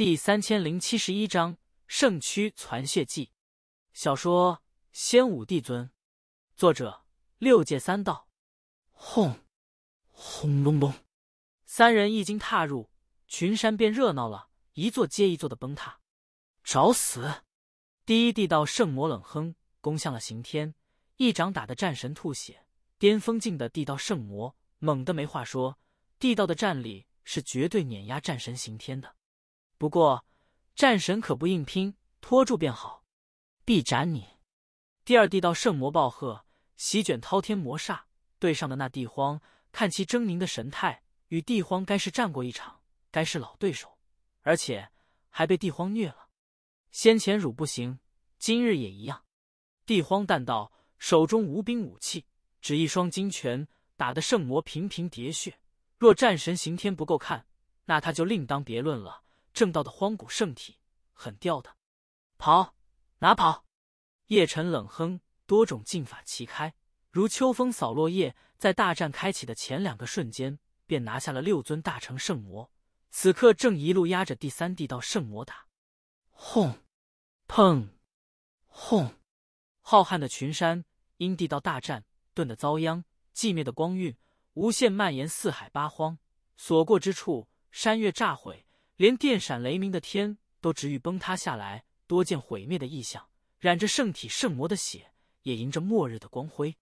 第三千零七十一章圣躯攒血记。小说《仙武帝尊》，作者六界三道。轰！轰隆隆！三人一经踏入，群山便热闹了，一座接一座的崩塌，找死！第一地道圣魔冷哼，攻向了刑天，一掌打的战神吐血。巅峰境的地道圣魔，猛的没话说，地道的战力是绝对碾压战神刑天的。不过，战神可不硬拼，拖住便好，必斩你！第二地道圣魔暴喝，席卷滔天魔煞。对上的那地荒，看其狰狞的神态，与地荒该是战过一场，该是老对手，而且还被地荒虐了。先前汝不行，今日也一样。地荒淡道，手中无兵武器，只一双金拳，打得圣魔频频喋血。若战神刑天不够看，那他就另当别论了。正道的荒古圣体很吊的，跑哪跑？叶辰冷哼，多种禁法齐开，如秋风扫落叶，在大战开启的前两个瞬间便拿下了六尊大成圣魔，此刻正一路压着第三地道圣魔打。轰！砰！轰！浩瀚的群山因地道大战顿的遭殃，寂灭的光晕无限蔓延四海八荒，所过之处山岳炸毁。连电闪雷鸣的天都直欲崩塌下来，多见毁灭的异象。染着圣体圣魔的血，也迎着末日的光辉。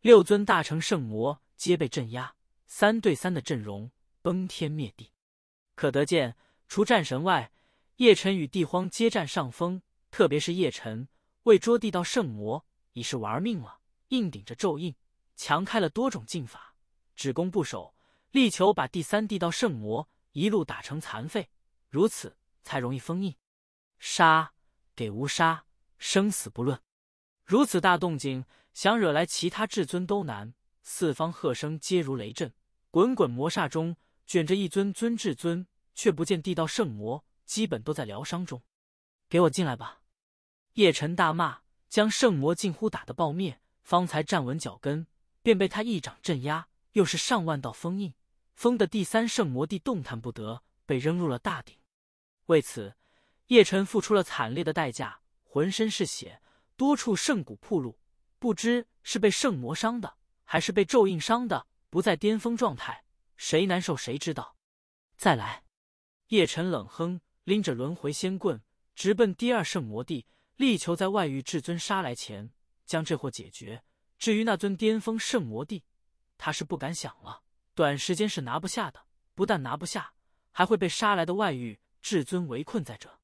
六尊大成圣魔皆被镇压，三对三的阵容，崩天灭地，可得见。除战神外，叶辰与地荒皆占上风。特别是叶辰为捉地道圣魔，已是玩命了，硬顶着咒印，强开了多种禁法，只攻不守，力求把第三地道圣魔。一路打成残废，如此才容易封印。杀，给无杀，生死不论。如此大动静，想惹来其他至尊都难。四方喝声皆如雷震，滚滚魔煞中卷着一尊尊至尊，却不见地道圣魔，基本都在疗伤中。给我进来吧！叶辰大骂，将圣魔近乎打得爆灭，方才站稳脚跟，便被他一掌镇压，又是上万道封印。封的第三圣魔帝动弹不得，被扔入了大鼎。为此，叶辰付出了惨烈的代价，浑身是血，多处圣骨铺路，不知是被圣魔伤的，还是被咒印伤的，不在巅峰状态，谁难受谁知道。再来，叶辰冷哼，拎着轮回仙棍，直奔第二圣魔帝，力求在外域至尊杀来前将这货解决。至于那尊巅峰圣魔帝，他是不敢想了。短时间是拿不下的，不但拿不下，还会被杀来的外域至尊围困在这。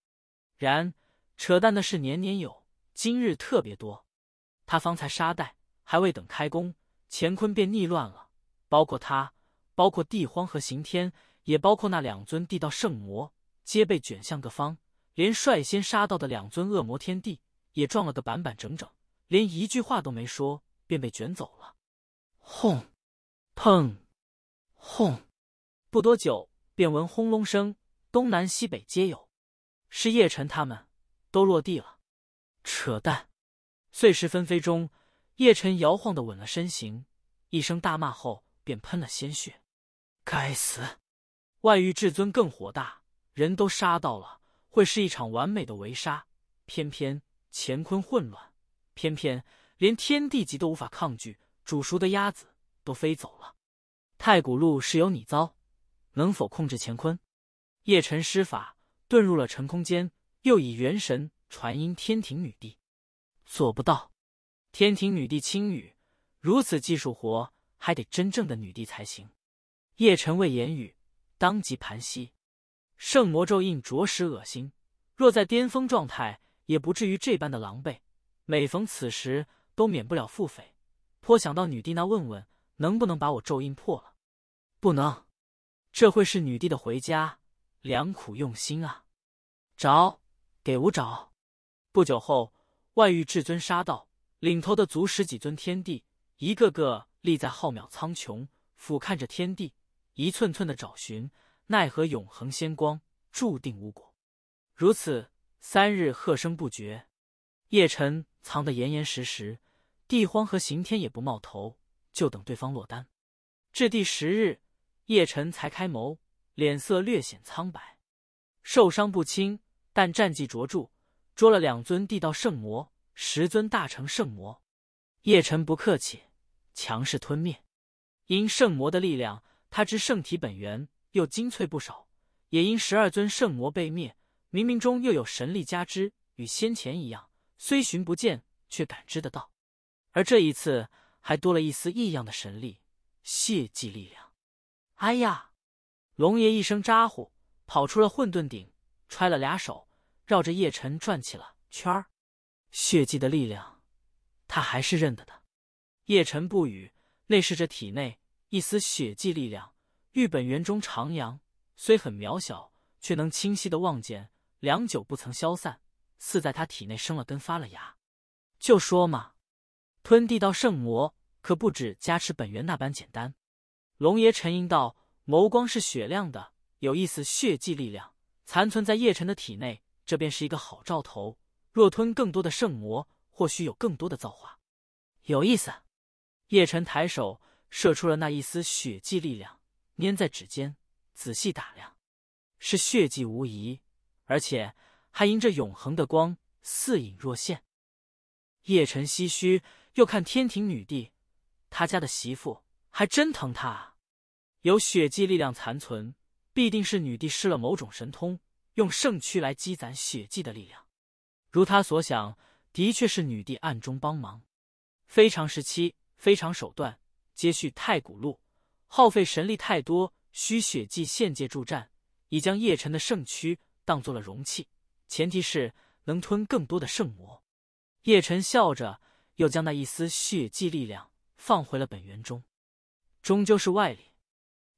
然扯淡的事年年有，今日特别多。他方才杀带，还未等开工，乾坤便逆乱了，包括他，包括地荒和刑天，也包括那两尊地道圣魔，皆被卷向各方。连率先杀到的两尊恶魔天帝，也撞了个板板整整，连一句话都没说，便被卷走了。轰！砰！轰！不多久，便闻轰隆声，东南西北皆有。是叶辰他们，都落地了。扯淡！碎石纷飞中，叶辰摇晃的稳了身形，一声大骂后，便喷了鲜血。该死！外域至尊更火大，人都杀到了，会是一场完美的围杀。偏偏乾坤混乱，偏偏连天地级都无法抗拒，煮熟的鸭子都飞走了。太古路是由你遭，能否控制乾坤？叶辰施法遁入了尘空间，又以元神传音天庭女帝，做不到。天庭女帝轻语：“如此技术活，还得真正的女帝才行。”叶辰未言语，当即盘膝。圣魔咒印着实恶心，若在巅峰状态，也不至于这般的狼狈。每逢此时，都免不了腹诽，颇想到女帝那问问。能不能把我咒印破了？不能，这会是女帝的回家良苦用心啊！找，给吾找。不久后，外域至尊杀到，领头的族十几尊天帝，一个个立在浩渺苍穹，俯瞰着天地，一寸寸的找寻，奈何永恒仙光注定无果。如此三日，喝声不绝。叶晨藏得严严实实，地荒和刑天也不冒头。就等对方落单。至第十日，叶晨才开眸，脸色略显苍白，受伤不轻，但战绩卓著，捉了两尊地道圣魔，十尊大成圣魔。叶晨不客气，强势吞灭。因圣魔的力量，他之圣体本源又精粹不少。也因十二尊圣魔被灭，冥冥中又有神力加之，与先前一样，虽寻不见，却感知得到。而这一次。还多了一丝异样的神力，血祭力量。哎呀，龙爷一声咋呼，跑出了混沌顶，揣了俩手，绕着叶辰转起了圈儿。血祭的力量，他还是认得的。叶辰不语，内视着体内一丝血祭力量，玉本源中徜徉，虽很渺小，却能清晰的望见。良久不曾消散，似在他体内生了根，发了芽。就说嘛，吞地道圣魔。可不止加持本源那般简单，龙爷沉吟道，眸光是雪亮的，有一丝血迹力量残存在叶辰的体内，这便是一个好兆头。若吞更多的圣魔，或许有更多的造化。有意思。叶辰抬手射出了那一丝血迹力量，粘在指尖，仔细打量，是血迹无疑，而且还迎着永恒的光，似隐若现。叶晨唏嘘，又看天庭女帝。他家的媳妇还真疼他，啊！有血迹力量残存，必定是女帝施了某种神通，用圣躯来积攒血迹的力量。如他所想，的确是女帝暗中帮忙。非常时期，非常手段，接续太古路，耗费神力太多，需血迹献界助战，已将叶辰的圣躯当做了容器。前提是能吞更多的圣魔。叶辰笑着，又将那一丝血迹力量。放回了本源中，终究是外力。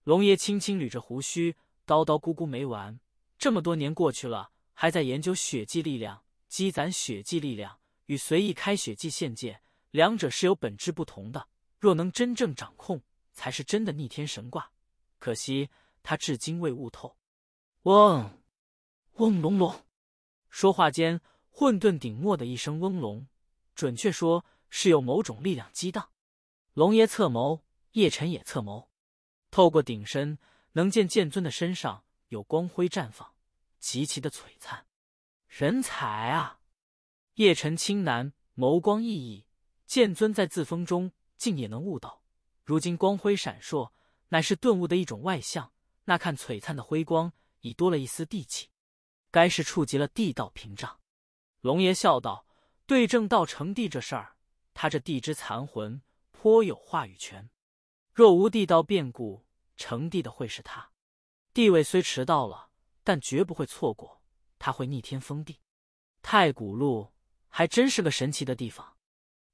龙爷轻轻捋着胡须，叨叨咕咕没完。这么多年过去了，还在研究血迹力量，积攒血迹力量与随意开血迹限界，两者是有本质不同的。若能真正掌控，才是真的逆天神卦。可惜他至今未悟透。嗡嗡隆隆，说话间，混沌顶末的一声嗡隆，准确说是有某种力量激荡。龙爷侧眸，叶辰也侧眸，透过顶身能见剑尊的身上有光辉绽放，极其的璀璨。人才啊！叶辰轻喃，眸光熠熠。剑尊在自封中竟也能悟道，如今光辉闪烁，乃是顿悟的一种外象。那看璀璨的辉光，已多了一丝地气，该是触及了地道屏障。龙爷笑道：“对正道成帝这事儿，他这地之残魂。”颇有话语权，若无地道变故，成帝的会是他。地位虽迟到了，但绝不会错过。他会逆天封帝。太古路还真是个神奇的地方。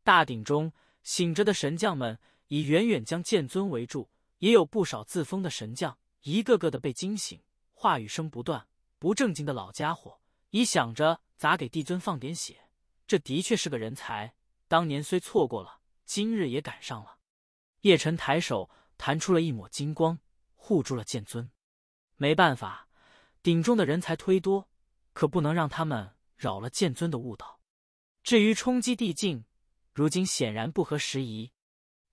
大鼎中醒着的神将们已远远将剑尊围住，也有不少自封的神将，一个个的被惊醒，话语声不断。不正经的老家伙，已想着咋给帝尊放点血。这的确是个人才，当年虽错过了。今日也赶上了，叶辰抬手弹出了一抹金光，护住了剑尊。没办法，鼎中的人才忒多，可不能让他们扰了剑尊的悟道。至于冲击地境，如今显然不合时宜，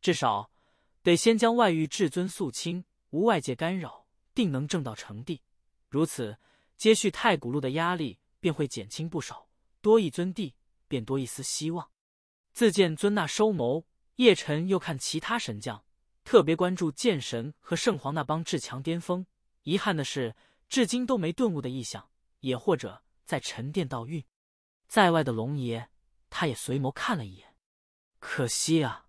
至少得先将外域至尊肃清，无外界干扰，定能正到成帝。如此，接续太古路的压力便会减轻不少，多一尊帝，便多一丝希望。自见尊那收谋，叶辰又看其他神将，特别关注剑神和圣皇那帮至强巅峰。遗憾的是，至今都没顿悟的意向，也或者在沉淀道运。在外的龙爷，他也随眸看了一眼。可惜啊，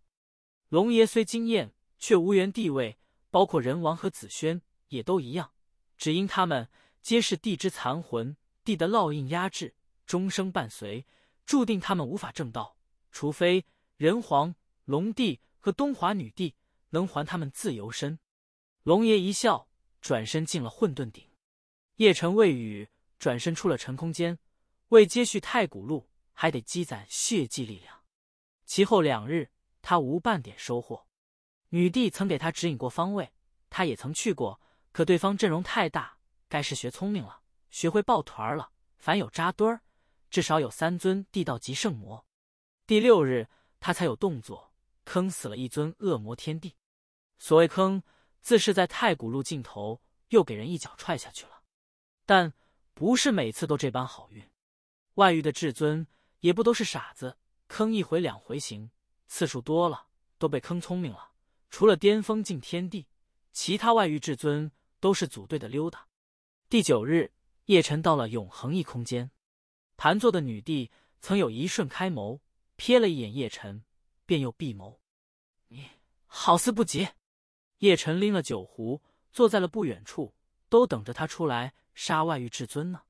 龙爷虽惊艳，却无缘地位。包括人王和紫萱也都一样，只因他们皆是地之残魂，地的烙印压制，终生伴随，注定他们无法正道。除非人皇、龙帝和东华女帝能还他们自由身，龙爷一笑，转身进了混沌顶。叶辰未雨转身出了尘空间，为接续太古路，还得积攒血祭力量。其后两日，他无半点收获。女帝曾给他指引过方位，他也曾去过，可对方阵容太大，该是学聪明了，学会抱团了。凡有扎堆儿，至少有三尊地道级圣魔。第六日，他才有动作，坑死了一尊恶魔天帝。所谓坑，自是在太古路尽头又给人一脚踹下去了。但不是每次都这般好运。外域的至尊也不都是傻子，坑一回两回行，次数多了都被坑聪明了。除了巅峰境天地，其他外域至尊都是组队的溜达。第九日，叶辰到了永恒异空间，盘坐的女帝曾有一瞬开眸。瞥了一眼叶辰，便又闭眸。你好似不急。叶辰拎了酒壶，坐在了不远处，都等着他出来杀外域至尊呢。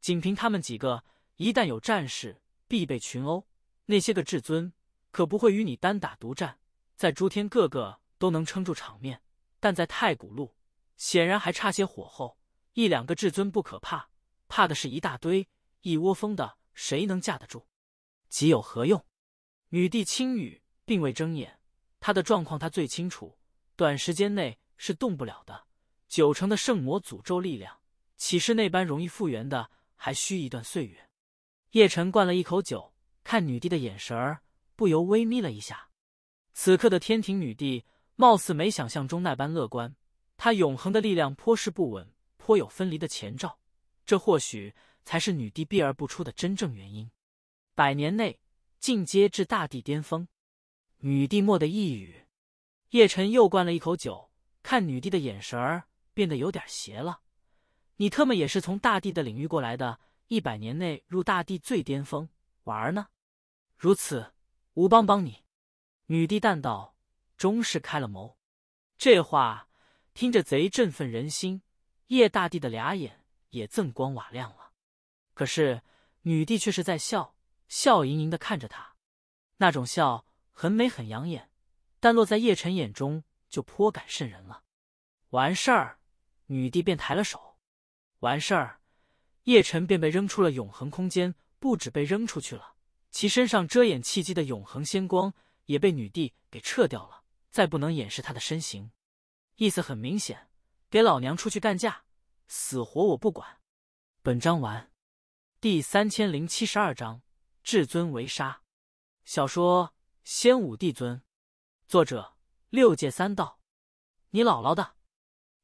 仅凭他们几个，一旦有战事，必被群殴。那些个至尊可不会与你单打独战，在诸天个个都能撑住场面，但在太古路，显然还差些火候。一两个至尊不可怕，怕的是一大堆，一窝蜂的，谁能架得住？己有何用？女帝轻语，并未睁眼。她的状况她最清楚，短时间内是动不了的。九成的圣魔诅咒力量，岂是那般容易复原的？还需一段岁月。叶晨灌了一口酒，看女帝的眼神儿，不由微眯了一下。此刻的天庭女帝，貌似没想象中那般乐观。她永恒的力量颇是不稳，颇有分离的前兆。这或许才是女帝避而不出的真正原因。百年内进阶至大地巅峰，女帝默的一语，叶辰又灌了一口酒，看女帝的眼神儿变得有点邪了。你特么也是从大地的领域过来的，一百年内入大地最巅峰玩呢？如此，吾帮帮你。女帝淡道，终是开了眸。这话听着贼振奋人心，叶大帝的俩眼也锃光瓦亮了。可是女帝却是在笑。笑盈盈的看着他，那种笑很美很养眼，但落在叶辰眼中就颇感渗人了。完事儿，女帝便抬了手。完事儿，叶辰便被扔出了永恒空间。不止被扔出去了，其身上遮掩气机的永恒仙光也被女帝给撤掉了，再不能掩饰他的身形。意思很明显，给老娘出去干架，死活我不管。本章完，第三千零七十二章。至尊为杀，小说《仙武帝尊》，作者六界三道。你姥姥的！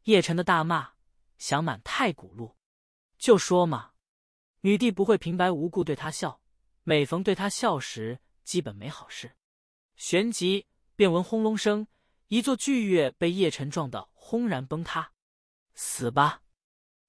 叶辰的大骂响满太古路。就说嘛，女帝不会平白无故对他笑，每逢对他笑时，基本没好事。旋即便闻轰隆声，一座巨岳被叶辰撞得轰然崩塌。死吧！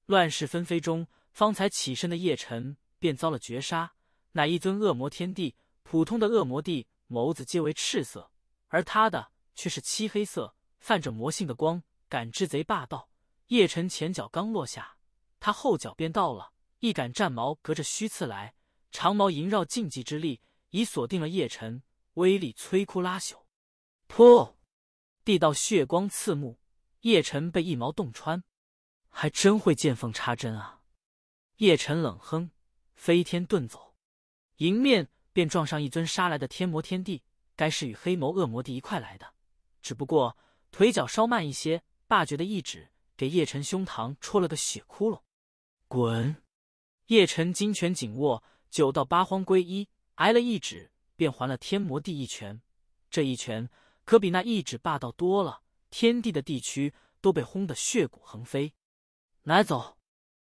乱世纷飞中，方才起身的叶辰便遭了绝杀。乃一尊恶魔天帝，普通的恶魔帝眸子皆为赤色，而他的却是漆黑色，泛着魔性的光，感知贼霸道。叶辰前脚刚落下，他后脚便到了，一杆战矛隔着虚刺来，长矛萦绕禁忌之力，已锁定了叶辰，威力摧枯拉朽。噗！地道血光刺目，叶辰被一矛洞穿，还真会见缝插针啊！叶辰冷哼，飞天遁走。迎面便撞上一尊杀来的天魔天帝，该是与黑眸恶魔帝一块来的，只不过腿脚稍慢一些。霸绝的一指给叶辰胸膛戳了个血窟窿，滚！叶辰金拳紧握，九道八荒归一，挨了一指便还了天魔帝一拳。这一拳可比那一指霸道多了，天帝的地区都被轰得血骨横飞。拿走！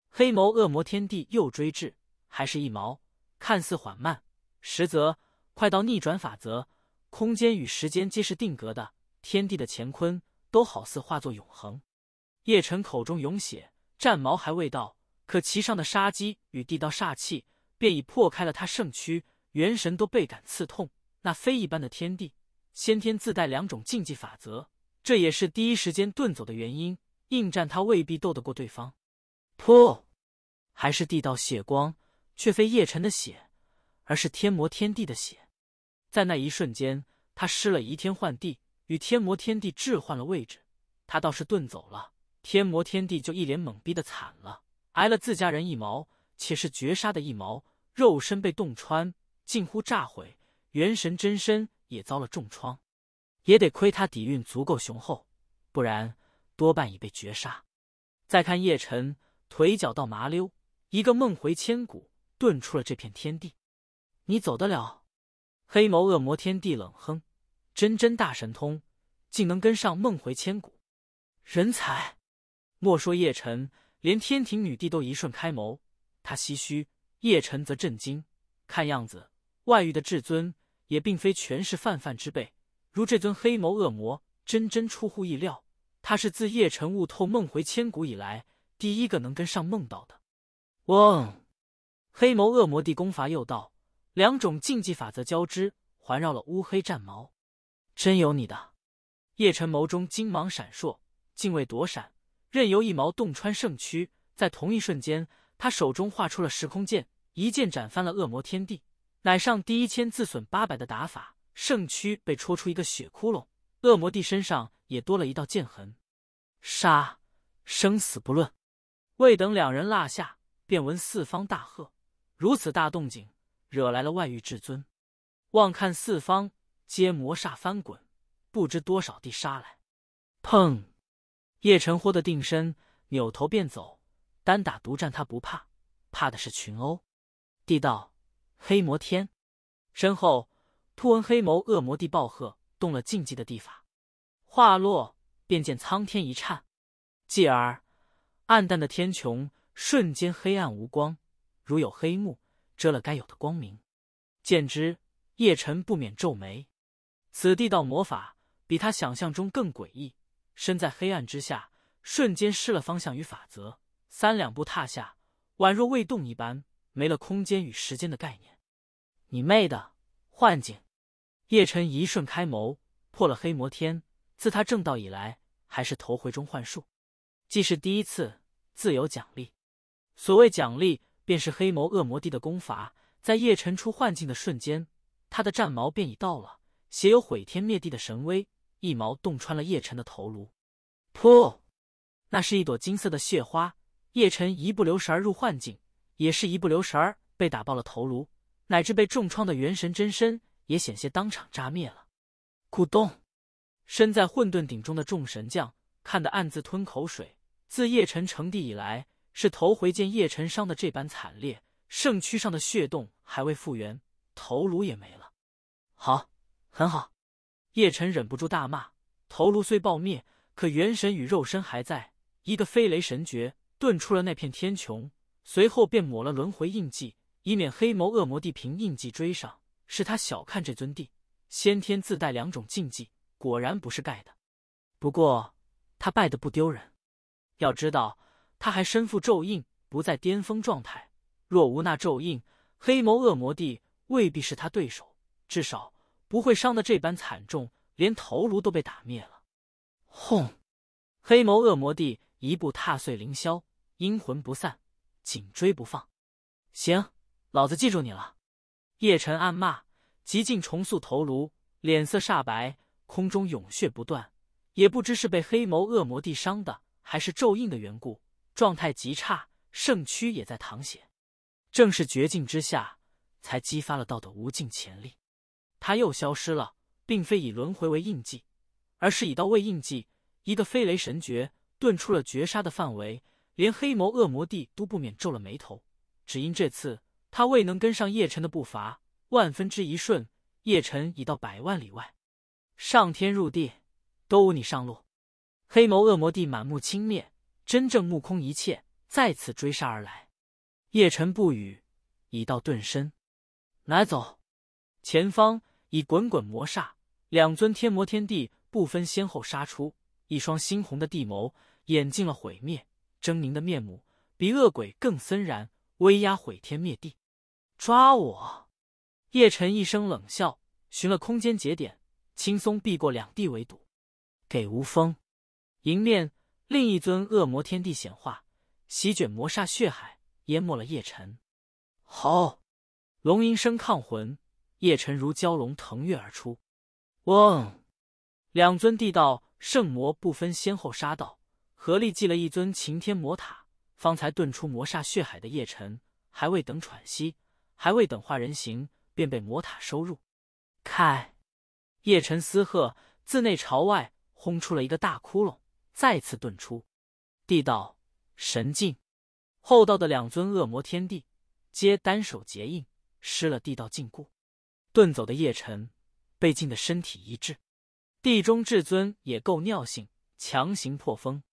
黑眸恶魔天帝又追至，还是一矛。看似缓慢，实则快到逆转法则，空间与时间皆是定格的，天地的乾坤都好似化作永恒。叶辰口中涌血，战矛还未到，可其上的杀机与地道煞气便已破开了他圣躯，元神都倍感刺痛。那非一般的天地，先天自带两种禁忌法则，这也是第一时间遁走的原因。应战他未必斗得过对方。破，还是地道血光。却非叶辰的血，而是天魔天帝的血。在那一瞬间，他失了移天换地，与天魔天帝置换了位置。他倒是遁走了，天魔天帝就一脸懵逼的惨了，挨了自家人一矛，且是绝杀的一矛，肉身被洞穿，近乎炸毁，元神真身也遭了重创。也得亏他底蕴足够雄厚，不然多半已被绝杀。再看叶辰，腿脚倒麻溜，一个梦回千古。遁出了这片天地，你走得了？黑眸恶魔天帝冷哼：“真真大神通，竟能跟上梦回千古，人才！”莫说叶晨，连天庭女帝都一瞬开眸。他唏嘘，叶晨则震惊。看样子，外域的至尊也并非全是泛泛之辈，如这尊黑眸恶魔，真真出乎意料。他是自叶晨悟透梦回千古以来，第一个能跟上梦到的。嗡。黑眸恶魔帝攻伐又道，两种禁忌法则交织，环绕了乌黑战矛。真有你的！叶辰眸中金芒闪烁，竟未躲闪，任由一矛洞穿圣躯。在同一瞬间，他手中画出了时空剑，一剑斩翻了恶魔天地，乃上第一千自损八百的打法。圣躯被戳出一个血窟窿，恶魔帝身上也多了一道剑痕。杀！生死不论。未等两人落下，便闻四方大喝。如此大动静，惹来了外域至尊。望看四方，皆魔煞翻滚，不知多少地杀来。砰！叶晨豁的定身，扭头便走。单打独战他不怕，怕的是群殴。地道黑魔天，身后突闻黑眸恶魔地暴喝，动了禁忌的地法。话落，便见苍天一颤，继而暗淡的天穹瞬间黑暗无光。如有黑幕遮了该有的光明，见之，叶辰不免皱眉。此地道魔法比他想象中更诡异，身在黑暗之下，瞬间失了方向与法则。三两步踏下，宛若未动一般，没了空间与时间的概念。你妹的，幻境！叶辰一瞬开眸，破了黑魔天。自他正道以来，还是头回中幻术，既是第一次，自有奖励。所谓奖励。便是黑眸恶魔帝的功法，在叶辰出幻境的瞬间，他的战矛便已到了，携有毁天灭地的神威，一矛洞穿了叶辰的头颅。噗，那是一朵金色的血花。叶辰一不留神入幻境，也是一不留神被打爆了头颅，乃至被重创的元神真身也险些当场炸灭了。咕咚，身在混沌顶中的众神将看得暗自吞口水。自叶辰成帝以来。是头回见叶辰伤的这般惨烈，圣躯上的血洞还未复原，头颅也没了。好，很好！叶辰忍不住大骂。头颅虽爆灭，可元神与肉身还在。一个飞雷神诀遁出了那片天穹，随后便抹了轮回印记，以免黑眸恶魔地凭印记追上。是他小看这尊地，先天自带两种禁忌，果然不是盖的。不过他败的不丢人，要知道。他还身负咒印，不在巅峰状态。若无那咒印，黑眸恶魔帝未必是他对手，至少不会伤的这般惨重，连头颅都被打灭了。轰！黑眸恶魔帝一步踏碎凌霄，阴魂不散，紧追不放。行，老子记住你了！叶辰暗骂，极尽重塑头颅，脸色煞白，空中涌血不断，也不知是被黑眸恶魔帝伤的，还是咒印的缘故。状态极差，圣躯也在淌血，正是绝境之下，才激发了道的无尽潜力。他又消失了，并非以轮回为印记，而是以道为印记。一个飞雷神诀，遁出了绝杀的范围，连黑眸恶魔帝都不免皱了眉头。只因这次他未能跟上叶辰的步伐，万分之一瞬，叶辰已到百万里外，上天入地，都无你上路。黑眸恶魔帝满目轻蔑。真正目空一切，再次追杀而来。叶辰不语，已到遁身，拿走。前方以滚滚魔煞，两尊天魔天帝不分先后杀出，一双猩红的地眸，演尽了毁灭，狰狞的面目比恶鬼更森然，威压毁天灭地。抓我！叶辰一声冷笑，寻了空间节点，轻松避过两地围堵，给无风迎面。另一尊恶魔天地显化，席卷魔煞血海，淹没了叶辰。好，龙吟声抗魂，叶辰如蛟龙腾跃而出。嗡，两尊地道圣魔不分先后杀到，合力祭了一尊擎天魔塔，方才遁出魔煞血海的叶辰，还未等喘息，还未等化人形，便被魔塔收入。开！叶辰嘶喝，自内朝外轰出了一个大窟窿。再次遁出，地道神境，后道的两尊恶魔天帝皆单手结印，施了地道禁锢。遁走的叶辰被禁的身体一滞，地中至尊也够尿性，强行破封。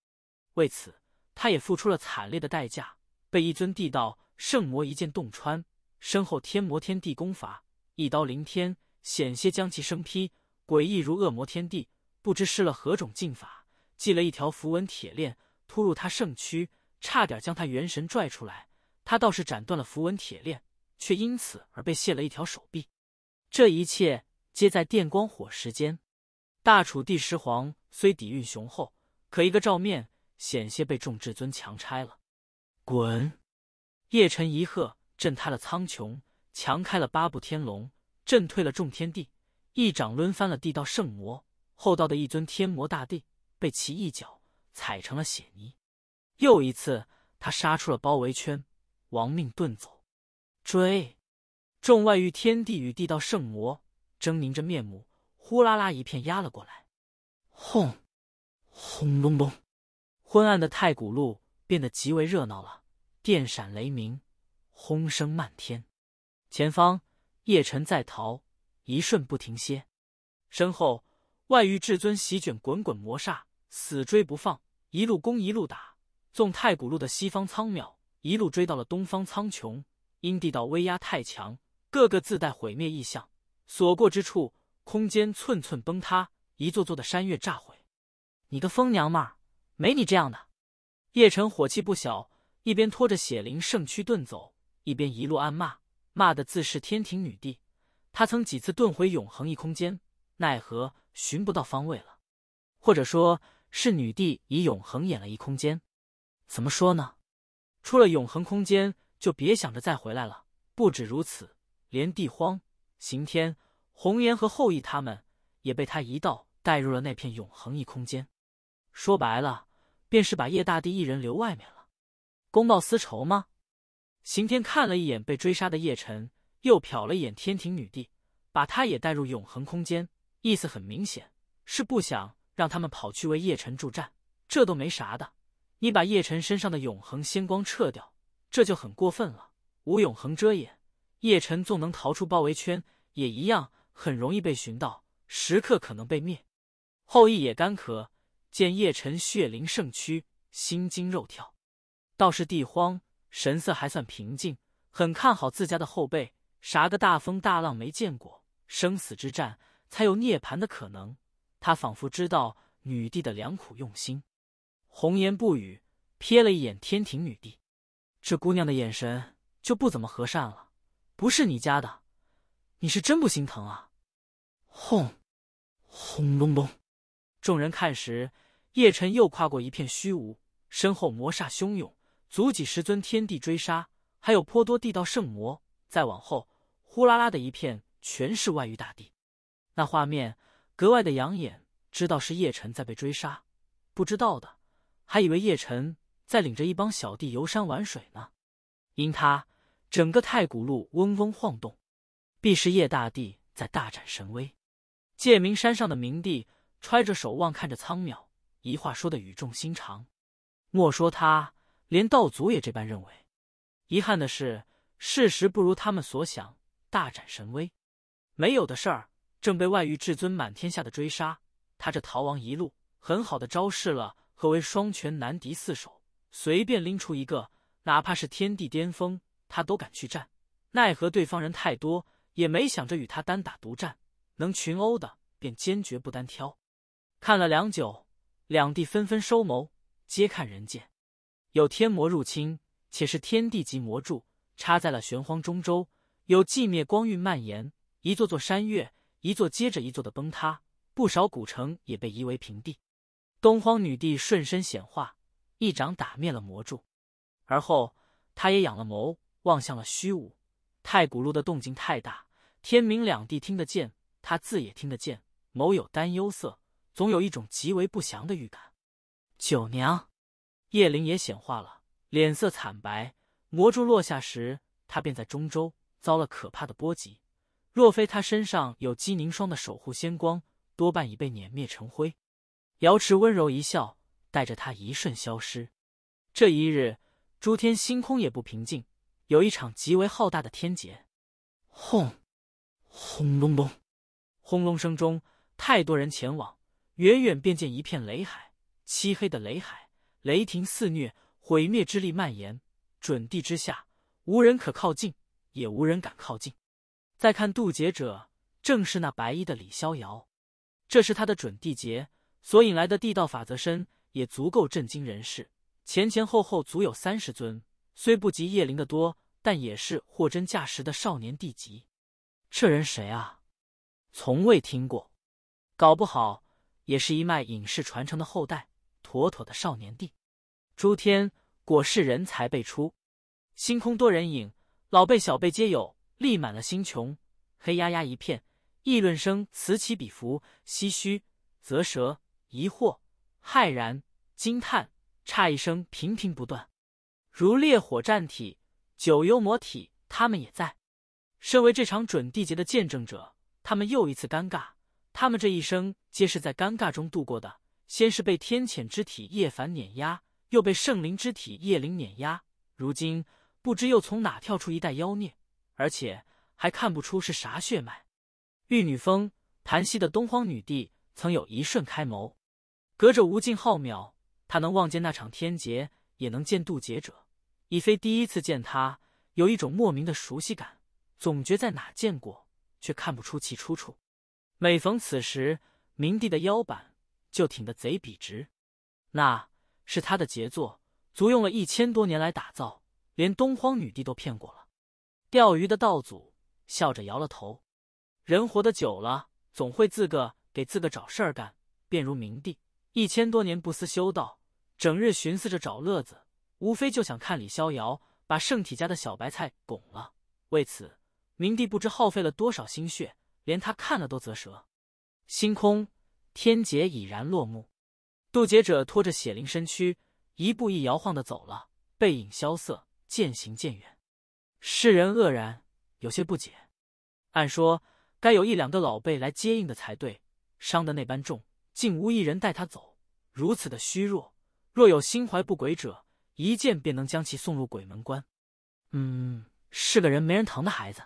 为此，他也付出了惨烈的代价，被一尊地道圣魔一剑洞穿，身后天魔天地功法一刀凌天，险些将其生劈。诡异如恶魔天帝，不知施了何种禁法。系了一条符文铁链，突入他圣躯，差点将他元神拽出来。他倒是斩断了符文铁链，却因此而被卸了一条手臂。这一切皆在电光火石间。大楚帝石皇虽底蕴雄厚，可一个照面，险些被众至尊强拆了。滚！叶辰一喝，震塌了苍穹，强开了八部天龙，震退了众天地，一掌抡翻了地道圣魔后道的一尊天魔大帝。被其一脚踩成了血泥。又一次，他杀出了包围圈，亡命遁走。追，众外域天帝与地道圣魔狰狞着面目，呼啦啦一片压了过来。轰！轰隆隆，昏暗的太古路变得极为热闹了，电闪雷鸣，轰声漫天。前方，叶辰在逃，一瞬不停歇；身后，外域至尊席卷滚滚魔煞。死追不放，一路攻一路打，纵太古路的西方苍渺，一路追到了东方苍穹。因地道威压太强，各个自带毁灭意象，所过之处，空间寸寸崩塌，一座座的山岳炸毁。你个疯娘们儿，没你这样的！叶辰火气不小，一边拖着血灵圣躯遁走，一边一路暗骂，骂的自是天庭女帝。他曾几次遁回永恒一空间，奈何寻不到方位了，或者说。是女帝以永恒演了一空间，怎么说呢？出了永恒空间就别想着再回来了。不止如此，连帝荒、刑天、红颜和后羿他们也被他一道带入了那片永恒一空间。说白了，便是把叶大帝一人留外面了。公报私仇吗？刑天看了一眼被追杀的叶辰，又瞟了一眼天庭女帝，把她也带入永恒空间，意思很明显，是不想。让他们跑去为叶辰助战，这都没啥的。你把叶辰身上的永恒仙光撤掉，这就很过分了。无永恒遮掩，叶辰纵能逃出包围圈，也一样很容易被寻到，时刻可能被灭。后羿也干咳，见叶辰血淋圣躯，心惊肉跳。倒是帝荒神色还算平静，很看好自家的后辈，啥个大风大浪没见过，生死之战才有涅槃的可能。他仿佛知道女帝的良苦用心，红颜不语，瞥了一眼天庭女帝，这姑娘的眼神就不怎么和善了。不是你家的，你是真不心疼啊！轰，轰隆隆！众人看时，叶辰又跨过一片虚无，身后魔煞汹涌，足几十尊天帝追杀，还有颇多地道圣魔。再往后，呼啦啦的一片，全是外域大地，那画面。格外的养眼，知道是叶辰在被追杀，不知道的还以为叶辰在领着一帮小弟游山玩水呢。因他整个太古路嗡嗡晃动，必是叶大帝在大展神威。界明山上的明帝揣着手望看着苍淼，一话说的语重心长。莫说他，连道祖也这般认为。遗憾的是，事实不如他们所想，大展神威没有的事儿。正被外域至尊满天下的追杀，他这逃亡一路，很好的昭示了何为双拳难敌四手。随便拎出一个，哪怕是天地巅峰，他都敢去战。奈何对方人太多，也没想着与他单打独战，能群殴的便坚决不单挑。看了良久，两地纷纷收谋，皆看人间有天魔入侵，且是天地级魔柱插在了玄荒中州，有寂灭光晕蔓延，一座座山岳。一座接着一座的崩塌，不少古城也被夷为平地。东荒女帝瞬身显化，一掌打灭了魔柱。而后，她也仰了眸，望向了虚无。太古路的动静太大，天明两地听得见，她自也听得见。眸有担忧色，总有一种极为不祥的预感。九娘，叶灵也显化了，脸色惨白。魔柱落下时，她便在中州遭了可怕的波及。若非他身上有姬凝霜的守护仙光，多半已被碾灭成灰。瑶池温柔一笑，带着他一瞬消失。这一日，诸天星空也不平静，有一场极为浩大的天劫。轰！轰隆隆！轰隆声中，太多人前往，远远便见一片雷海，漆黑的雷海，雷霆肆虐，毁灭之力蔓延。准地之下，无人可靠近，也无人敢靠近。再看渡劫者，正是那白衣的李逍遥。这是他的准地劫所引来的地道法则身，也足够震惊人世。前前后后足有三十尊，虽不及叶灵的多，但也是货真价实的少年地级。这人谁啊？从未听过，搞不好也是一脉隐世传承的后代，妥妥的少年帝。诸天果是人才辈出，星空多人影，老辈小辈皆有。立满了星穹，黑压压一片，议论声此起彼伏，唏嘘、啧舌、疑惑、骇然、惊叹、诧异声频频不断。如烈火战体、九幽魔体，他们也在。身为这场准地劫的见证者，他们又一次尴尬。他们这一生皆是在尴尬中度过的。先是被天谴之体叶凡碾压，又被圣灵之体叶灵碾压，如今不知又从哪跳出一代妖孽。而且还看不出是啥血脉。玉女峰檀溪的东荒女帝曾有一瞬开眸，隔着无尽浩渺，她能望见那场天劫，也能见渡劫者。已非第一次见他，有一种莫名的熟悉感，总觉在哪见过，却看不出其出处。每逢此时，明帝的腰板就挺得贼笔直，那是他的杰作，足用了一千多年来打造，连东荒女帝都骗过了。钓鱼的道祖笑着摇了头，人活得久了，总会自个给自个找事儿干。便如明帝，一千多年不思修道，整日寻思着找乐子，无非就想看李逍遥把圣体家的小白菜拱了。为此，明帝不知耗费了多少心血，连他看了都啧舌。星空，天劫已然落幕，渡劫者拖着血灵身躯，一步一摇晃的走了，背影萧瑟，渐行渐远。世人愕然，有些不解。按说该有一两个老辈来接应的才对，伤得那般重，竟无一人带他走。如此的虚弱，若有心怀不轨者，一剑便能将其送入鬼门关。嗯，是个人没人疼的孩子，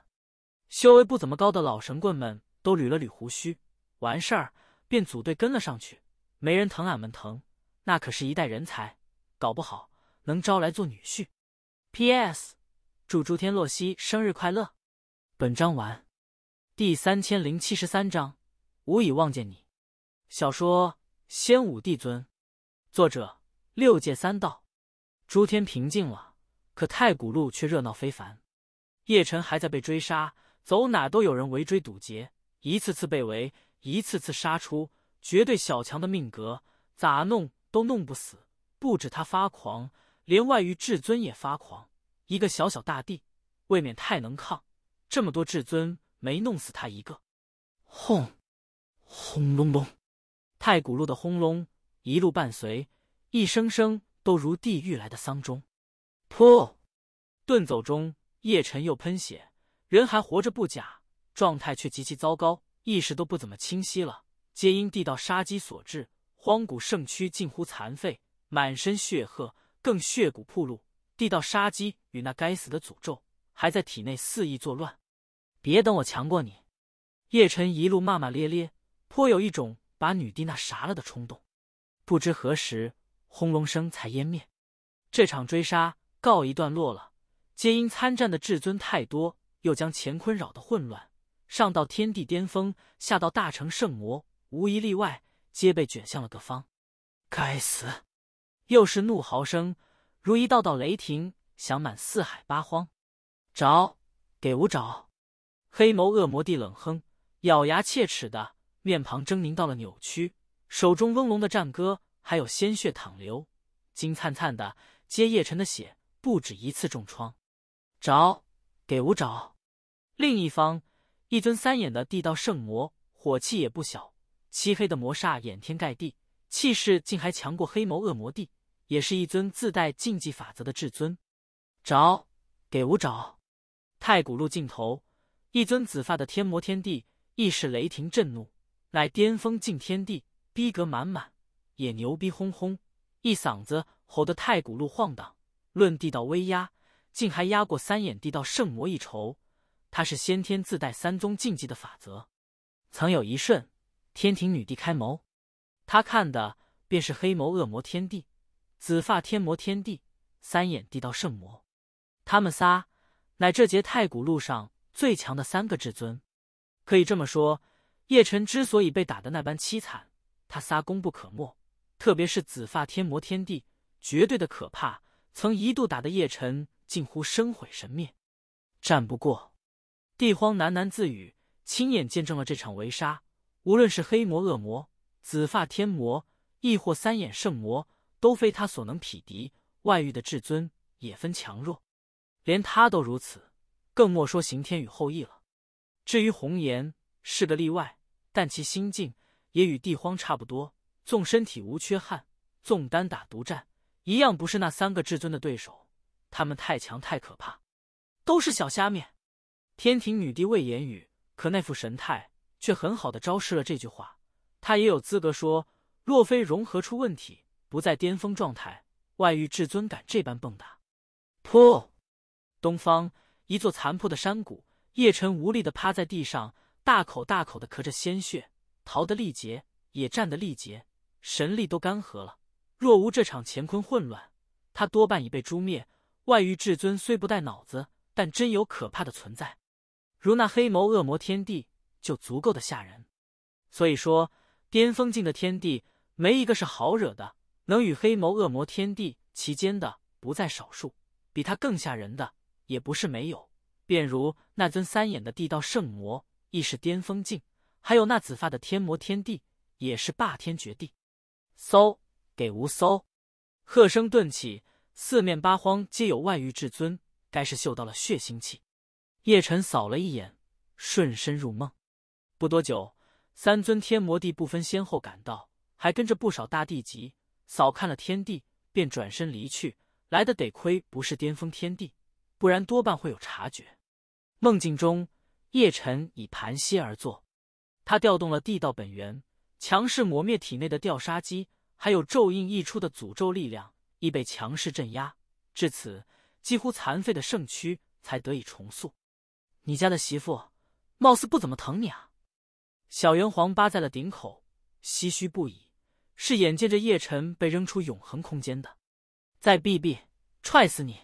修为不怎么高的老神棍们都捋了捋胡须，完事儿便组队跟了上去。没人疼俺们疼，那可是一代人才，搞不好能招来做女婿。P.S. 祝诸天洛西生日快乐。本章完。第三千零七十三章，无已望见你。小说《仙武帝尊》，作者六界三道。诸天平静了，可太古路却热闹非凡。叶辰还在被追杀，走哪都有人围追堵截，一次次被围，一次次杀出，绝对小强的命格，咋弄都弄不死。不止他发狂，连外域至尊也发狂。一个小小大帝，未免太能抗。这么多至尊没弄死他一个。轰！轰隆隆，太古路的轰隆一路伴随，一声声都如地狱来的丧钟。噗！遁走中，叶辰又喷血，人还活着不假，状态却极其糟糕，意识都不怎么清晰了，皆因地道杀机所致。荒古圣躯近乎残废，满身血褐，更血骨铺路。地道杀机与那该死的诅咒还在体内肆意作乱，别等我强过你！叶晨一路骂骂咧咧，颇有一种把女帝那啥了的冲动。不知何时，轰隆声才湮灭，这场追杀告一段落了。皆因参战的至尊太多，又将乾坤扰得混乱，上到天地巅峰，下到大成圣魔，无一例外，皆被卷向了各方。该死！又是怒嚎声。如一道道雷霆响满四海八荒，找给吾找，黑眸恶魔帝冷哼，咬牙切齿的面庞狰狞到了扭曲，手中温龙的战歌，还有鲜血淌流，金灿灿的接叶辰的血不止一次重创，找给吾找。另一方，一尊三眼的地道圣魔，火气也不小，漆黑的魔煞掩天盖地，气势竟还强过黑眸恶魔帝。也是一尊自带禁忌法则的至尊，找给吾找。太古路尽头，一尊紫发的天魔天帝，亦是雷霆震怒，乃巅峰境天帝，逼格满满，也牛逼哄哄，一嗓子吼得太古路晃荡。论地道威压，竟还压过三眼地道圣魔一筹。他是先天自带三宗禁忌的法则。曾有一瞬，天庭女帝开眸，他看的便是黑眸恶魔天帝。紫发天魔、天帝、三眼地道圣魔，他们仨乃这节太古路上最强的三个至尊。可以这么说，叶辰之所以被打的那般凄惨，他仨功不可没。特别是紫发天魔、天帝，绝对的可怕，曾一度打的叶辰近乎身毁神灭，战不过。帝荒喃喃自语，亲眼见证了这场围杀。无论是黑魔、恶魔、紫发天魔，亦或三眼圣魔。都非他所能匹敌，外域的至尊也分强弱，连他都如此，更莫说刑天与后羿了。至于红颜是个例外，但其心境也与帝荒差不多。纵身体无缺憾，纵单打独战，一样不是那三个至尊的对手。他们太强，太可怕，都是小虾米。天庭女帝未言语，可那副神态却很好的昭示了这句话。她也有资格说：若非融合出问题。不在巅峰状态，外域至尊敢这般蹦跶？噗！东方一座残破的山谷，叶辰无力的趴在地上，大口大口的咳着鲜血，逃得力竭，也战得力竭，神力都干涸了。若无这场乾坤混乱，他多半已被诛灭。外域至尊虽不带脑子，但真有可怕的存在，如那黑眸恶魔天帝，就足够的吓人。所以说，巅峰境的天帝，没一个是好惹的。能与黑眸恶魔、天帝齐肩的不在少数，比他更吓人的也不是没有。便如那尊三眼的地道圣魔，亦是巅峰境；还有那紫发的天魔天帝，也是霸天绝地。搜，给吾搜！喝声顿起，四面八荒皆有外域至尊，该是嗅到了血腥气。叶辰扫了一眼，瞬身入梦。不多久，三尊天魔帝不分先后赶到，还跟着不少大帝级。扫看了天地，便转身离去。来的得亏不是巅峰天地，不然多半会有察觉。梦境中，叶辰已盘膝而坐，他调动了地道本源，强势抹灭体内的掉杀机，还有咒印溢出的诅咒力量亦被强势镇压。至此，几乎残废的圣躯才得以重塑。你家的媳妇，貌似不怎么疼你啊！小圆皇扒在了顶口，唏嘘不已。是眼见着叶辰被扔出永恒空间的，再避避，踹死你！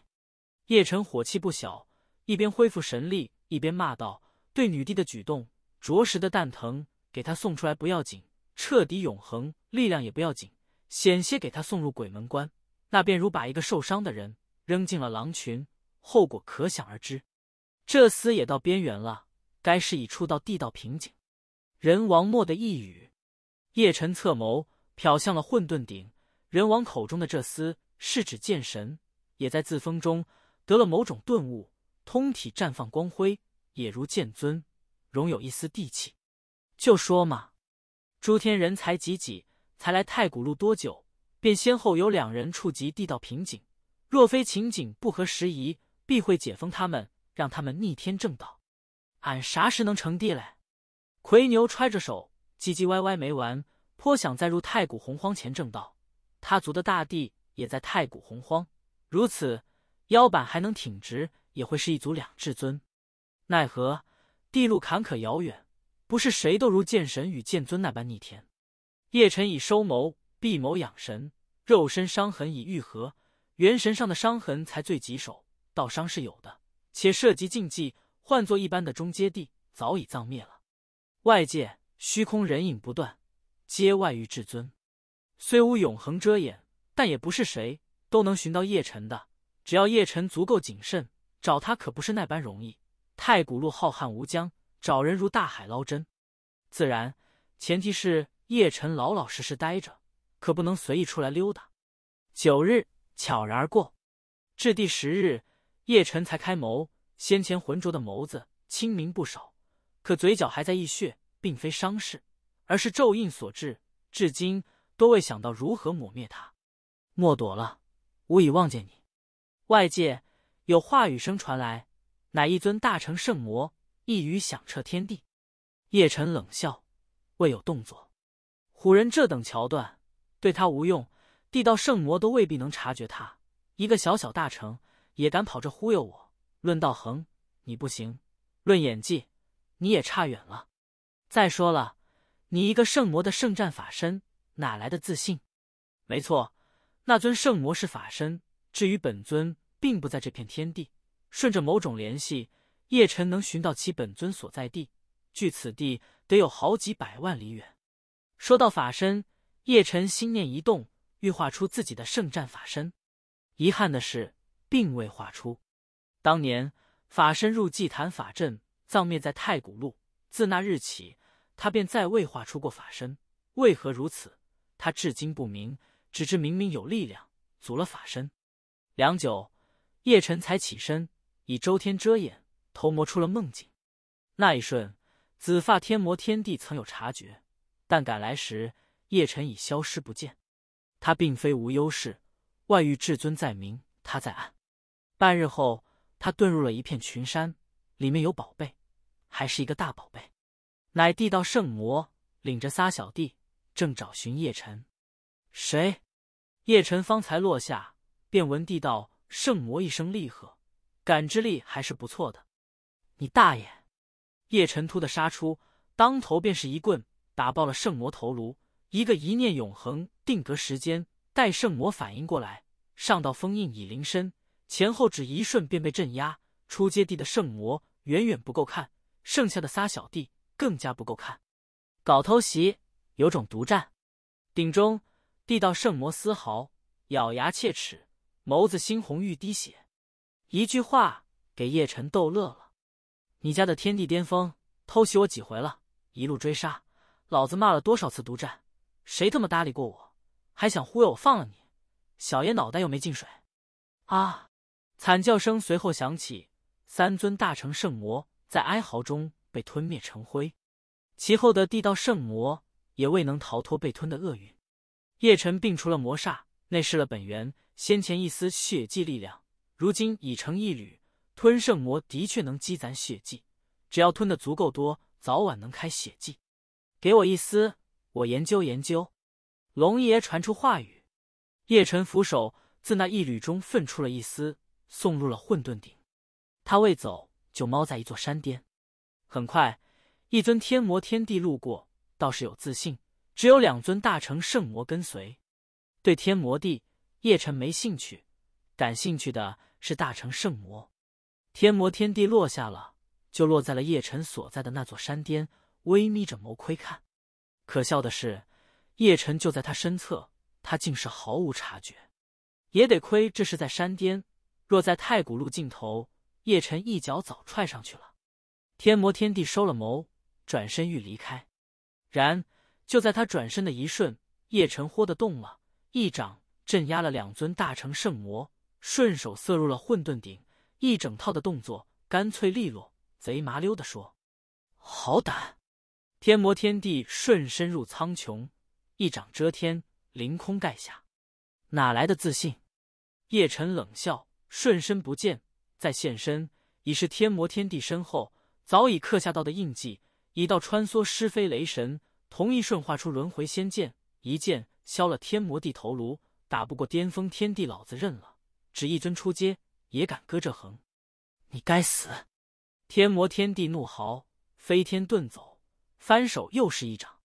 叶辰火气不小，一边恢复神力，一边骂道：“对女帝的举动，着实的蛋疼。给她送出来不要紧，彻底永恒力量也不要紧，险些给她送入鬼门关，那便如把一个受伤的人扔进了狼群，后果可想而知。这厮也到边缘了，该是已触到地道瓶颈。”人王默的一语，叶辰侧眸。瞟向了混沌顶人王口中的这厮，是指剑神，也在自封中得了某种顿悟，通体绽放光辉，也如剑尊，融有一丝地气。就说嘛，诸天人才济济，才来太古路多久，便先后有两人触及地道瓶颈，若非情景不合时宜，必会解封他们，让他们逆天正道。俺啥时能成帝嘞？奎牛揣着手，唧唧歪歪没完。颇想再入太古洪荒前正道，他族的大地也在太古洪荒，如此腰板还能挺直，也会是一族两至尊。奈何地路坎坷遥远，不是谁都如剑神与剑尊那般逆天。叶辰已收眸闭眸养神，肉身伤痕已愈合，元神上的伤痕才最棘手。道伤是有的，且涉及禁忌，换作一般的中阶地，早已葬灭了。外界虚空人影不断。皆外于至尊，虽无永恒遮掩，但也不是谁都能寻到叶辰的。只要叶辰足够谨慎，找他可不是那般容易。太古路浩瀚无疆，找人如大海捞针。自然，前提是叶晨老老实实待着，可不能随意出来溜达。九日悄然而过，至第十日，叶辰才开眸，先前浑浊的眸子清明不少，可嘴角还在溢血，并非伤势。而是咒印所致，至今都未想到如何抹灭它。莫躲了，吾已望见你。外界有话语声传来，乃一尊大成圣魔，一语响彻天地。叶辰冷笑，未有动作。唬人这等桥段对他无用，地道圣魔都未必能察觉他。一个小小大成也敢跑这忽悠我？论道行，你不行；论演技，你也差远了。再说了。你一个圣魔的圣战法身，哪来的自信？没错，那尊圣魔是法身，至于本尊，并不在这片天地。顺着某种联系，叶辰能寻到其本尊所在地，距此地得有好几百万里远。说到法身，叶辰心念一动，欲化出自己的圣战法身，遗憾的是，并未化出。当年法身入祭坛法阵，葬灭在太古路，自那日起。他便再未化出过法身，为何如此？他至今不明，只知明明有力量阻了法身。良久，叶辰才起身，以周天遮掩，偷摸出了梦境。那一瞬，紫发天魔天帝曾有察觉，但赶来时，叶辰已消失不见。他并非无优势，外域至尊在明，他在暗。半日后，他遁入了一片群山，里面有宝贝，还是一个大宝贝。乃地道圣魔领着仨小弟，正找寻叶辰。谁？叶辰方才落下，便闻地道圣魔一声厉喝，感知力还是不错的。你大爷！叶辰突的杀出，当头便是一棍，打爆了圣魔头颅。一个一念永恒，定格时间。待圣魔反应过来，上道封印已临身，前后只一瞬便被镇压。出阶地的圣魔远远不够看，剩下的仨小弟。更加不够看，搞偷袭，有种独占。顶中地道圣魔嘶嚎，咬牙切齿，眸子猩红欲滴血。一句话给叶晨逗乐了：“你家的天地巅峰偷袭我几回了？一路追杀，老子骂了多少次独占？谁他妈搭理过我？还想忽悠我放了你？小爷脑袋又没进水？”啊！惨叫声随后响起，三尊大成圣魔在哀嚎中。被吞灭成灰，其后的地道圣魔也未能逃脱被吞的厄运。叶辰摒除了魔煞，内视了本源，先前一丝血祭力量，如今已成一缕。吞圣魔的确能积攒血祭，只要吞的足够多，早晚能开血祭。给我一丝，我研究研究。龙爷传出话语，叶辰扶手，自那一缕中分出了一丝，送入了混沌顶。他未走，就猫在一座山巅。很快，一尊天魔天帝路过，倒是有自信，只有两尊大成圣魔跟随。对天魔帝，叶辰没兴趣，感兴趣的是大成圣魔。天魔天帝落下了，就落在了叶辰所在的那座山巅，微眯着眸窥看。可笑的是，叶辰就在他身侧，他竟是毫无察觉。也得亏这是在山巅，若在太古路尽头，叶辰一脚早踹上去了。天魔天帝收了眸，转身欲离开，然就在他转身的一瞬，叶晨豁的动了，一掌镇压了两尊大成圣魔，顺手塞入了混沌鼎，一整套的动作干脆利落，贼麻溜的说：“好胆！”天魔天帝瞬身入苍穹，一掌遮天，凌空盖下，哪来的自信？叶晨冷笑，瞬身不见，再现身已是天魔天帝身后。早已刻下道的印记，一道穿梭施飞雷神，同一瞬化出轮回仙剑，一剑削了天魔帝头颅。打不过巅峰天帝，老子认了。只一尊出阶，也敢搁这横？你该死！天魔天帝怒嚎，飞天遁走，翻手又是一掌。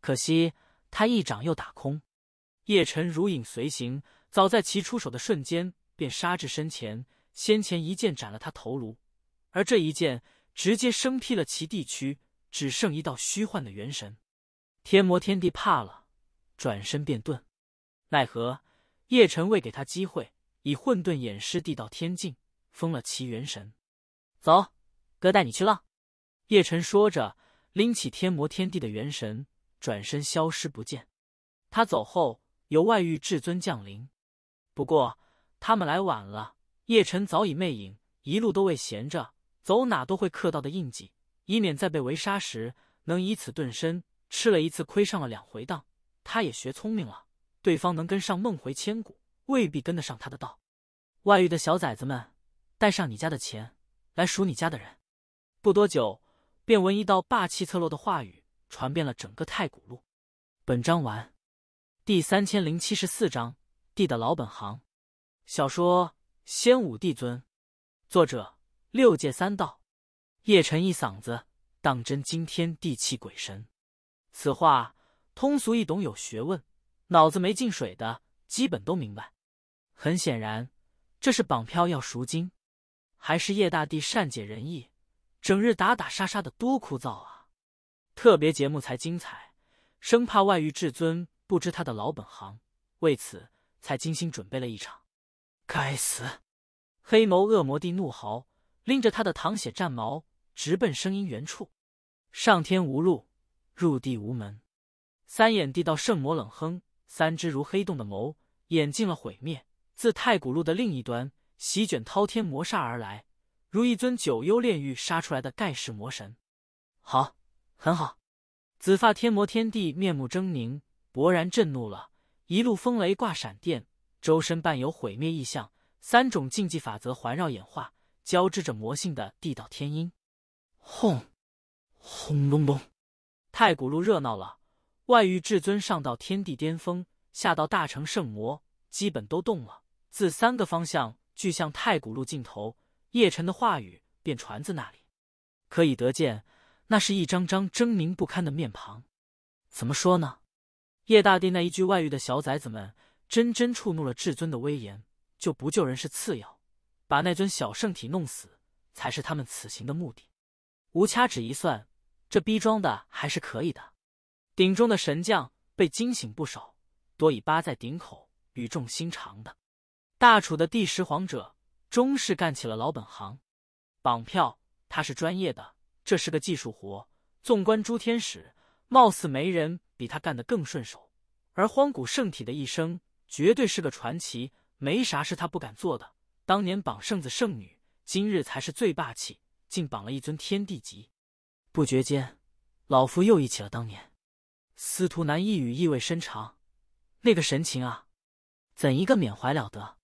可惜他一掌又打空。叶辰如影随形，早在其出手的瞬间便杀至身前，先前一剑斩了他头颅，而这一剑。直接生劈了其地区，只剩一道虚幻的元神。天魔天帝怕了，转身便遁。奈何叶辰未给他机会，以混沌眼师地道天境封了其元神。走，哥带你去浪。叶辰说着，拎起天魔天帝的元神，转身消失不见。他走后，有外域至尊降临，不过他们来晚了，叶辰早已魅影，一路都未闲着。走哪都会刻到的印记，以免在被围杀时能以此遁身。吃了一次亏，上了两回当，他也学聪明了。对方能跟上梦回千古，未必跟得上他的道。外域的小崽子们，带上你家的钱来赎你家的人。不多久，便闻一道霸气侧漏的话语传遍了整个太古路。本章完。第三千零七十四章地的老本行。小说《仙武帝尊》，作者。六界三道，叶辰一嗓子，当真惊天地泣鬼神。此话通俗易懂，有学问，脑子没进水的，基本都明白。很显然，这是绑票要赎金，还是叶大帝善解人意，整日打打杀杀的多枯燥啊！特别节目才精彩，生怕外域至尊不知他的老本行，为此才精心准备了一场。该死！黑眸恶魔帝怒嚎。拎着他的淌血战矛，直奔声音源处。上天无路，入地无门。三眼地道圣魔冷哼，三只如黑洞的眸，眼进了毁灭，自太古路的另一端席卷滔天魔煞而来，如一尊九幽炼狱杀出来的盖世魔神。好，很好。紫发天魔天帝面目狰狞，勃然震怒了，一路风雷挂闪电，周身伴有毁灭意象，三种禁忌法则环绕演化。交织着魔性的地道天音，轰，轰隆隆！太古路热闹了，外域至尊上到天地巅峰，下到大成圣魔，基本都动了。自三个方向聚向太古路尽头，叶辰的话语便传自那里。可以得见，那是一张张狰狞不堪的面庞。怎么说呢？叶大帝那一句“外域的小崽子们”，真真触怒了至尊的威严。就不救人是次要。把那尊小圣体弄死，才是他们此行的目的。吴掐指一算，这逼装的还是可以的。鼎中的神将被惊醒不少，多已扒在顶口，语重心长的。大楚的第十皇者终是干起了老本行，绑票。他是专业的，这是个技术活。纵观诸天使，貌似没人比他干得更顺手。而荒古圣体的一生绝对是个传奇，没啥是他不敢做的。当年榜圣子圣女，今日才是最霸气，竟榜了一尊天地级。不觉间，老夫又忆起了当年。司徒南一语意味深长，那个神情啊，怎一个缅怀了得？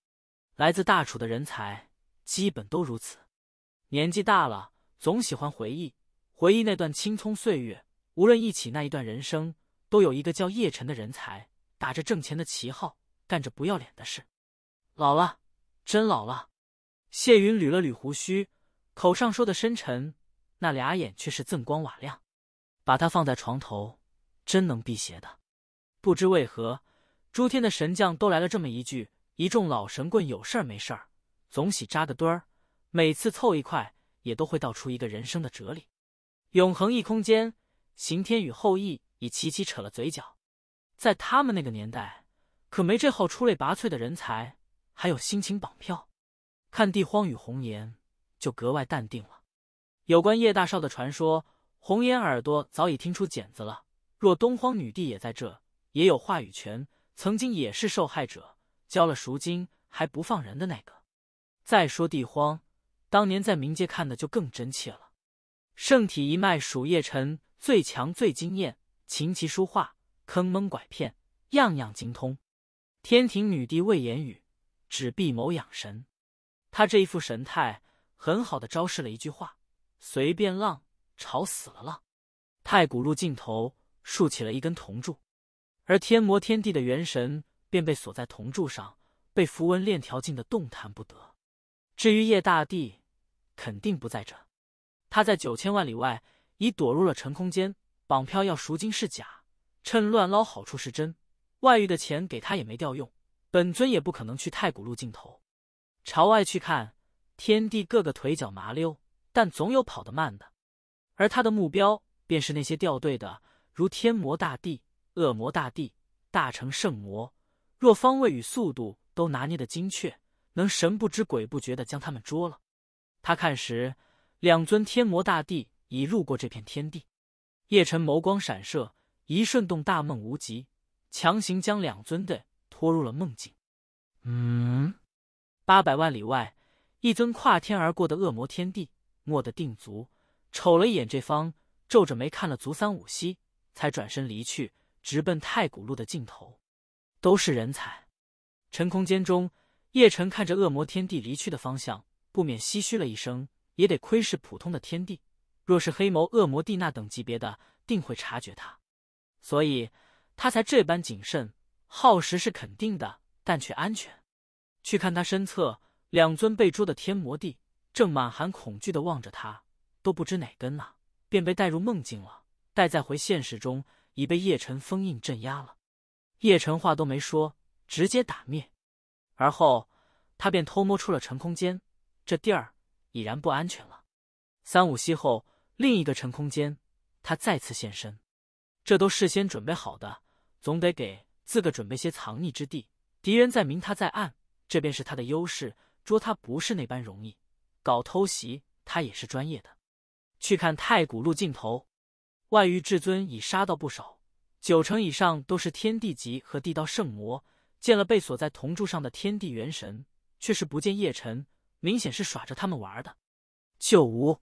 来自大楚的人才基本都如此，年纪大了，总喜欢回忆，回忆那段青葱岁月。无论忆起那一段人生，都有一个叫叶辰的人才，打着挣钱的旗号，干着不要脸的事。老了。真老了，谢云捋了捋胡须，口上说的深沉，那俩眼却是锃光瓦亮。把它放在床头，真能辟邪的。不知为何，诸天的神将都来了这么一句。一众老神棍有事儿没事儿，总喜扎个堆儿，每次凑一块，也都会道出一个人生的哲理。永恒一空间，刑天与后羿已齐齐扯了嘴角。在他们那个年代，可没这号出类拔萃的人才。还有心情绑票，看地荒与红颜就格外淡定了。有关叶大少的传说，红颜耳朵早已听出茧子了。若东荒女帝也在这，也有话语权，曾经也是受害者，交了赎金还不放人的那个。再说地荒，当年在冥界看的就更真切了。圣体一脉属叶辰最强最惊艳，琴棋书画、坑蒙拐骗，样样精通。天庭女帝魏延语。只闭眸养神，他这一副神态很好的昭示了一句话：随便浪，吵死了浪。太古路尽头竖起了一根铜柱，而天魔天帝的元神便被锁在铜柱上，被符文链条禁得动弹不得。至于叶大帝，肯定不在这，他在九千万里外，已躲入了尘空间。绑票要赎金是假，趁乱捞好处是真。外域的钱给他也没调用。本尊也不可能去太古路尽头，朝外去看。天地各个腿脚麻溜，但总有跑得慢的。而他的目标便是那些掉队的，如天魔大帝、恶魔大帝、大成圣魔。若方位与速度都拿捏的精确，能神不知鬼不觉的将他们捉了。他看时，两尊天魔大帝已路过这片天地。叶辰眸光闪射，一瞬动大梦无极，强行将两尊的。拖入了梦境。嗯，八百万里外，一尊跨天而过的恶魔天帝蓦地定足，瞅了一眼这方，皱着眉看了足三五息，才转身离去，直奔太古路的尽头。都是人才。尘空间中，叶晨看着恶魔天帝离去的方向，不免唏嘘了一声。也得窥视普通的天帝，若是黑眸恶魔帝那等级别的，定会察觉他，所以他才这般谨慎。耗时是肯定的，但却安全。去看他身侧两尊被捉的天魔帝，正满含恐惧的望着他，都不知哪根呐，便被带入梦境了。带再回现实中，已被叶辰封印镇压了。叶辰话都没说，直接打灭。而后他便偷摸出了陈空间，这地儿已然不安全了。三五息后，另一个陈空间，他再次现身。这都事先准备好的，总得给。自个准备些藏匿之地，敌人在明，他在暗，这便是他的优势。捉他不是那般容易，搞偷袭他也是专业的。去看太古路尽头，外域至尊已杀到不少，九成以上都是天地级和地道圣魔。见了被锁在铜柱上的天地元神，却是不见叶辰，明显是耍着他们玩的。就无，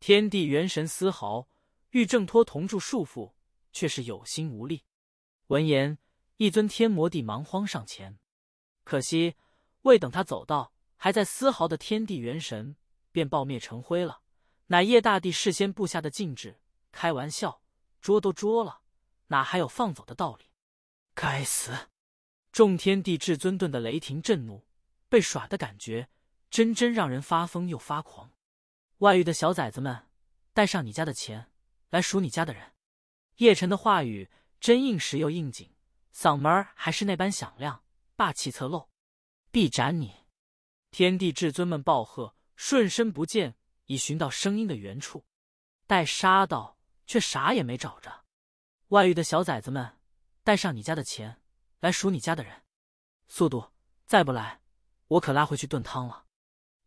天地元神丝毫欲挣脱铜柱束缚，却是有心无力。闻言。一尊天魔帝忙慌上前，可惜未等他走到，还在丝毫的天地元神便爆灭成灰了。乃叶大帝事先布下的禁制，开玩笑，捉都捉了，哪还有放走的道理？该死！众天地至尊顿的雷霆震怒，被耍的感觉真真让人发疯又发狂。外域的小崽子们，带上你家的钱来赎你家的人。叶辰的话语真应时又应景。嗓门还是那般响亮，霸气侧漏，必斩你！天地至尊们暴喝，瞬身不见，已寻到声音的原处，待杀到，却啥也没找着。外遇的小崽子们，带上你家的钱，来赎你家的人，速度！再不来，我可拉回去炖汤了。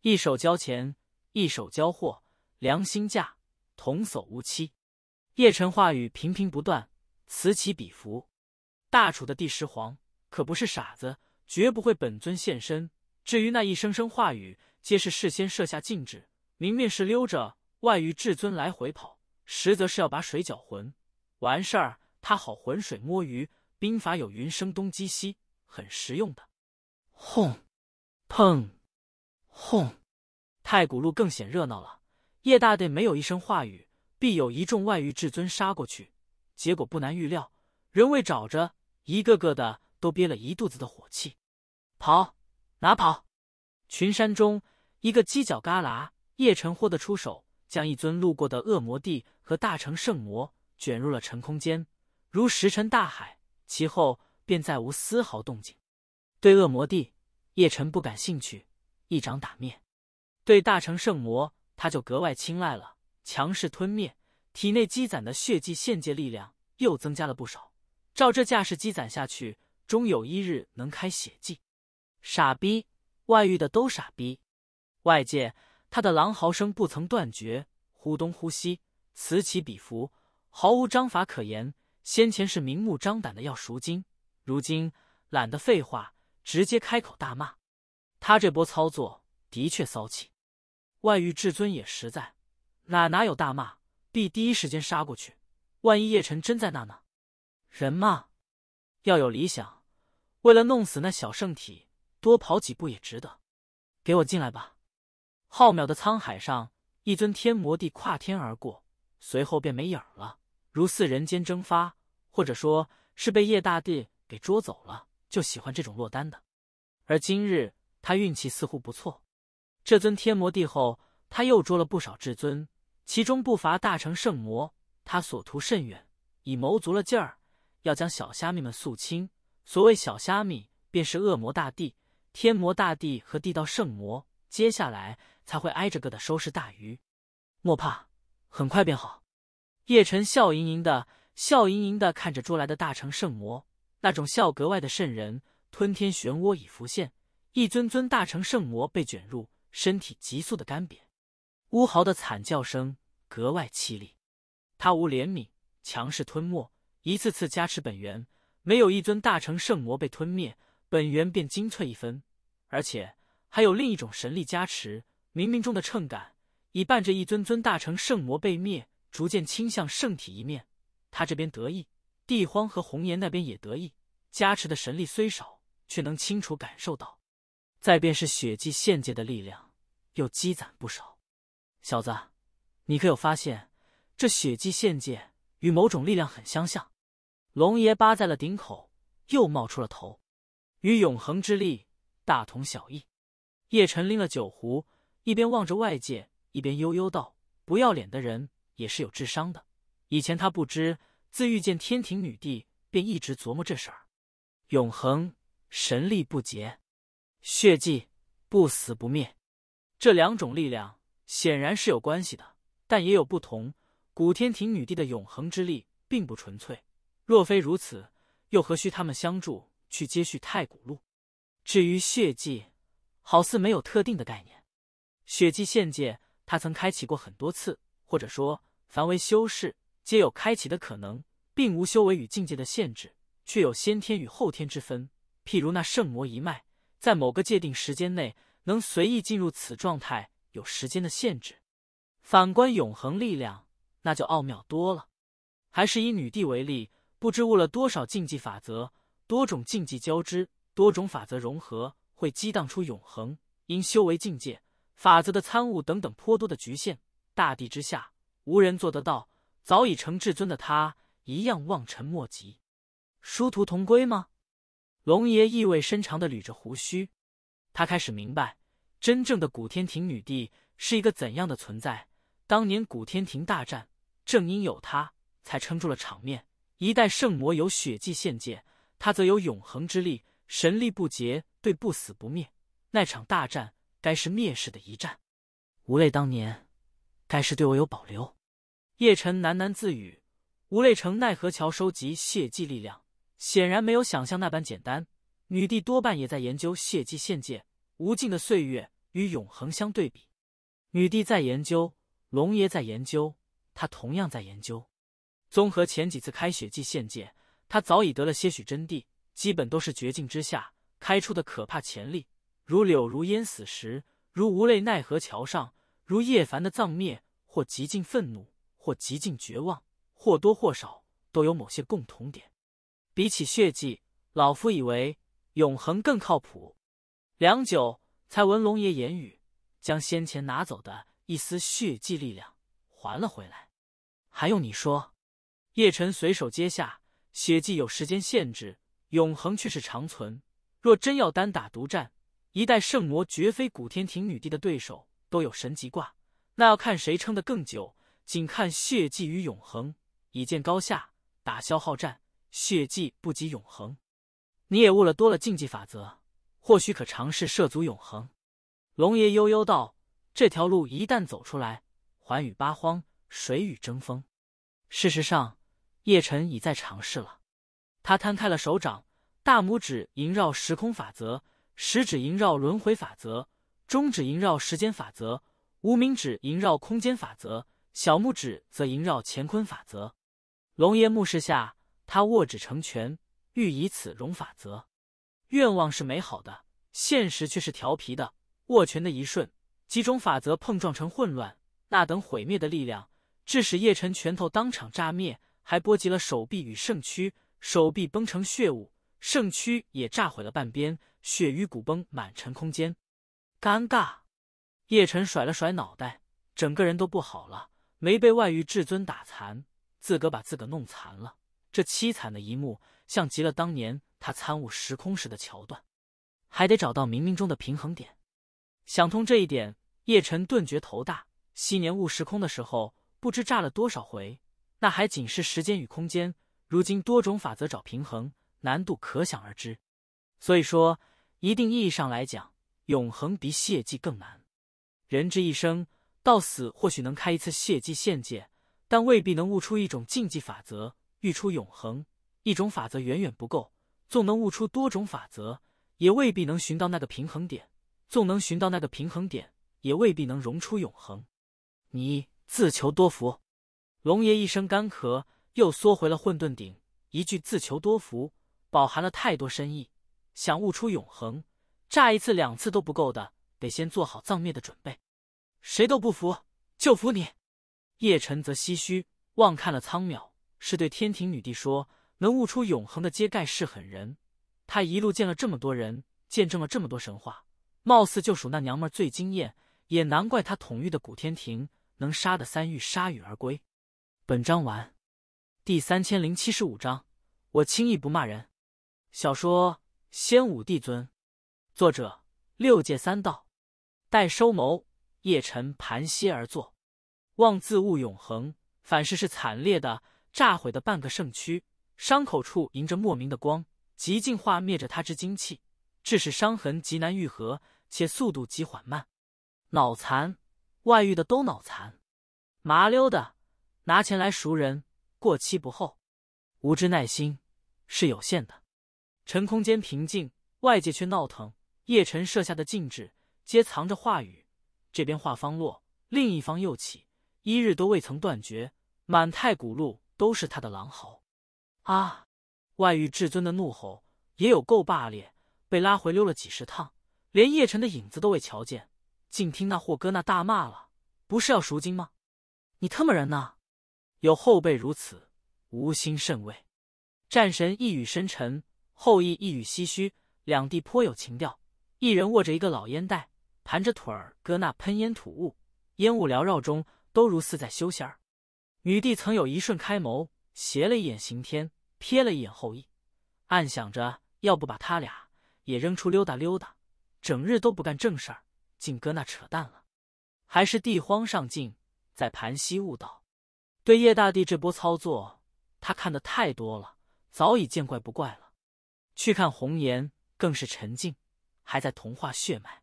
一手交钱，一手交货，良心价，童叟无欺。叶辰话语频频不断，此起彼伏。大楚的第十皇可不是傻子，绝不会本尊现身。至于那一声声话语，皆是事先设下禁制，明面是溜着外域至尊来回跑，实则是要把水搅浑，完事儿他好浑水摸鱼。兵法有云“声东击西”，很实用的。轰！砰！轰！太古路更显热闹了。叶大帝没有一声话语，必有一众外域至尊杀过去。结果不难预料，人未找着。一个个的都憋了一肚子的火气，跑哪跑？群山中一个犄角旮旯，叶辰豁得出手，将一尊路过的恶魔帝和大成圣魔卷入了尘空间，如石沉大海。其后便再无丝毫动静。对恶魔帝，叶辰不感兴趣，一掌打灭；对大成圣魔，他就格外青睐了，强势吞灭。体内积攒的血迹、限界力量又增加了不少。照这架势积攒下去，终有一日能开血祭。傻逼，外遇的都傻逼。外界，他的狼嚎声不曾断绝，忽东忽西，此起彼伏，毫无章法可言。先前是明目张胆的要赎金，如今懒得废话，直接开口大骂。他这波操作的确骚气。外遇至尊也实在，哪哪有大骂，必第一时间杀过去。万一叶辰真在那呢？人嘛，要有理想。为了弄死那小圣体，多跑几步也值得。给我进来吧！浩渺的沧海上，一尊天魔帝跨天而过，随后便没影儿了，如似人间蒸发，或者说是被叶大帝给捉走了。就喜欢这种落单的，而今日他运气似乎不错。这尊天魔帝后，他又捉了不少至尊，其中不乏大成圣魔。他所图甚远，已谋足了劲儿。要将小虾米们肃清。所谓小虾米，便是恶魔大帝、天魔大帝和地道圣魔。接下来才会挨着个的收拾大鱼。莫怕，很快便好。叶辰笑盈盈的笑盈盈的看着捉来的大成圣魔，那种笑格外的渗人。吞天漩涡已浮现，一尊尊大成圣魔被卷入，身体急速的干瘪，乌豪的惨叫声格外凄厉。他无怜悯，强势吞没。一次次加持本源，没有一尊大成圣魔被吞灭，本源便精粹一分，而且还有另一种神力加持，冥冥中的秤杆已伴着一尊尊大成圣魔被灭，逐渐倾向圣体一面。他这边得意，地荒和红颜那边也得意。加持的神力虽少，却能清楚感受到。再便是血祭献界的力量，又积攒不少。小子，你可有发现，这血祭献界与某种力量很相像？龙爷扒在了顶口，又冒出了头，与永恒之力大同小异。叶辰拎了酒壶，一边望着外界，一边悠悠道：“不要脸的人也是有智商的。以前他不知，自遇见天庭女帝，便一直琢磨这事儿。永恒神力不竭，血迹不死不灭，这两种力量显然是有关系的，但也有不同。古天庭女帝的永恒之力并不纯粹。”若非如此，又何须他们相助去接续太古路？至于血祭，好似没有特定的概念。血祭现界，他曾开启过很多次，或者说，凡为修士皆有开启的可能，并无修为与境界的限制，却有先天与后天之分。譬如那圣魔一脉，在某个界定时间内能随意进入此状态，有时间的限制。反观永恒力量，那就奥妙多了。还是以女帝为例。不知悟了多少禁忌法则，多种禁忌交织，多种法则融合，会激荡出永恒。因修为境界、法则的参悟等等颇多的局限，大地之下无人做得到。早已成至尊的他，一样望尘莫及。殊途同归吗？龙爷意味深长的捋着胡须，他开始明白，真正的古天庭女帝是一个怎样的存在。当年古天庭大战，正因有他，才撑住了场面。一代圣魔有血祭现界，他则有永恒之力，神力不竭，对不死不灭。那场大战，该是灭世的一战。无泪当年，该是对我有保留。叶辰喃喃自语。无泪城奈何桥收集血祭力量，显然没有想象那般简单。女帝多半也在研究血祭现界。无尽的岁月与永恒相对比，女帝在研究，龙爷在研究，他同样在研究。综合前几次开血祭献祭，他早已得了些许真谛，基本都是绝境之下开出的可怕潜力，如柳如烟死时，如无泪奈何桥上，如叶凡的葬灭，或极尽愤怒，或极尽绝望，或多或少都有某些共同点。比起血迹，老夫以为永恒更靠谱。良久，才闻龙爷言语，将先前拿走的一丝血迹力量还了回来。还用你说？叶辰随手接下血祭，有时间限制，永恒却是长存。若真要单打独战，一代圣魔绝非古天庭女帝的对手。都有神级挂，那要看谁撑得更久。仅看血祭与永恒，以见高下。打消耗战，血祭不及永恒。你也悟了多了竞技法则，或许可尝试涉足永恒。龙爷悠悠道：“这条路一旦走出来，寰宇八荒，谁与争锋？”事实上。叶辰已在尝试了，他摊开了手掌，大拇指萦绕时空法则，食指萦绕轮回法则，中指萦绕时间法则，无名指萦绕空间法则，小拇指则萦绕乾坤法则。龙爷目视下，他握指成拳，欲以此融法则。愿望是美好的，现实却是调皮的。握拳的一瞬，几种法则碰撞成混乱，那等毁灭的力量，致使叶辰拳头当场炸灭。还波及了手臂与肾躯，手臂崩成血雾，肾躯也炸毁了半边，血与骨崩满城空间。尴尬，叶辰甩了甩脑袋，整个人都不好了。没被外域至尊打残，自个把自个弄残了。这凄惨的一幕，像极了当年他参悟时空时的桥段。还得找到冥冥中的平衡点，想通这一点，叶辰顿觉头大。昔年悟时空的时候，不知炸了多少回。那还仅是时间与空间，如今多种法则找平衡，难度可想而知。所以说，一定意义上来讲，永恒比血祭更难。人之一生到死，或许能开一次血祭限界，但未必能悟出一种禁忌法则。欲出永恒，一种法则远远不够。纵能悟出多种法则，也未必能寻到那个平衡点。纵能寻到那个平衡点，也未必能融出永恒。你自求多福。龙爷一声干咳，又缩回了混沌顶，一句“自求多福”，饱含了太多深意。想悟出永恒，炸一次两次都不够的，得先做好葬灭的准备。谁都不服，就服你。叶辰则唏嘘，望看了苍淼，是对天庭女帝说：“能悟出永恒的揭盖是狠人。”他一路见了这么多人，见证了这么多神话，貌似就属那娘们最惊艳，也难怪他统御的古天庭能杀得三域铩羽而归。本章完，第三千零七十五章，我轻易不骂人。小说《仙武帝尊》，作者六界三道。待收谋，叶辰盘膝而坐，望自悟永恒。反噬是惨烈的，炸毁的半个圣躯，伤口处迎着莫名的光，极尽化灭着他之精气，致使伤痕极难愈合，且速度极缓慢。脑残，外遇的都脑残，麻溜的。拿钱来赎人，过期不候。无知耐心是有限的。尘空间平静，外界却闹腾。叶辰设下的禁制，皆藏着话语。这边话方落，另一方又起，一日都未曾断绝。满太古路都是他的狼嚎。啊！外域至尊的怒吼也有够霸烈，被拉回溜了几十趟，连叶辰的影子都未瞧见，竟听那霍哥那大骂了：“不是要赎金吗？你特么人呢？”有后辈如此，吾心甚慰。战神一语深沉，后羿一语唏嘘，两地颇有情调。一人握着一个老烟袋，盘着腿儿搁那喷烟吐雾，烟雾缭绕中都如似在修仙儿。女帝曾有一瞬开眸，斜了一眼刑天，瞥了一眼后羿，暗想着：要不把他俩也扔出溜达溜达，整日都不干正事儿，竟搁那扯淡了。还是地荒上进，在盘膝悟道。对叶大帝这波操作，他看得太多了，早已见怪不怪了。去看红颜更是沉静，还在同化血脉。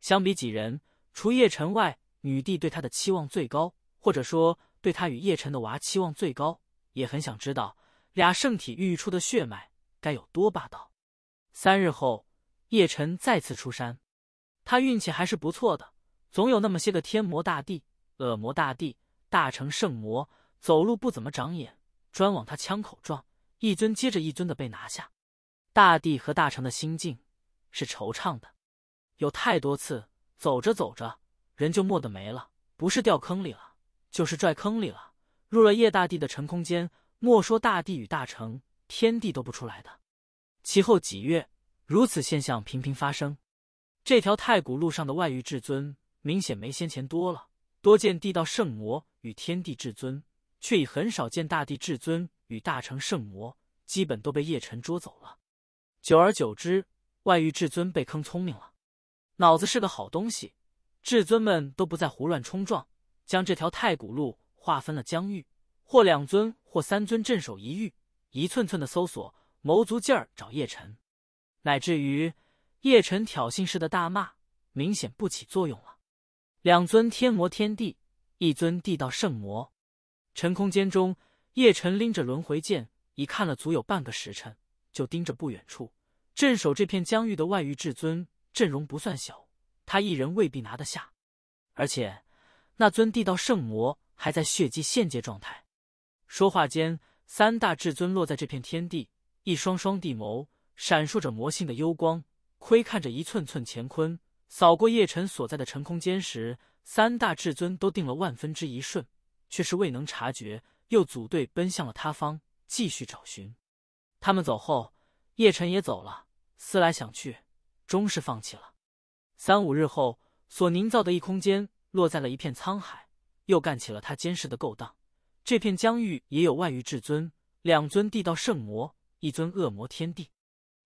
相比几人，除叶辰外，女帝对他的期望最高，或者说对他与叶辰的娃期望最高，也很想知道俩圣体孕育出的血脉该有多霸道。三日后，叶辰再次出山，他运气还是不错的，总有那么些个天魔大帝、恶魔大帝。大成圣魔走路不怎么长眼，专往他枪口撞，一尊接着一尊的被拿下。大帝和大成的心境是惆怅的，有太多次走着走着，人就没得没了，不是掉坑里了，就是拽坑里了。入了叶大帝的尘空间，莫说大帝与大成，天地都不出来的。其后几月，如此现象频频发生，这条太古路上的外域至尊明显没先前多了。多见地道圣魔与天地至尊，却已很少见大地至尊与大成圣魔，基本都被叶辰捉走了。久而久之，外域至尊被坑聪明了，脑子是个好东西。至尊们都不再胡乱冲撞，将这条太古路划分了疆域，或两尊或三尊镇守一域，一寸寸的搜索，谋足劲儿找叶辰，乃至于叶辰挑衅式的大骂，明显不起作用了。两尊天魔天帝，一尊地道圣魔。尘空间中，叶辰拎着轮回剑，已看了足有半个时辰，就盯着不远处镇守这片疆域的外域至尊阵容不算小，他一人未必拿得下。而且，那尊地道圣魔还在血祭现界状态。说话间，三大至尊落在这片天地，一双双地眸闪烁着魔性的幽光，窥看着一寸寸乾坤。扫过叶辰所在的辰空间时，三大至尊都定了万分之一瞬，却是未能察觉，又组队奔向了他方，继续找寻。他们走后，叶辰也走了。思来想去，终是放弃了。三五日后，所凝造的一空间落在了一片沧海，又干起了他监视的勾当。这片疆域也有外域至尊、两尊地道圣魔、一尊恶魔天帝，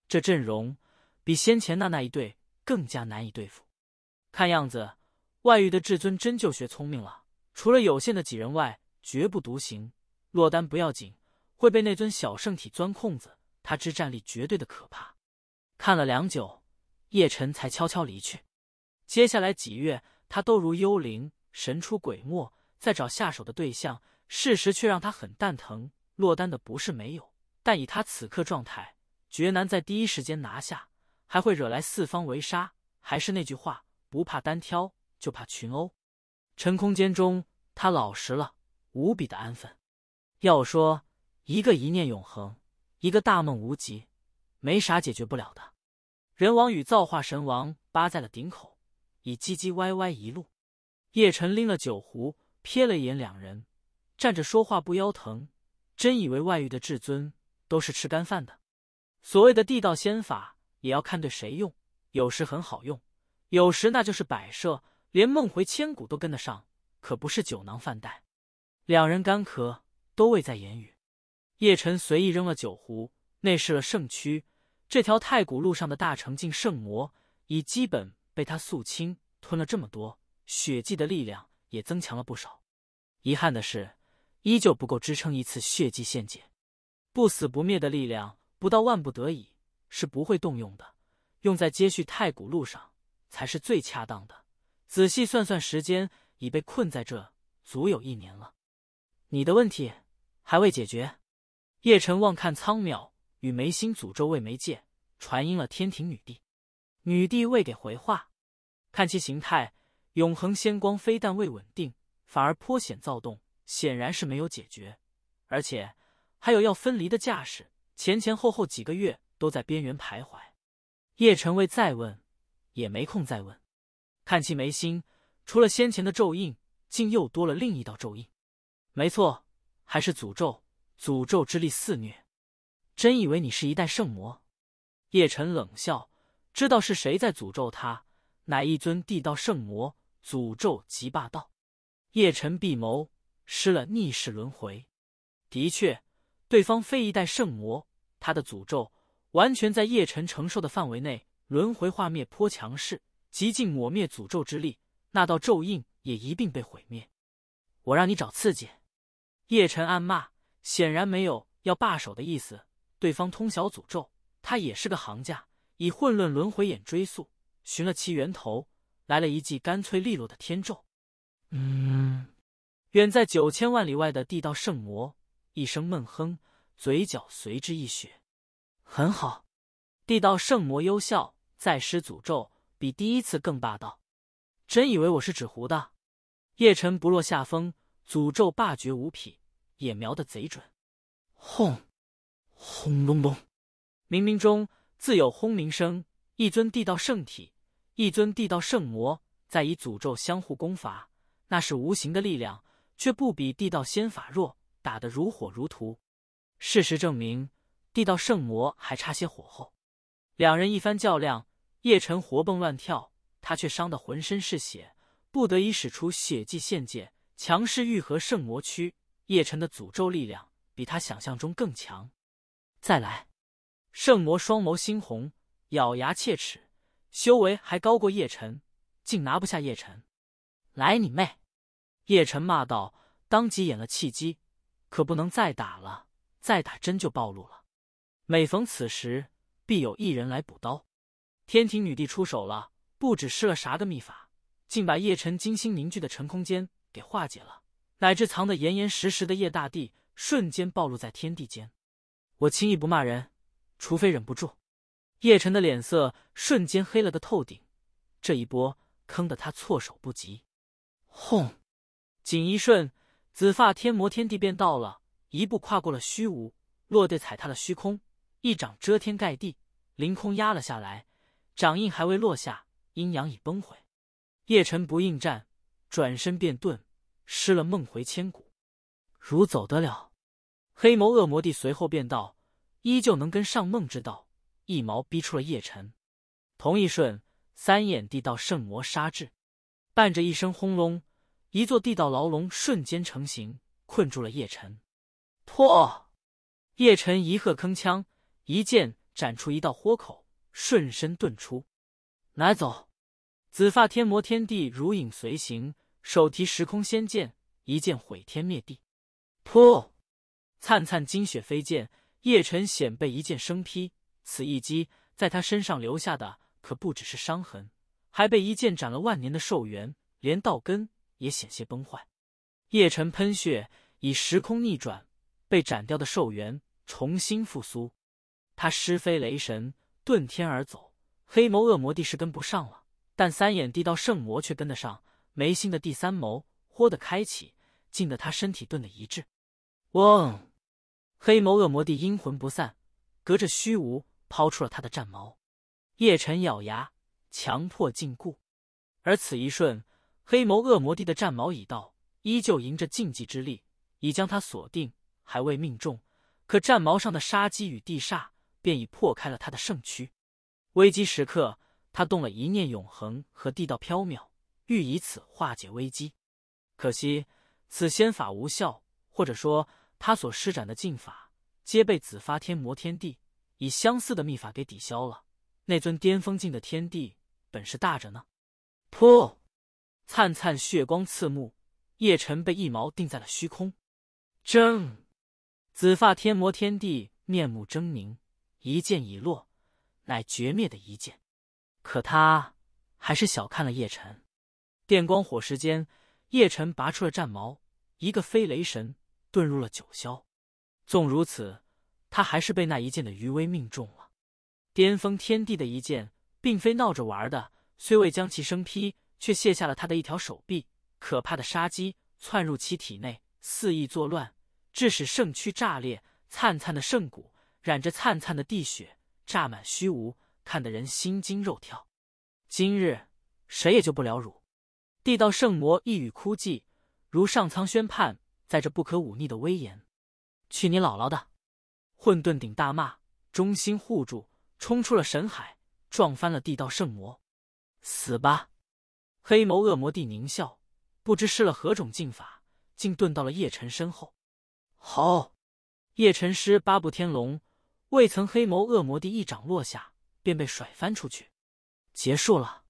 这阵容比先前那那一对。更加难以对付。看样子，外域的至尊真就学聪明了，除了有限的几人外，绝不独行。落单不要紧，会被那尊小圣体钻空子。他之战力绝对的可怕。看了良久，叶辰才悄悄离去。接下来几月，他都如幽灵，神出鬼没，在找下手的对象。事实却让他很蛋疼。落单的不是没有，但以他此刻状态，绝难在第一时间拿下。还会惹来四方围杀。还是那句话，不怕单挑，就怕群殴。尘空间中，他老实了，无比的安分。要我说，一个一念永恒，一个大梦无极，没啥解决不了的。人王与造化神王扒在了顶口，已唧唧歪歪一路。叶辰拎了酒壶，瞥了一眼两人，站着说话不腰疼，真以为外域的至尊都是吃干饭的？所谓的地道仙法。也要看对谁用，有时很好用，有时那就是摆设。连梦回千古都跟得上，可不是酒囊饭袋。两人干咳，都未再言语。叶辰随意扔了酒壶，内视了圣躯。这条太古路上的大成境圣魔，已基本被他肃清。吞了这么多血迹的力量，也增强了不少。遗憾的是，依旧不够支撑一次血迹献祭。不死不灭的力量，不到万不得已。是不会动用的，用在接续太古路上才是最恰当的。仔细算算时间，已被困在这足有一年了。你的问题还未解决。叶辰望看苍淼与眉心诅咒未没解，传音了天庭女帝。女帝未给回话。看其形态，永恒仙光非但未稳定，反而颇显躁动，显然是没有解决，而且还有要分离的架势。前前后后几个月。都在边缘徘徊。叶辰未再问，也没空再问。看其眉心，除了先前的咒印，竟又多了另一道咒印。没错，还是诅咒，诅咒之力肆虐。真以为你是一代圣魔？叶辰冷笑，知道是谁在诅咒他，乃一尊地道圣魔，诅咒极霸道。叶辰闭眸，失了逆世轮回。的确，对方非一代圣魔，他的诅咒。完全在叶辰承受的范围内，轮回化灭颇强势，极尽抹灭诅咒之力，那道咒印也一并被毁灭。我让你找刺激，叶辰暗骂，显然没有要罢手的意思。对方通晓诅咒，他也是个行家，以混乱轮回眼追溯，寻了其源头，来了一记干脆利落的天咒。嗯，远在九千万里外的地道圣魔一声闷哼，嘴角随之一血。很好，地道圣魔幽笑再施诅咒，比第一次更霸道。真以为我是纸糊的？叶辰不落下风，诅咒霸绝无匹，也瞄得贼准。轰！轰隆隆，冥冥中自有轰鸣声。一尊地道圣体，一尊地道圣魔，在以诅咒相互攻伐。那是无形的力量，却不比地道仙法弱。打得如火如荼。事实证明。地道圣魔还差些火候，两人一番较量，叶辰活蹦乱跳，他却伤得浑身是血，不得已使出血祭献界，强势愈合圣魔躯。叶辰的诅咒力量比他想象中更强。再来，圣魔双眸猩红，咬牙切齿，修为还高过叶辰，竟拿不下叶辰。来你妹！叶辰骂道，当即演了契机，可不能再打了，再打真就暴露了。每逢此时，必有一人来补刀。天庭女帝出手了，不止施了啥个秘法，竟把叶辰精心凝聚的尘空间给化解了，乃至藏得严严实实的叶大帝瞬间暴露在天地间。我轻易不骂人，除非忍不住。叶辰的脸色瞬间黑了个透顶，这一波坑得他措手不及。轰！仅一瞬，紫发天魔天帝便到了，一步跨过了虚无，落地踩踏了虚空。一掌遮天盖地，凌空压了下来。掌印还未落下，阴阳已崩毁。叶辰不应战，转身便遁，失了梦回千古。如走得了，黑眸恶魔帝随后便道：“依旧能跟上梦之道，一矛逼出了叶辰。同一瞬，三眼地道圣魔杀至，伴着一声轰隆，一座地道牢笼瞬间成型，困住了叶辰。破！叶辰一喝，铿锵。一剑斩出一道豁口，瞬身遁出。拿走！紫发天魔天帝如影随形，手提时空仙剑，一剑毁天灭地。噗！灿灿金血飞溅，叶辰险被一剑生劈。此一击在他身上留下的可不只是伤痕，还被一剑斩了万年的寿元，连道根也险些崩坏。叶辰喷血，以时空逆转，被斩掉的寿元重新复苏。他施飞雷神遁天而走，黑眸恶魔帝是跟不上了，但三眼地道圣魔却跟得上，眉心的第三眸豁的开启，禁得他身体顿的一致。嗡，黑眸恶魔帝阴魂不散，隔着虚无抛出了他的战矛。叶辰咬牙，强迫禁锢。而此一瞬，黑眸恶魔帝的战矛已到，依旧迎着禁忌之力，已将他锁定，还未命中，可战矛上的杀机与地煞。便已破开了他的圣躯，危机时刻，他动了一念永恒和地道飘渺，欲以此化解危机。可惜此仙法无效，或者说他所施展的禁法皆被紫发天魔天帝以相似的秘法给抵消了。那尊巅峰境的天帝本事大着呢。噗！灿灿血光刺目，叶辰被一矛钉在了虚空。正紫发天魔天帝面目狰狞。一剑已落，乃绝灭的一剑，可他还是小看了叶辰。电光火石间，叶辰拔出了战矛，一个飞雷神遁入了九霄。纵如此，他还是被那一剑的余威命中了。巅峰天地的一剑，并非闹着玩的。虽未将其生劈，却卸下了他的一条手臂。可怕的杀机窜入其体内，肆意作乱，致使圣躯炸裂，灿灿的圣骨。染着灿灿的地血，炸满虚无，看得人心惊肉跳。今日谁也救不了汝！地道圣魔一语枯寂，如上苍宣判，在这不可忤逆的威严。去你姥姥的！混沌顶大骂，中心护住，冲出了神海，撞翻了地道圣魔。死吧！黑眸恶魔帝狞笑，不知施了何种禁法，竟遁到了叶辰身后。好！叶辰施八部天龙。未曾黑眸恶魔的一掌落下，便被甩翻出去，结束了。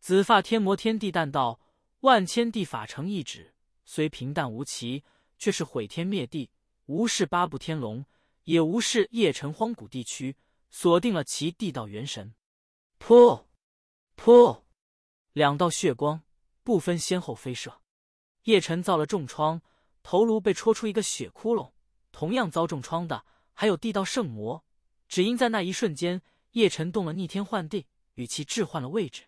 紫发天魔天帝淡道：“万千地法成一指，虽平淡无奇，却是毁天灭地，无视八部天龙，也无视叶辰荒古地区，锁定了其地道元神。”噗，噗，两道血光不分先后飞射，叶晨遭了重创，头颅被戳出一个血窟窿。同样遭重创的。还有地道圣魔，只因在那一瞬间，叶辰动了逆天换地，与其置换了位置。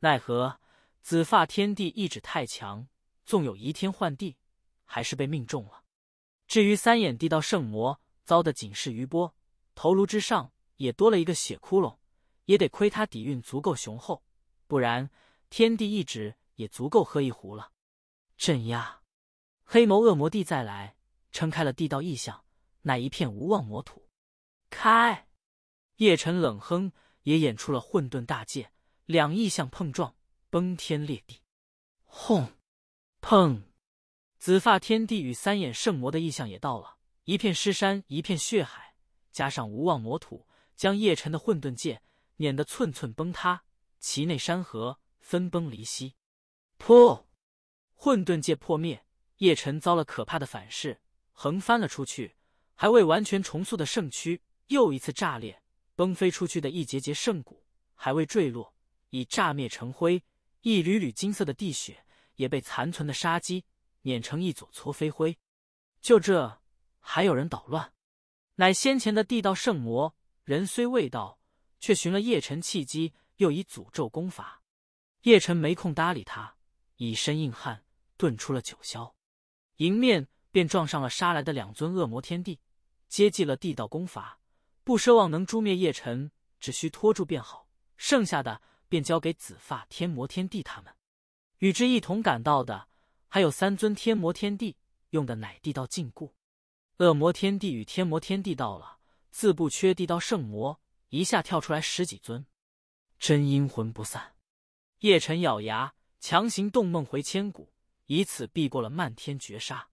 奈何紫发天帝意志太强，纵有移天换地，还是被命中了。至于三眼地道圣魔，遭的仅是余波，头颅之上也多了一个血窟窿。也得亏他底蕴足够雄厚，不然天地意志也足够喝一壶了。镇压，黑眸恶魔帝再来，撑开了地道异象。乃一片无望魔土，开！叶辰冷哼，也演出了混沌大界，两异象碰撞，崩天裂地，轰！砰！紫发天帝与三眼圣魔的异象也到了，一片尸山，一片血海，加上无望魔土，将叶辰的混沌界碾得寸寸崩塌，其内山河分崩离析，破！混沌界破灭，叶辰遭了可怕的反噬，横翻了出去。还未完全重塑的圣躯又一次炸裂，崩飞出去的一节节圣骨还未坠落，已炸灭成灰；一缕缕金色的地血也被残存的杀机碾成一撮撮飞灰。就这，还有人捣乱？乃先前的地道圣魔人虽未到，却寻了叶辰契机，又以诅咒攻伐。叶辰没空搭理他，以身硬汉遁出了九霄，迎面便撞上了杀来的两尊恶魔天帝。接济了地道功法，不奢望能诛灭叶辰，只需拖住便好，剩下的便交给紫发天魔天帝他们。与之一同赶到的，还有三尊天魔天帝，用的乃地道禁锢。恶魔天帝与天魔天帝到了，自不缺地道圣魔，一下跳出来十几尊，真阴魂不散。叶辰咬牙，强行动梦回千古，以此避过了漫天绝杀。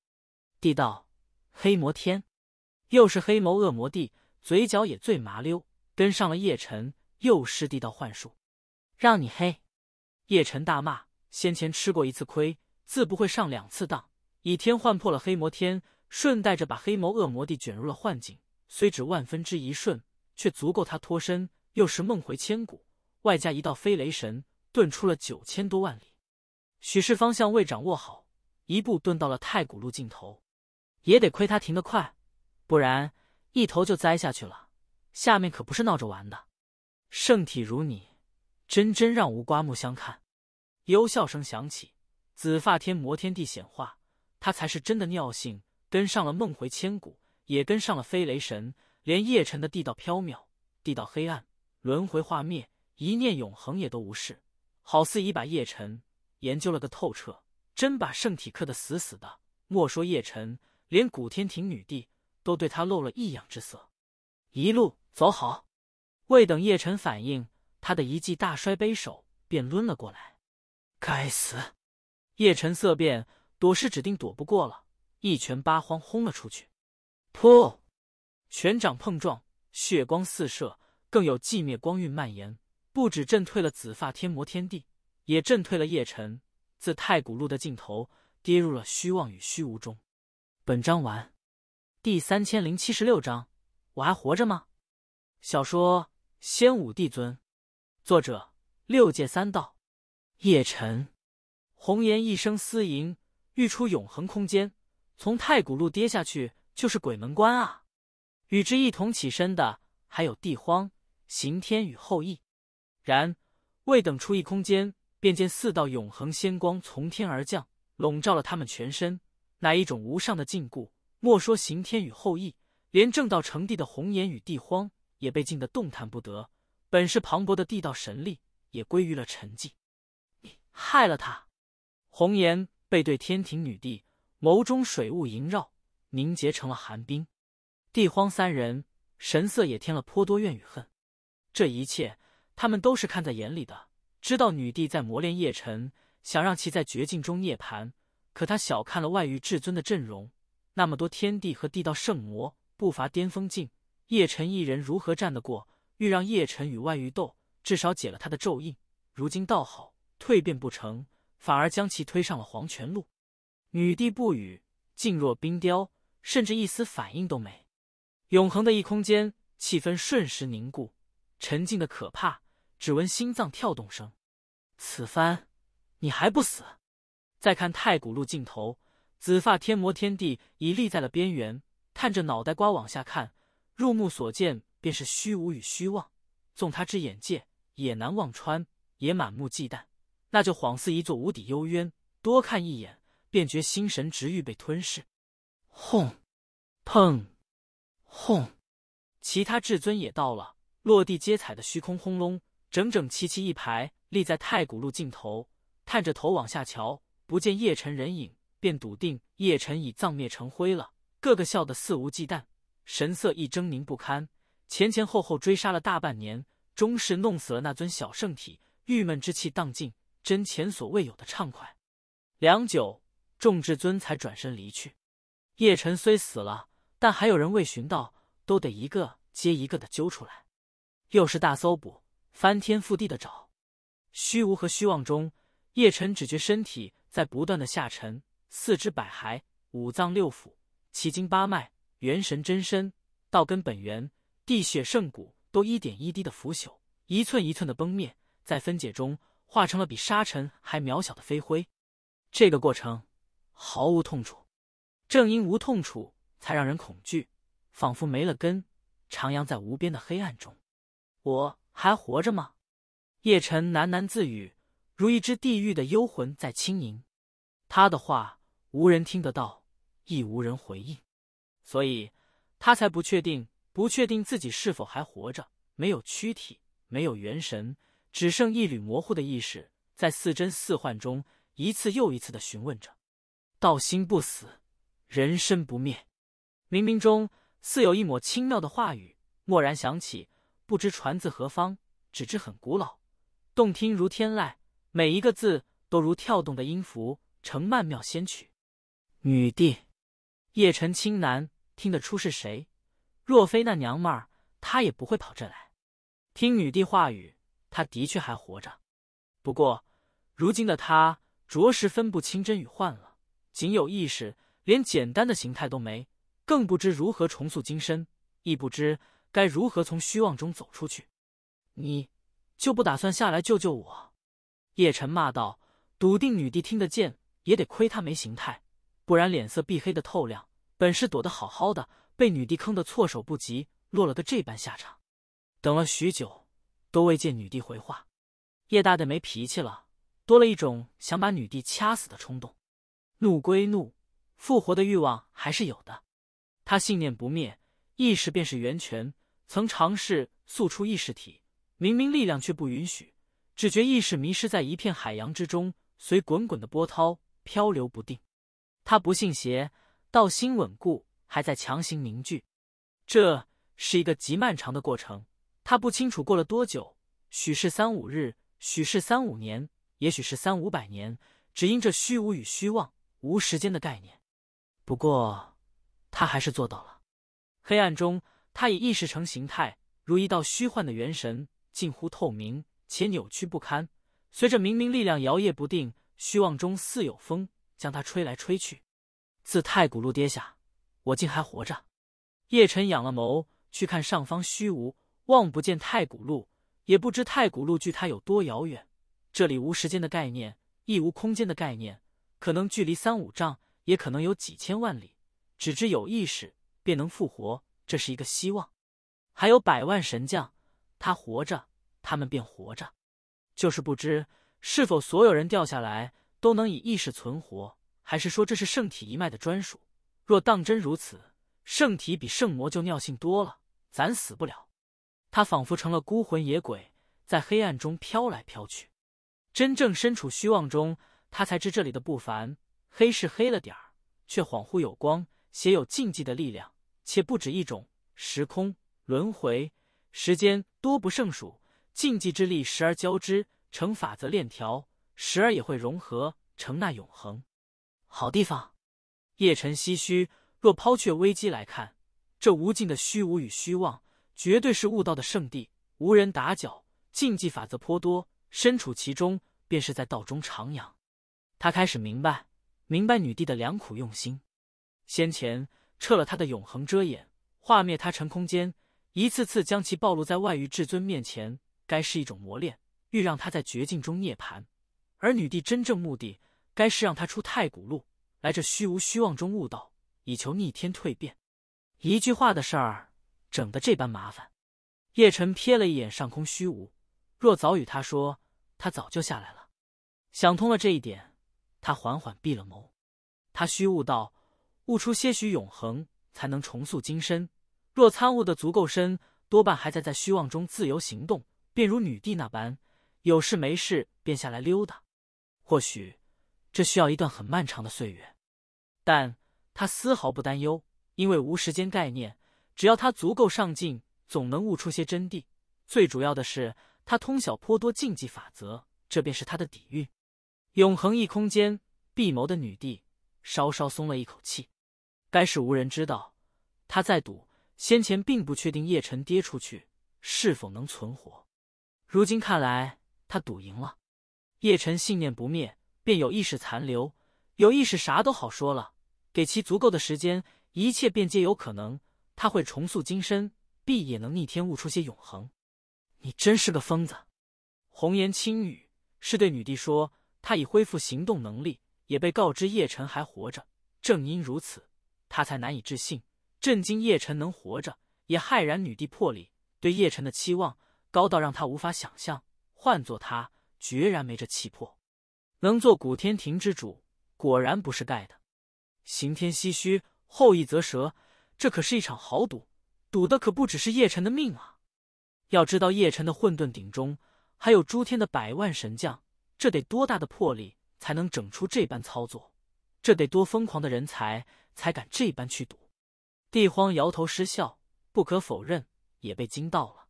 地道黑魔天。又是黑眸恶魔帝，嘴角也最麻溜，跟上了叶辰，又施地道幻术，让你黑！叶辰大骂，先前吃过一次亏，自不会上两次当。以天换破了黑魔天，顺带着把黑眸恶魔帝卷入了幻境，虽只万分之一瞬，却足够他脱身。又是梦回千古，外加一道飞雷神，遁出了九千多万里。许氏方向未掌握好，一步遁到了太古路尽头，也得亏他停得快。不然一头就栽下去了，下面可不是闹着玩的。圣体如你，真真让吾刮目相看。幽笑声响起，紫发天魔天帝显化，他才是真的尿性，跟上了梦回千古，也跟上了飞雷神，连叶晨的地道飘渺、地道黑暗、轮回化灭、一念永恒也都无视，好似已把叶辰研究了个透彻，真把圣体克得死死的。莫说叶辰，连古天庭女帝。都对他露了异样之色，一路走好。未等叶辰反应，他的一记大摔杯手便抡了过来。该死！叶辰色变，躲是指定躲不过了，一拳八荒轰了出去。噗！拳掌碰撞，血光四射，更有寂灭光晕蔓延，不止震退了紫发天魔天帝，也震退了叶辰自太古路的尽头，跌入了虚妄与虚无中。本章完。第三千零七十六章，我还活着吗？小说《仙武帝尊》，作者六界三道，叶辰。红颜一声嘶吟，欲出永恒空间，从太古路跌下去就是鬼门关啊！与之一同起身的还有地荒、刑天与后羿。然未等出一空间，便见四道永恒仙光从天而降，笼罩了他们全身，乃一种无上的禁锢。莫说刑天与后羿，连正道成帝的红颜与帝荒也被禁得动弹不得。本是磅礴的地道神力，也归于了沉寂。你害了他！红颜背对天庭女帝，眸中水雾萦绕，凝结成了寒冰。帝荒三人神色也添了颇多怨与恨。这一切，他们都是看在眼里的，知道女帝在磨练叶辰，想让其在绝境中涅槃。可他小看了外域至尊的阵容。那么多天地和地道圣魔，不乏巅峰境。叶辰一人如何战得过？欲让叶辰与外域斗，至少解了他的咒印。如今倒好，蜕变不成，反而将其推上了黄泉路。女帝不语，静若冰雕，甚至一丝反应都没。永恒的一空间，气氛瞬时凝固，沉静的可怕，只闻心脏跳动声。此番，你还不死？再看太古路尽头。紫发天魔天帝已立在了边缘，探着脑袋瓜往下看，入目所见便是虚无与虚妄，纵他之眼界也难望穿，也满目忌惮，那就恍似一座无底幽渊，多看一眼便觉心神直欲被吞噬。轰！砰！轰！其他至尊也到了，落地皆踩的虚空轰隆，整整齐齐一排立在太古路尽头，探着头往下瞧，不见叶辰人影。便笃定叶辰已葬灭成灰了，个个笑得肆无忌惮，神色亦狰狞不堪。前前后后追杀了大半年，终是弄死了那尊小圣体，郁闷之气荡尽，真前所未有的畅快。良久，众至尊才转身离去。叶辰虽死了，但还有人未寻到，都得一个接一个的揪出来。又是大搜捕，翻天覆地的找。虚无和虚妄中，叶辰只觉身体在不断的下沉。四肢百骸、五脏六腑、奇经八脉、元神真身、道根本源、地血圣骨，都一点一滴的腐朽，一寸一寸的崩灭，在分解中化成了比沙尘还渺小的飞灰。这个过程毫无痛楚，正因无痛楚，才让人恐惧，仿佛没了根，徜徉在无边的黑暗中。我还活着吗？叶辰喃喃自语，如一只地狱的幽魂在轻吟。他的话。无人听得到，亦无人回应，所以他才不确定，不确定自己是否还活着。没有躯体，没有元神，只剩一缕模糊的意识，在似真似幻中，一次又一次的询问着：“道心不死，人生不灭。”冥冥中似有一抹轻妙的话语蓦然响起，不知传自何方，只知很古老，动听如天籁，每一个字都如跳动的音符，成曼妙仙曲。女帝，叶辰轻喃，听得出是谁。若非那娘们儿，他也不会跑这来。听女帝话语，他的确还活着。不过，如今的他着实分不清真与幻了，仅有意识，连简单的形态都没，更不知如何重塑金身，亦不知该如何从虚妄中走出去。你就不打算下来救救我？叶辰骂道，笃定女帝听得见，也得亏他没形态。不然脸色必黑的透亮。本是躲得好好的，被女帝坑得措手不及，落了个这般下场。等了许久，都未见女帝回话，叶大的没脾气了，多了一种想把女帝掐死的冲动。怒归怒，复活的欲望还是有的。他信念不灭，意识便是源泉。曾尝试塑出意识体，明明力量却不允许，只觉意识迷失在一片海洋之中，随滚滚的波涛漂流不定。他不信邪，道心稳固，还在强行凝聚。这是一个极漫长的过程。他不清楚过了多久，许是三五日，许是三五年，也许是三五百年。只因这虚无与虚妄无时间的概念。不过，他还是做到了。黑暗中，他以意识成形态，如一道虚幻的元神，近乎透明且扭曲不堪。随着冥冥力量摇曳不定，虚妄中似有风。将它吹来吹去，自太古路跌下，我竟还活着。叶辰仰了眸，去看上方虚无，望不见太古路，也不知太古路距他有多遥远。这里无时间的概念，亦无空间的概念，可能距离三五丈，也可能有几千万里。只知有意识，便能复活，这是一个希望。还有百万神将，他活着，他们便活着。就是不知是否所有人掉下来。都能以意识存活，还是说这是圣体一脉的专属？若当真如此，圣体比圣魔就尿性多了，咱死不了。他仿佛成了孤魂野鬼，在黑暗中飘来飘去。真正身处虚妄中，他才知这里的不凡。黑是黑了点儿，却恍惚有光，携有禁忌的力量，且不止一种。时空轮回、时间多不胜数，禁忌之力时而交织，成法则链条。时而也会融合成那永恒，好地方。叶晨唏嘘：若抛却危机来看，这无尽的虚无与虚妄，绝对是悟道的圣地，无人打搅，禁忌法则颇多。身处其中，便是在道中徜徉。他开始明白，明白女帝的良苦用心。先前撤了他的永恒遮掩，化灭他成空间，一次次将其暴露在外域至尊面前，该是一种磨练，欲让他在绝境中涅槃，而女帝真正目的，该是让他出太古路，来这虚无虚妄中悟道，以求逆天蜕变。一句话的事儿，整得这般麻烦。叶辰瞥了一眼上空虚无，若早与他说，他早就下来了。想通了这一点，他缓缓闭了眸。他虚悟道，悟出些许永恒，才能重塑金身。若参悟的足够深，多半还在在虚妄中自由行动，便如女帝那般，有事没事便下来溜达。或许这需要一段很漫长的岁月，但他丝毫不担忧，因为无时间概念，只要他足够上进，总能悟出些真谛。最主要的是，他通晓颇多禁忌法则，这便是他的底蕴。永恒异空间毕眸的女帝稍稍松了一口气，该是无人知道他在赌。先前并不确定叶辰跌出去是否能存活，如今看来，他赌赢了。叶辰信念不灭，便有意识残留。有意识，啥都好说了。给其足够的时间，一切便皆有可能。他会重塑金身，必也能逆天悟出些永恒。你真是个疯子！红颜轻语是对女帝说，她已恢复行动能力，也被告知叶辰还活着。正因如此，她才难以置信，震惊叶辰能活着，也骇然女帝魄力，对叶辰的期望高到让她无法想象。换做他。决然没这气魄，能做古天庭之主，果然不是盖的。刑天唏嘘，后羿则舌，这可是一场豪赌，赌的可不只是叶辰的命啊！要知道，叶辰的混沌鼎中还有诸天的百万神将，这得多大的魄力才能整出这般操作？这得多疯狂的人才才敢这般去赌？帝荒摇头失笑，不可否认，也被惊到了。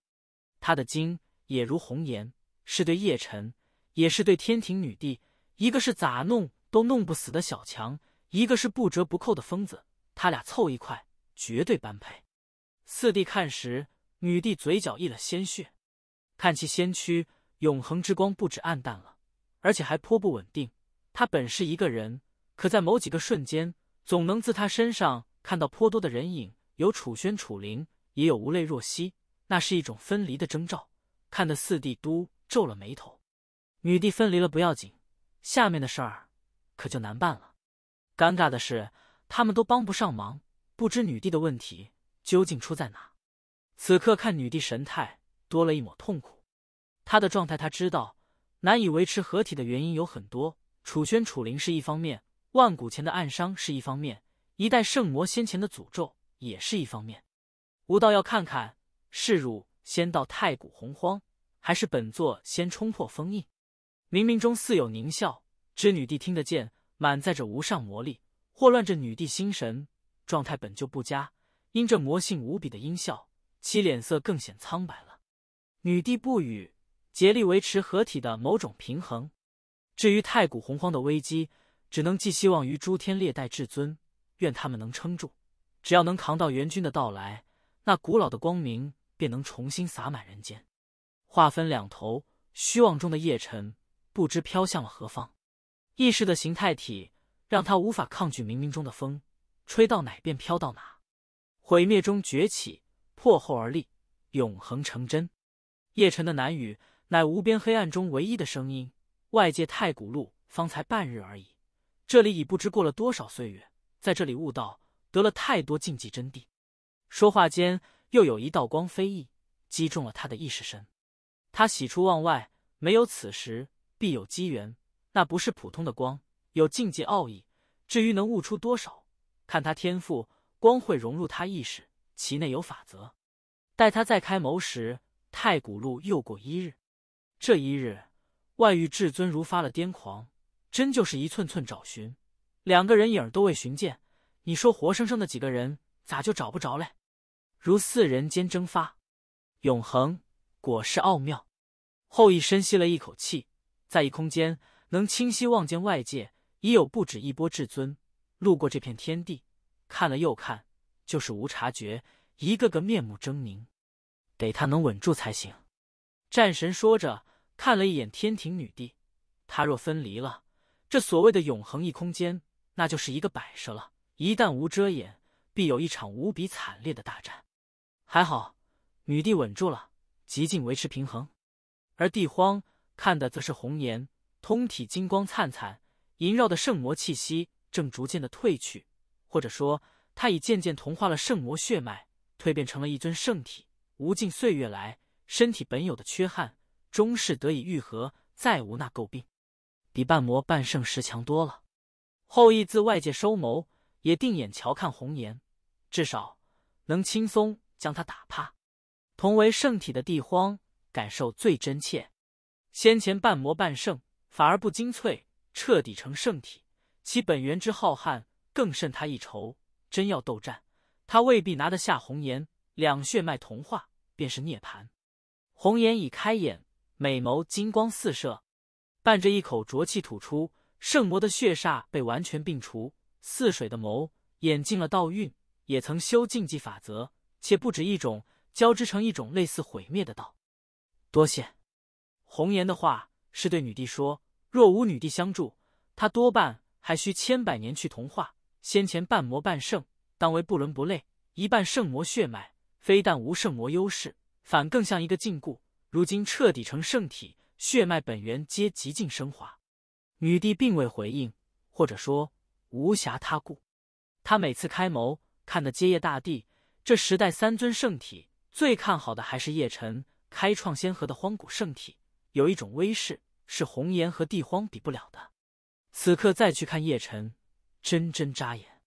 他的惊也如红颜，是对叶辰也是对天庭女帝，一个是咋弄都弄不死的小强，一个是不折不扣的疯子，他俩凑一块绝对般配。四弟看时，女帝嘴角溢了鲜血，看其仙躯，永恒之光不止暗淡了，而且还颇不稳定。他本是一个人，可在某几个瞬间，总能自他身上看到颇多的人影，有楚轩、楚灵，也有无泪若曦。那是一种分离的征兆，看得四帝都皱了眉头。女帝分离了不要紧，下面的事儿可就难办了。尴尬的是，他们都帮不上忙，不知女帝的问题究竟出在哪。此刻看女帝神态，多了一抹痛苦。她的状态，他知道难以维持合体的原因有很多。楚宣、楚灵是一方面，万古前的暗伤是一方面，一代圣魔先前的诅咒也是一方面。吾倒要看看，是汝先到太古洪荒，还是本座先冲破封印。冥冥中似有狞笑，知女帝听得见，满载着无上魔力，祸乱着女帝心神。状态本就不佳，因这魔性无比的阴笑，其脸色更显苍白了。女帝不语，竭力维持合体的某种平衡。至于太古洪荒的危机，只能寄希望于诸天列代至尊，愿他们能撑住。只要能扛到援军的到来，那古老的光明便能重新洒满人间。话分两头，虚妄中的叶辰。不知飘向了何方，意识的形态体让他无法抗拒冥冥中的风，吹到哪便飘到哪。毁灭中崛起，破后而立，永恒成真。叶辰的南语乃无边黑暗中唯一的声音。外界太古路方才半日而已，这里已不知过了多少岁月。在这里悟道，得了太多禁忌真谛。说话间，又有一道光飞翼击中了他的意识身。他喜出望外，没有此时。必有机缘，那不是普通的光，有境界奥义。至于能悟出多少，看他天赋。光会融入他意识，其内有法则。待他再开眸时，太古路又过一日。这一日，外域至尊如发了癫狂，真就是一寸寸找寻，两个人影都未寻见。你说活生生的几个人，咋就找不着嘞？如似人间蒸发，永恒果是奥妙。后羿深吸了一口气。在一空间能清晰望见外界，已有不止一波至尊路过这片天地，看了又看，就是无察觉。一个个面目狰狞，得他能稳住才行。战神说着，看了一眼天庭女帝，他若分离了这所谓的永恒异空间，那就是一个摆设了。一旦无遮掩，必有一场无比惨烈的大战。还好，女帝稳住了，极尽维持平衡，而地荒。看的则是红颜，通体金光灿灿，萦绕的圣魔气息正逐渐的褪去，或者说他已渐渐同化了圣魔血脉，蜕变成了一尊圣体。无尽岁月来，身体本有的缺憾终是得以愈合，再无那诟病，比半魔半圣时强多了。后羿自外界收谋，也定眼瞧看红颜，至少能轻松将他打趴。同为圣体的地荒感受最真切。先前半魔半圣反而不精粹，彻底成圣体，其本源之浩瀚更胜他一筹。真要斗战，他未必拿得下红颜。两血脉同化便是涅槃。红颜已开眼，美眸金光四射，伴着一口浊气吐出。圣魔的血煞被完全摒除，似水的眸演进了道运，也曾修禁忌法则，且不止一种，交织成一种类似毁灭的道。多谢。红颜的话是对女帝说：“若无女帝相助，他多半还需千百年去同化。先前半魔半圣，当为不伦不类；一半圣魔血脉，非但无圣魔优势，反更像一个禁锢。如今彻底成圣体，血脉本源皆极尽升华。”女帝并未回应，或者说无暇他顾。他每次开眸，看的皆叶大帝。这时代三尊圣体最看好的还是叶辰开创先河的荒古圣体。有一种威势是红颜和地荒比不了的。此刻再去看叶辰，真真扎眼。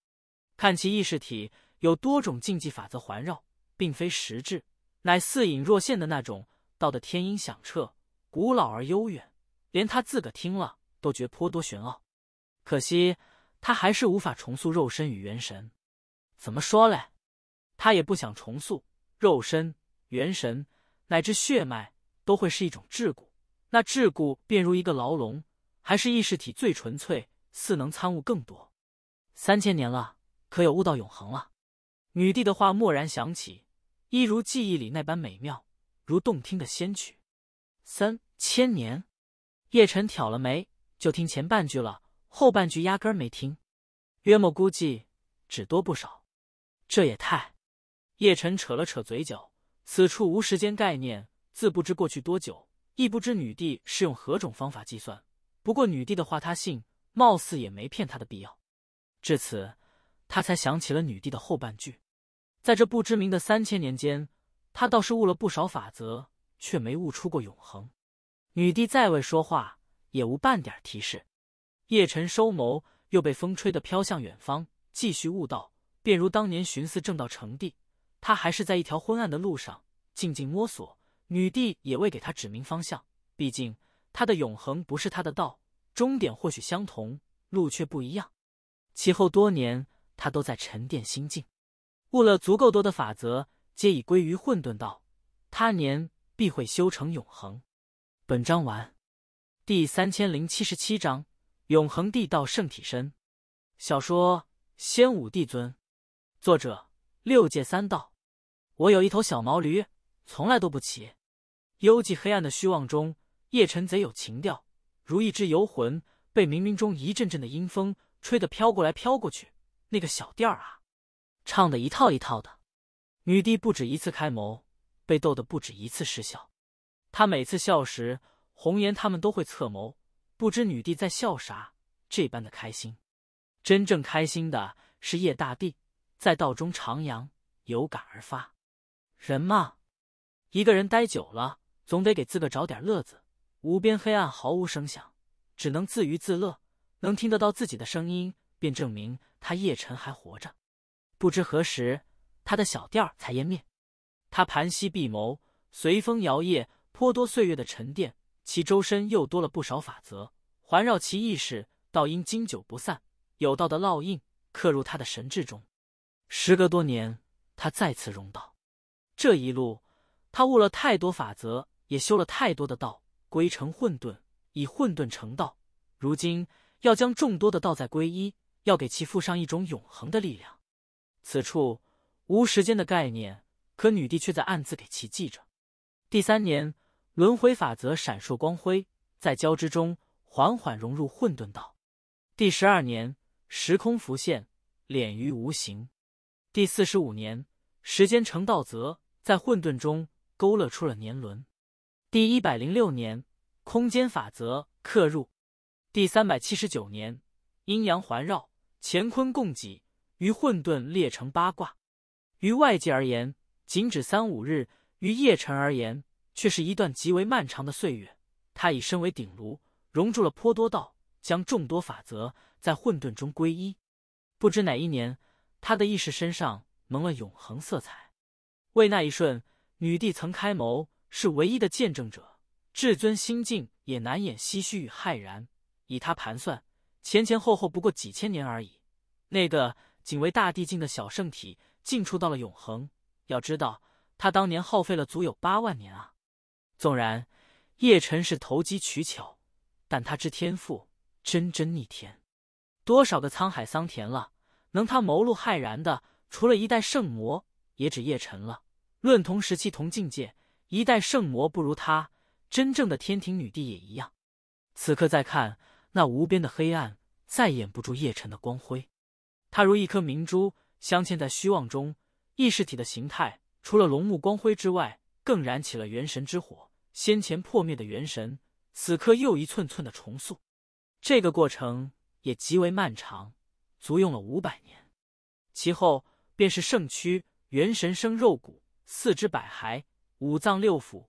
看其意识体，有多种禁忌法则环绕，并非实质，乃似隐若现的那种。道的天音响彻，古老而悠远，连他自个听了都觉颇多玄奥。可惜他还是无法重塑肉身与元神。怎么说嘞？他也不想重塑肉身、元神乃至血脉，都会是一种桎梏。那桎梏便如一个牢笼，还是意识体最纯粹，似能参悟更多。三千年了，可有悟到永恒了？女帝的话蓦然响起，一如记忆里那般美妙，如动听的仙曲。三千年，叶辰挑了眉，就听前半句了，后半句压根没听。约莫估计只多不少，这也太……叶辰扯了扯嘴角，此处无时间概念，自不知过去多久。亦不知女帝是用何种方法计算，不过女帝的话他信，貌似也没骗他的必要。至此，他才想起了女帝的后半句，在这不知名的三千年间，他倒是悟了不少法则，却没悟出过永恒。女帝再未说话，也无半点提示。叶辰收眸，又被风吹得飘向远方，继续悟道，便如当年寻思正道成帝，他还是在一条昏暗的路上，静静摸索。女帝也未给他指明方向，毕竟他的永恒不是他的道，终点或许相同，路却不一样。其后多年，他都在沉淀心境，悟了足够多的法则，皆已归于混沌道。他年必会修成永恒。本章完。第三千零七十七章：永恒帝道圣体身。小说《仙武帝尊》，作者：六界三道。我有一头小毛驴，从来都不骑。幽寂黑暗的虚妄中，叶晨贼有情调，如一只游魂，被冥冥中一阵阵的阴风吹得飘过来飘过去。那个小调儿啊，唱的一套一套的。女帝不止一次开眸，被逗得不止一次失笑。她每次笑时，红颜他们都会侧眸，不知女帝在笑啥。这般的开心，真正开心的是叶大帝，在道中徜徉，有感而发。人嘛，一个人待久了。总得给自个找点乐子。无边黑暗，毫无声响，只能自娱自乐。能听得到自己的声音，便证明他叶辰还活着。不知何时，他的小店儿才湮灭。他盘膝闭眸，随风摇曳，颇多岁月的沉淀。其周身又多了不少法则，环绕其意识，倒因经久不散，有道的烙印刻入他的神智中。时隔多年，他再次融道。这一路，他悟了太多法则。也修了太多的道，归成混沌，以混沌成道。如今要将众多的道再归一，要给其附上一种永恒的力量。此处无时间的概念，可女帝却在暗自给其记着。第三年，轮回法则闪烁光辉，在交织中缓缓融入混沌道。第十二年，时空浮现，敛于无形。第四十五年，时间成道则，在混沌中勾勒出了年轮。第一百零六年，空间法则刻入；第三百七十九年，阴阳环绕，乾坤共济，于混沌列成八卦。于外界而言，仅止三五日；于夜晨而言，却是一段极为漫长的岁月。他已身为鼎炉，融铸了颇多道，将众多法则在混沌中归一。不知哪一年，他的意识身上蒙了永恒色彩。为那一瞬，女帝曾开眸。是唯一的见证者，至尊心境也难掩唏嘘与骇然。以他盘算，前前后后不过几千年而已。那个仅为大地境的小圣体，进出到了永恒。要知道，他当年耗费了足有八万年啊！纵然叶辰是投机取巧，但他之天赋真真逆天。多少个沧海桑田了，能他谋路骇然的，除了一代圣魔，也只叶辰了。论同时期同境界。一代圣魔不如他，真正的天庭女帝也一样。此刻再看那无边的黑暗，再掩不住叶辰的光辉。他如一颗明珠，镶嵌在虚妄中。意识体的形态，除了龙目光辉之外，更燃起了元神之火。先前破灭的元神，此刻又一寸寸的重塑。这个过程也极为漫长，足用了五百年。其后便是圣躯，元神生肉骨、四肢百骸。五脏六腑、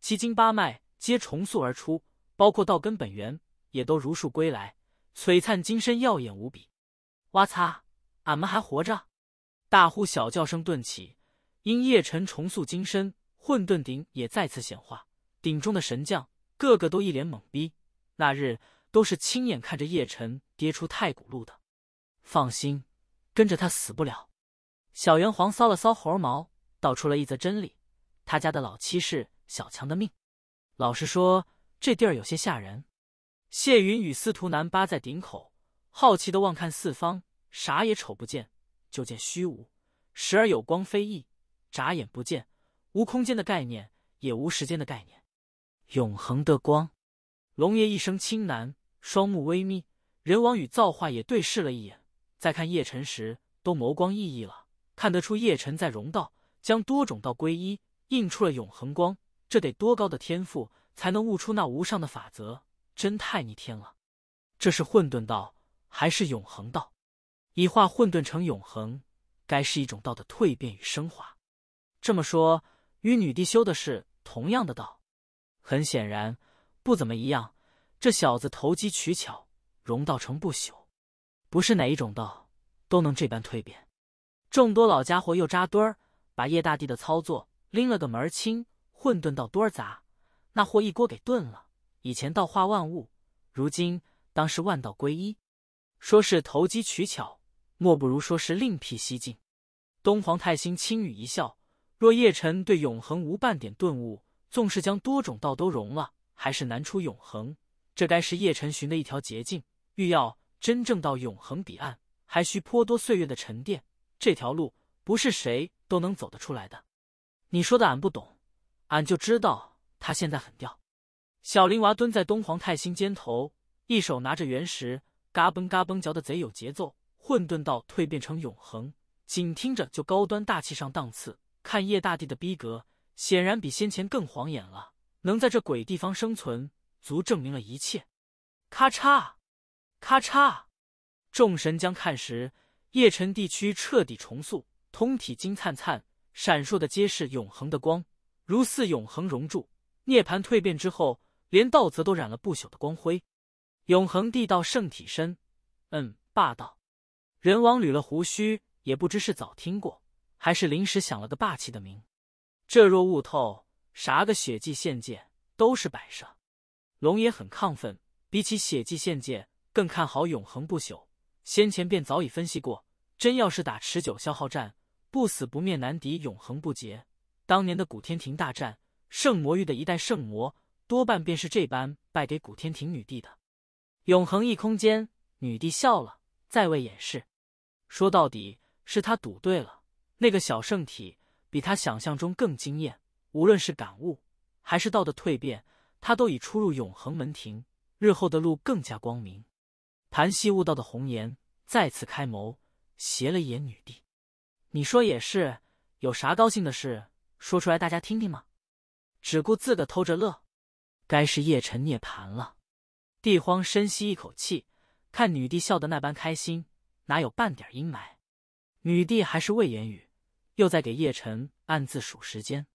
七经八脉皆重塑而出，包括道根本源，也都如数归来。璀璨金身耀眼无比。哇擦！俺们还活着！大呼小叫声顿起。因叶辰重塑金身，混沌鼎也再次显化。鼎中的神将个个都一脸懵逼。那日都是亲眼看着叶辰跌出太古路的。放心，跟着他死不了。小猿皇搔了搔猴毛，道出了一则真理。他家的老七是小强的命。老实说，这地儿有些吓人。谢云与司徒南扒在顶口，好奇的望看四方，啥也瞅不见，就见虚无，时而有光飞逸，眨眼不见，无空间的概念，也无时间的概念，永恒的光。龙爷一声轻喃，双目微眯。人王与造化也对视了一眼，再看叶辰时，都眸光熠熠了，看得出叶辰在融道，将多种道归一。映出了永恒光，这得多高的天赋才能悟出那无上的法则？真太逆天了！这是混沌道还是永恒道？以化混沌成永恒，该是一种道的蜕变与升华。这么说，与女帝修的是同样的道？很显然，不怎么一样。这小子投机取巧，融道成不朽，不是哪一种道都能这般蜕变。众多老家伙又扎堆儿，把叶大帝的操作。拎了个门儿清，混沌到多杂，那货一锅给炖了。以前道化万物，如今当是万道归一。说是投机取巧，莫不如说是另辟蹊径。东皇太星轻语一笑：“若叶辰对永恒无半点顿悟，纵是将多种道都融了，还是难出永恒。这该是叶辰寻的一条捷径。欲要真正到永恒彼岸，还需颇多岁月的沉淀。这条路不是谁都能走得出来的。”你说的俺不懂，俺就知道他现在很吊。小林娃蹲在东皇太星肩头，一手拿着原石，嘎嘣嘎嘣嚼的贼有节奏。混沌到蜕变成永恒，仅听着就高端大气上档次。看叶大帝的逼格，显然比先前更晃眼了。能在这鬼地方生存，足证明了一切。咔嚓，咔嚓，众神将看时，叶辰地区彻底重塑，通体金灿灿。闪烁的皆是永恒的光，如似永恒熔铸。涅槃蜕变之后，连道则都染了不朽的光辉。永恒地道圣体身，嗯，霸道人王捋了胡须，也不知是早听过，还是临时想了个霸气的名。这若悟透，啥个血祭献界都是摆设。龙爷很亢奋，比起血祭献界，更看好永恒不朽。先前便早已分析过，真要是打持久消耗战。不死不灭难敌，永恒不竭。当年的古天庭大战，圣魔域的一代圣魔多半便是这般败给古天庭女帝的。永恒一空间，女帝笑了，再未掩饰。说到底，是他赌对了。那个小圣体比他想象中更惊艳，无论是感悟还是道的蜕变，他都已出入永恒门庭，日后的路更加光明。盘膝悟道的红颜再次开眸，斜了一眼女帝。你说也是，有啥高兴的事说出来大家听听吗？只顾自个偷着乐，该是叶辰涅槃了。帝荒深吸一口气，看女帝笑得那般开心，哪有半点阴霾？女帝还是未言语，又在给叶辰暗自数时间。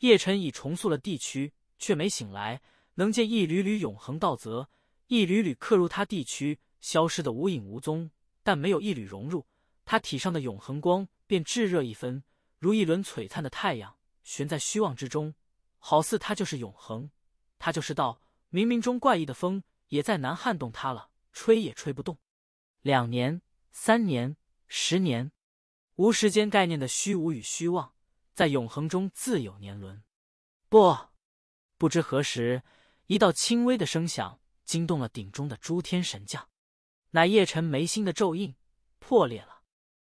叶辰已重塑了地区，却没醒来，能见一缕缕永恒道泽，一缕缕刻入他地区，消失的无影无踪，但没有一缕融入他体上的永恒光。便炙热一分，如一轮璀璨的太阳悬在虚妄之中，好似它就是永恒，它就是道。冥冥中怪异的风也再难撼动它了，吹也吹不动。两年、三年、十年，无时间概念的虚无与虚妄，在永恒中自有年轮。不，不知何时，一道轻微的声响惊动了鼎中的诸天神将，乃叶辰眉心的咒印破裂了，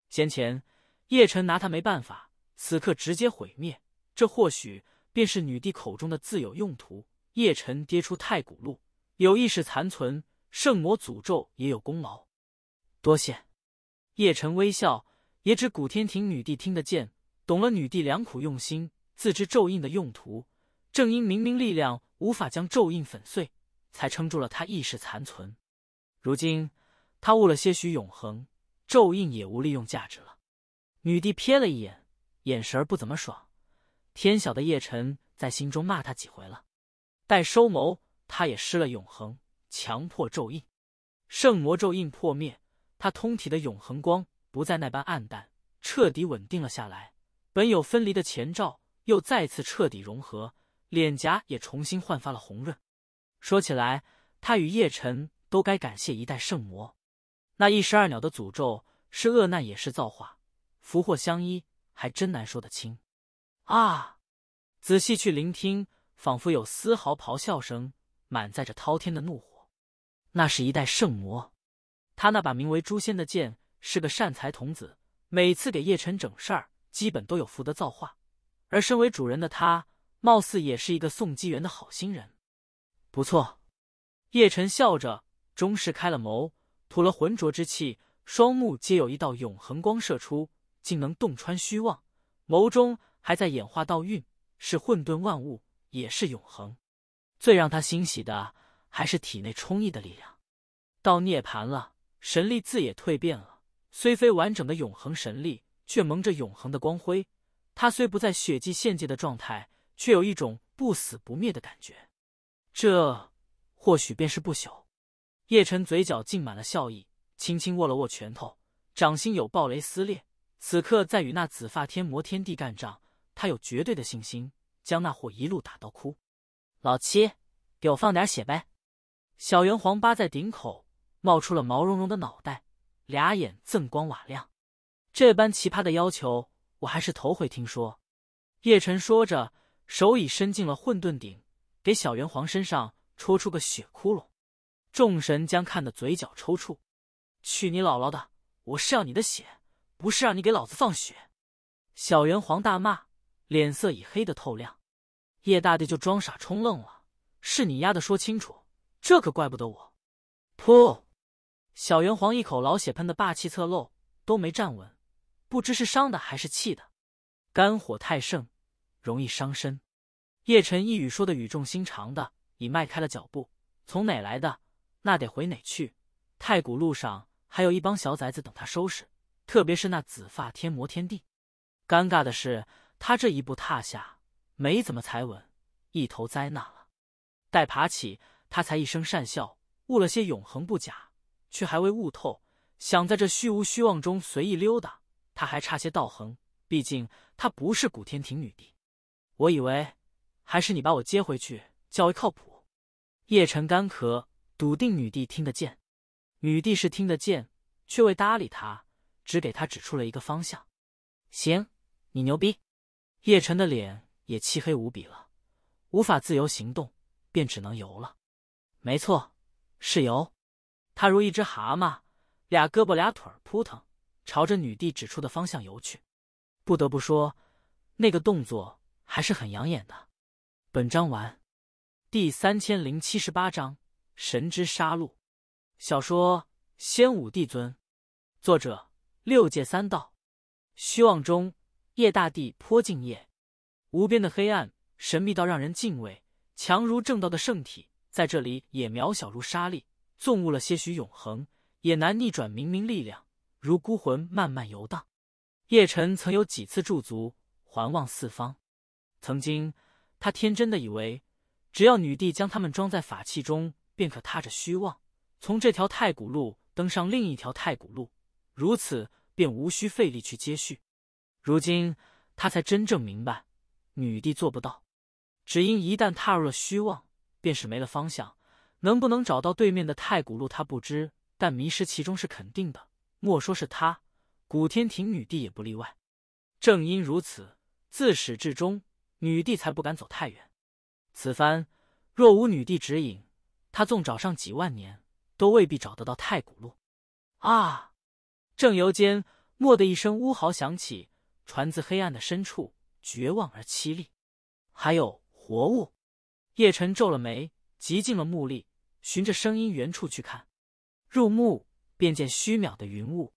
先前。叶辰拿他没办法，此刻直接毁灭，这或许便是女帝口中的自有用途。叶辰跌出太古路，有意识残存，圣魔诅咒也有功劳。多谢。叶辰微笑，也只古天庭女帝听得见，懂了女帝良苦用心，自知咒印的用途。正因明明力量无法将咒印粉碎，才撑住了他意识残存。如今他悟了些许永恒咒印，也无利用价值了。女帝瞥了一眼，眼神儿不怎么爽。天晓的叶辰在心中骂他几回了。待收眸，他也施了永恒，强迫咒印，圣魔咒印破灭，他通体的永恒光不再那般暗淡，彻底稳定了下来。本有分离的前兆，又再次彻底融合，脸颊也重新焕发了红润。说起来，他与叶辰都该感谢一代圣魔，那一石二鸟的诅咒是厄难也是造化。福祸相依，还真难说得清。啊！仔细去聆听，仿佛有丝毫咆哮声，满载着滔天的怒火。那是一代圣魔，他那把名为诛仙的剑，是个善财童子。每次给叶辰整事儿，基本都有福德造化。而身为主人的他，貌似也是一个送机缘的好心人。不错，叶辰笑着，终是开了眸，吐了浑浊之气，双目皆有一道永恒光射出。竟能洞穿虚妄，眸中还在演化道韵，是混沌万物，也是永恒。最让他欣喜的还是体内充溢的力量，到涅盘了，神力自也蜕变了。虽非完整的永恒神力，却蒙着永恒的光辉。他虽不在血迹献界的状态，却有一种不死不灭的感觉。这或许便是不朽。叶辰嘴角浸满了笑意，轻轻握了握拳头，掌心有暴雷撕裂。此刻在与那紫发天魔天帝干仗，他有绝对的信心，将那货一路打到哭。老七，给我放点血呗！小圆皇扒在顶口，冒出了毛茸茸的脑袋，俩眼锃光瓦亮。这般奇葩的要求，我还是头回听说。叶辰说着，手已伸进了混沌顶，给小圆皇身上戳出个血窟窿。众神将看得嘴角抽搐。去你姥姥的！我是要你的血。不是让你给老子放血！小元皇大骂，脸色已黑的透亮。叶大帝就装傻充愣了：“是你丫的，说清楚，这可怪不得我。”噗！小元皇一口老血喷的霸气侧漏，都没站稳，不知是伤的还是气的，肝火太盛，容易伤身。叶辰一语说的语重心长的，已迈开了脚步：“从哪来的，那得回哪去。太古路上还有一帮小崽子等他收拾。”特别是那紫发天魔天帝，尴尬的是，他这一步踏下没怎么踩稳，一头栽那了。待爬起，他才一声讪笑，悟了些永恒不假，却还未悟透。想在这虚无虚妄中随意溜达，他还差些道行。毕竟他不是古天庭女帝，我以为还是你把我接回去较为靠谱。叶辰干咳，笃定女帝听得见。女帝是听得见，却未搭理他。只给他指出了一个方向。行，你牛逼！叶辰的脸也漆黑无比了，无法自由行动，便只能游了。没错，是游。他如一只蛤蟆，俩胳膊俩腿扑腾，朝着女帝指出的方向游去。不得不说，那个动作还是很养眼的。本章完。第三千零七十八章：神之杀戮。小说《仙武帝尊》，作者。六界三道，虚妄中，叶大帝颇敬业。无边的黑暗，神秘到让人敬畏。强如正道的圣体，在这里也渺小如沙粒。纵悟了些许永恒，也难逆转冥冥力量，如孤魂慢慢游荡。叶辰曾有几次驻足，环望四方。曾经，他天真的以为，只要女帝将他们装在法器中，便可踏着虚妄，从这条太古路登上另一条太古路。如此，便无需费力去接续。如今，他才真正明白，女帝做不到，只因一旦踏入了虚妄，便是没了方向。能不能找到对面的太古路，他不知，但迷失其中是肯定的。莫说是他，古天庭女帝也不例外。正因如此，自始至终，女帝才不敢走太远。此番若无女帝指引，他纵找上几万年，都未必找得到太古路。啊！正游间，蓦的一声乌嚎响起，传自黑暗的深处，绝望而凄厉。还有活物？叶晨皱了眉，极尽了目力，循着声音源处去看。入目便见虚渺的云雾。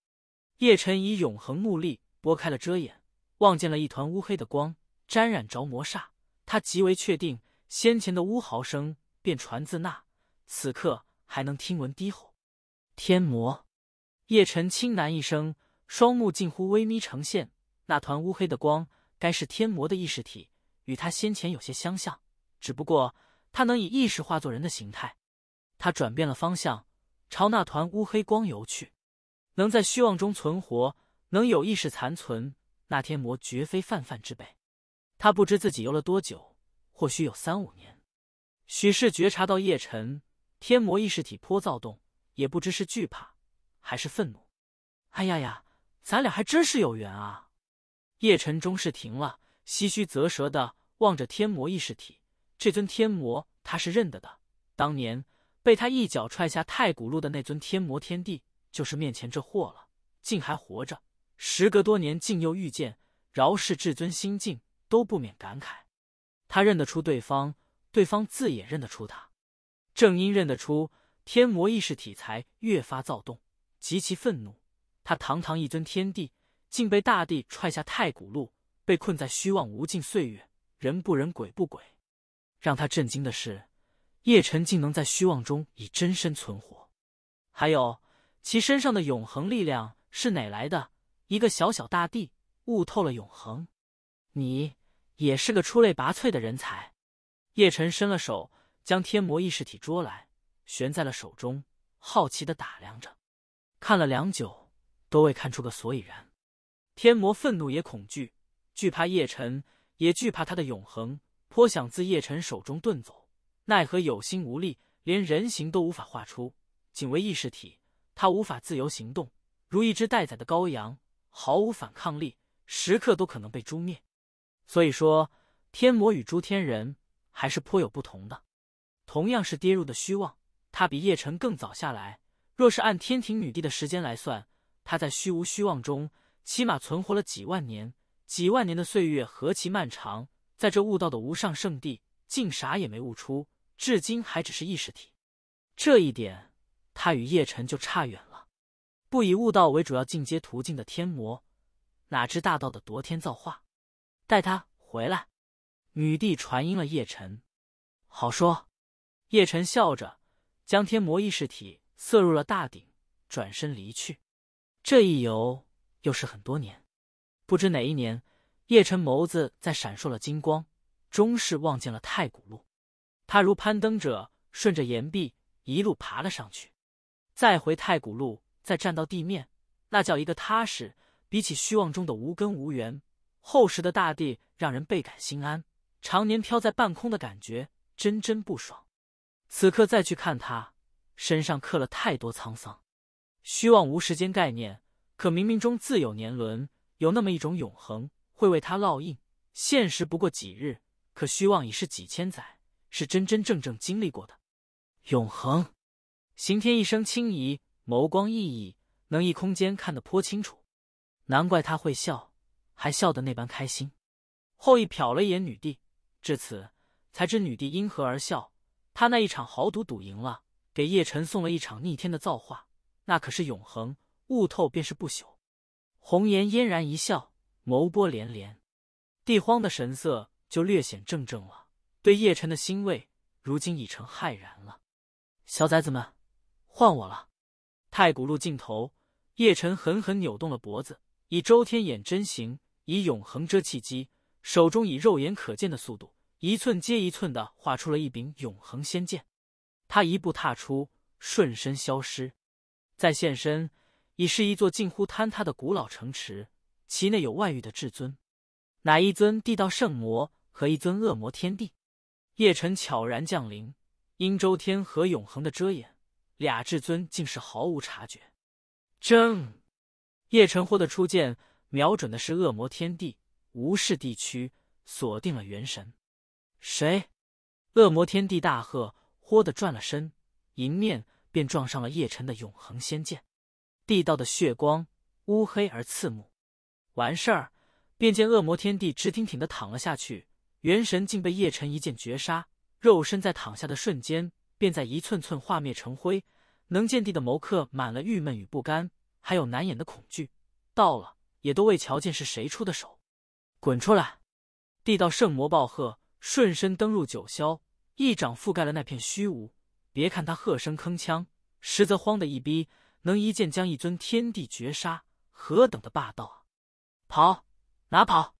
叶晨以永恒目力拨开了遮掩，望见了一团乌黑的光，沾染着魔煞。他极为确定，先前的乌嚎声便传自那，此刻还能听闻低吼。天魔。叶晨轻喃一声，双目近乎微眯，呈现那团乌黑的光，该是天魔的意识体，与他先前有些相像，只不过他能以意识化作人的形态。他转变了方向，朝那团乌黑光游去。能在虚妄中存活，能有意识残存，那天魔绝非泛泛之辈。他不知自己游了多久，或许有三五年。许是觉察到叶晨，天魔意识体颇躁动，也不知是惧怕。还是愤怒，哎呀呀，咱俩还真是有缘啊！叶辰终是停了，唏嘘啧舌的望着天魔意识体。这尊天魔他是认得的，当年被他一脚踹下太古路的那尊天魔天帝，就是面前这货了，竟还活着。时隔多年，竟又遇见，饶是至尊心境，都不免感慨。他认得出对方，对方自也认得出他。正因认得出，天魔意识体才越发躁动。极其愤怒，他堂堂一尊天帝，竟被大帝踹下太古路，被困在虚妄无尽岁月，人不人，鬼不鬼。让他震惊的是，叶辰竟能在虚妄中以真身存活，还有其身上的永恒力量是哪来的？一个小小大帝悟透了永恒，你也是个出类拔萃的人才。叶辰伸了手，将天魔意识体捉来，悬在了手中，好奇的打量着。看了良久，都未看出个所以然。天魔愤怒也恐惧，惧怕叶辰，也惧怕他的永恒，颇想自叶辰手中遁走，奈何有心无力，连人形都无法画出，仅为意识体，他无法自由行动，如一只待宰的羔羊，毫无反抗力，时刻都可能被诛灭。所以说，天魔与诸天人还是颇有不同的。同样是跌入的虚妄，他比叶辰更早下来。若是按天庭女帝的时间来算，她在虚无虚妄中起码存活了几万年。几万年的岁月何其漫长，在这悟道的无上圣地，竟啥也没悟出，至今还只是意识体。这一点，他与叶辰就差远了。不以悟道为主要进阶途径的天魔，哪知大道的夺天造化？带他回来！女帝传音了。叶辰，好说。叶辰笑着将天魔意识体。色入了大鼎，转身离去。这一游又是很多年，不知哪一年，叶辰眸子在闪烁了金光，终是望见了太古路。他如攀登者，顺着岩壁一路爬了上去，再回太古路，再站到地面，那叫一个踏实。比起虚妄中的无根无源，厚实的大地让人倍感心安。常年飘在半空的感觉，真真不爽。此刻再去看他。身上刻了太多沧桑，虚妄无时间概念，可冥冥中自有年轮，有那么一种永恒会为他烙印。现实不过几日，可虚妄已是几千载，是真真正正经历过的永恒。刑天一生轻移，眸光熠熠，能一空间看得颇清楚，难怪他会笑，还笑得那般开心。后羿瞟了一眼女帝，至此才知女帝因何而笑，他那一场豪赌赌赢了。给叶辰送了一场逆天的造化，那可是永恒，悟透便是不朽。红颜嫣然一笑，眸波连连，帝荒的神色就略显怔怔了，对叶辰的欣慰，如今已成骇然了。小崽子们，换我了！太古路尽头，叶晨狠狠扭动了脖子，以周天眼真形，以永恒遮契机，手中以肉眼可见的速度，一寸接一寸的画出了一柄永恒仙剑。他一步踏出，瞬身消失，再现身已是一座近乎坍塌的古老城池，其内有外域的至尊，乃一尊地道圣魔和一尊恶魔天帝。叶辰悄然降临，因周天和永恒的遮掩，俩至尊竟是毫无察觉。正叶辰豁的出见，瞄准的是恶魔天帝，无视地区，锁定了元神。谁？恶魔天帝大喝。豁地转了身，迎面便撞上了叶辰的永恒仙剑，地道的血光乌黑而刺目。完事儿，便见恶魔天帝直挺挺地躺了下去，元神竟被叶辰一剑绝杀，肉身在躺下的瞬间便在一寸寸化灭成灰。能见地的谋客满了郁闷与不甘，还有难掩的恐惧。到了，也都未瞧见是谁出的手。滚出来！地道圣魔暴喝，瞬身登入九霄。一掌覆盖了那片虚无，别看他喝声铿锵，实则慌的一逼，能一剑将一尊天地绝杀，何等的霸道！跑？哪跑？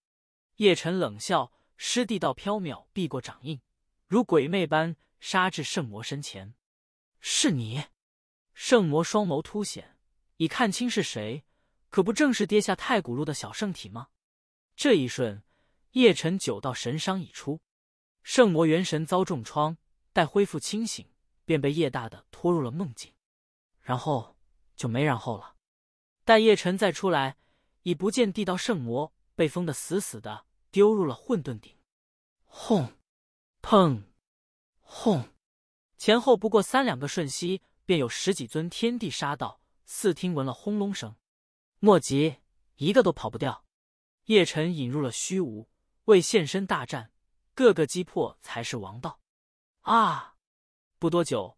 叶辰冷笑，师地道飘渺避过掌印，如鬼魅般杀至圣魔身前。是你！圣魔双眸突显，已看清是谁，可不正是跌下太古路的小圣体吗？这一瞬，叶辰九道神伤已出。圣魔元神遭重创，待恢复清醒，便被叶大的拖入了梦境，然后就没然后了。待叶辰再出来，已不见地道圣魔被封的死死的，丢入了混沌顶。轰！砰！轰！前后不过三两个瞬息，便有十几尊天地杀道似听闻了轰隆声。莫急，一个都跑不掉。叶辰引入了虚无，为现身大战。各个击破才是王道，啊！不多久，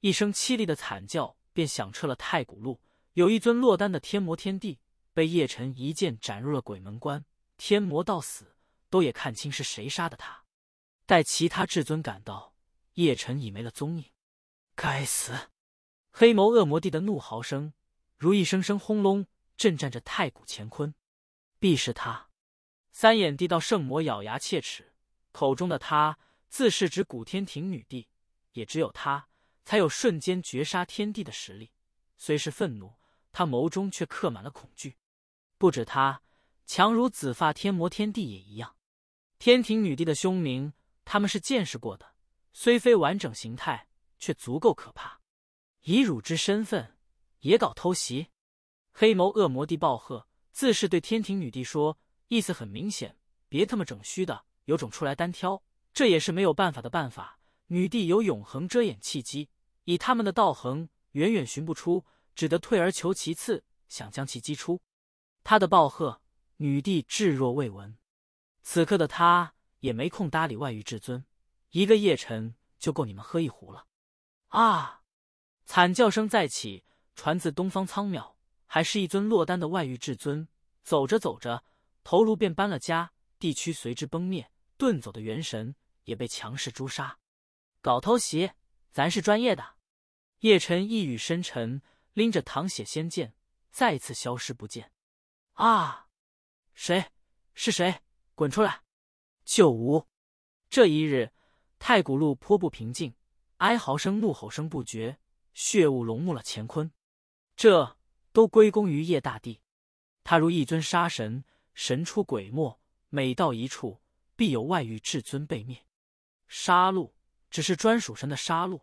一声凄厉的惨叫便响彻了太古路。有一尊落单的天魔天帝被叶辰一剑斩入了鬼门关。天魔到死都也看清是谁杀的他。待其他至尊赶到，叶辰已没了踪影。该死！黑眸恶魔帝的怒嚎声如一声声轰隆，震颤着太古乾坤。必是他！三眼帝道圣魔咬牙切齿。口中的他，自是指古天庭女帝，也只有他才有瞬间绝杀天帝的实力。虽是愤怒，他眸中却刻满了恐惧。不止他，强如紫发天魔天帝也一样。天庭女帝的凶名，他们是见识过的。虽非完整形态，却足够可怕。以汝之身份，也搞偷袭？黑眸恶魔帝暴喝，自是对天庭女帝说，意思很明显：别他妈整虚的。有种出来单挑，这也是没有办法的办法。女帝有永恒遮掩契机，以他们的道行远远寻不出，只得退而求其次，想将其击出。他的暴喝，女帝置若未闻。此刻的他也没空搭理外域至尊，一个夜辰就够你们喝一壶了。啊！惨叫声再起，传自东方苍渺，还是一尊落单的外域至尊。走着走着，头颅便搬了家，地区随之崩灭。遁走的元神也被强势诛杀，搞偷袭，咱是专业的。叶辰一语深沉，拎着唐血仙剑，再次消失不见。啊！谁？是谁？滚出来！救无。这一日，太古路颇不平静，哀嚎声、怒吼声不绝，血雾笼目了乾坤。这都归功于叶大帝，他如一尊杀神，神出鬼没，每到一处。必有外域至尊被灭，杀戮只是专属神的杀戮，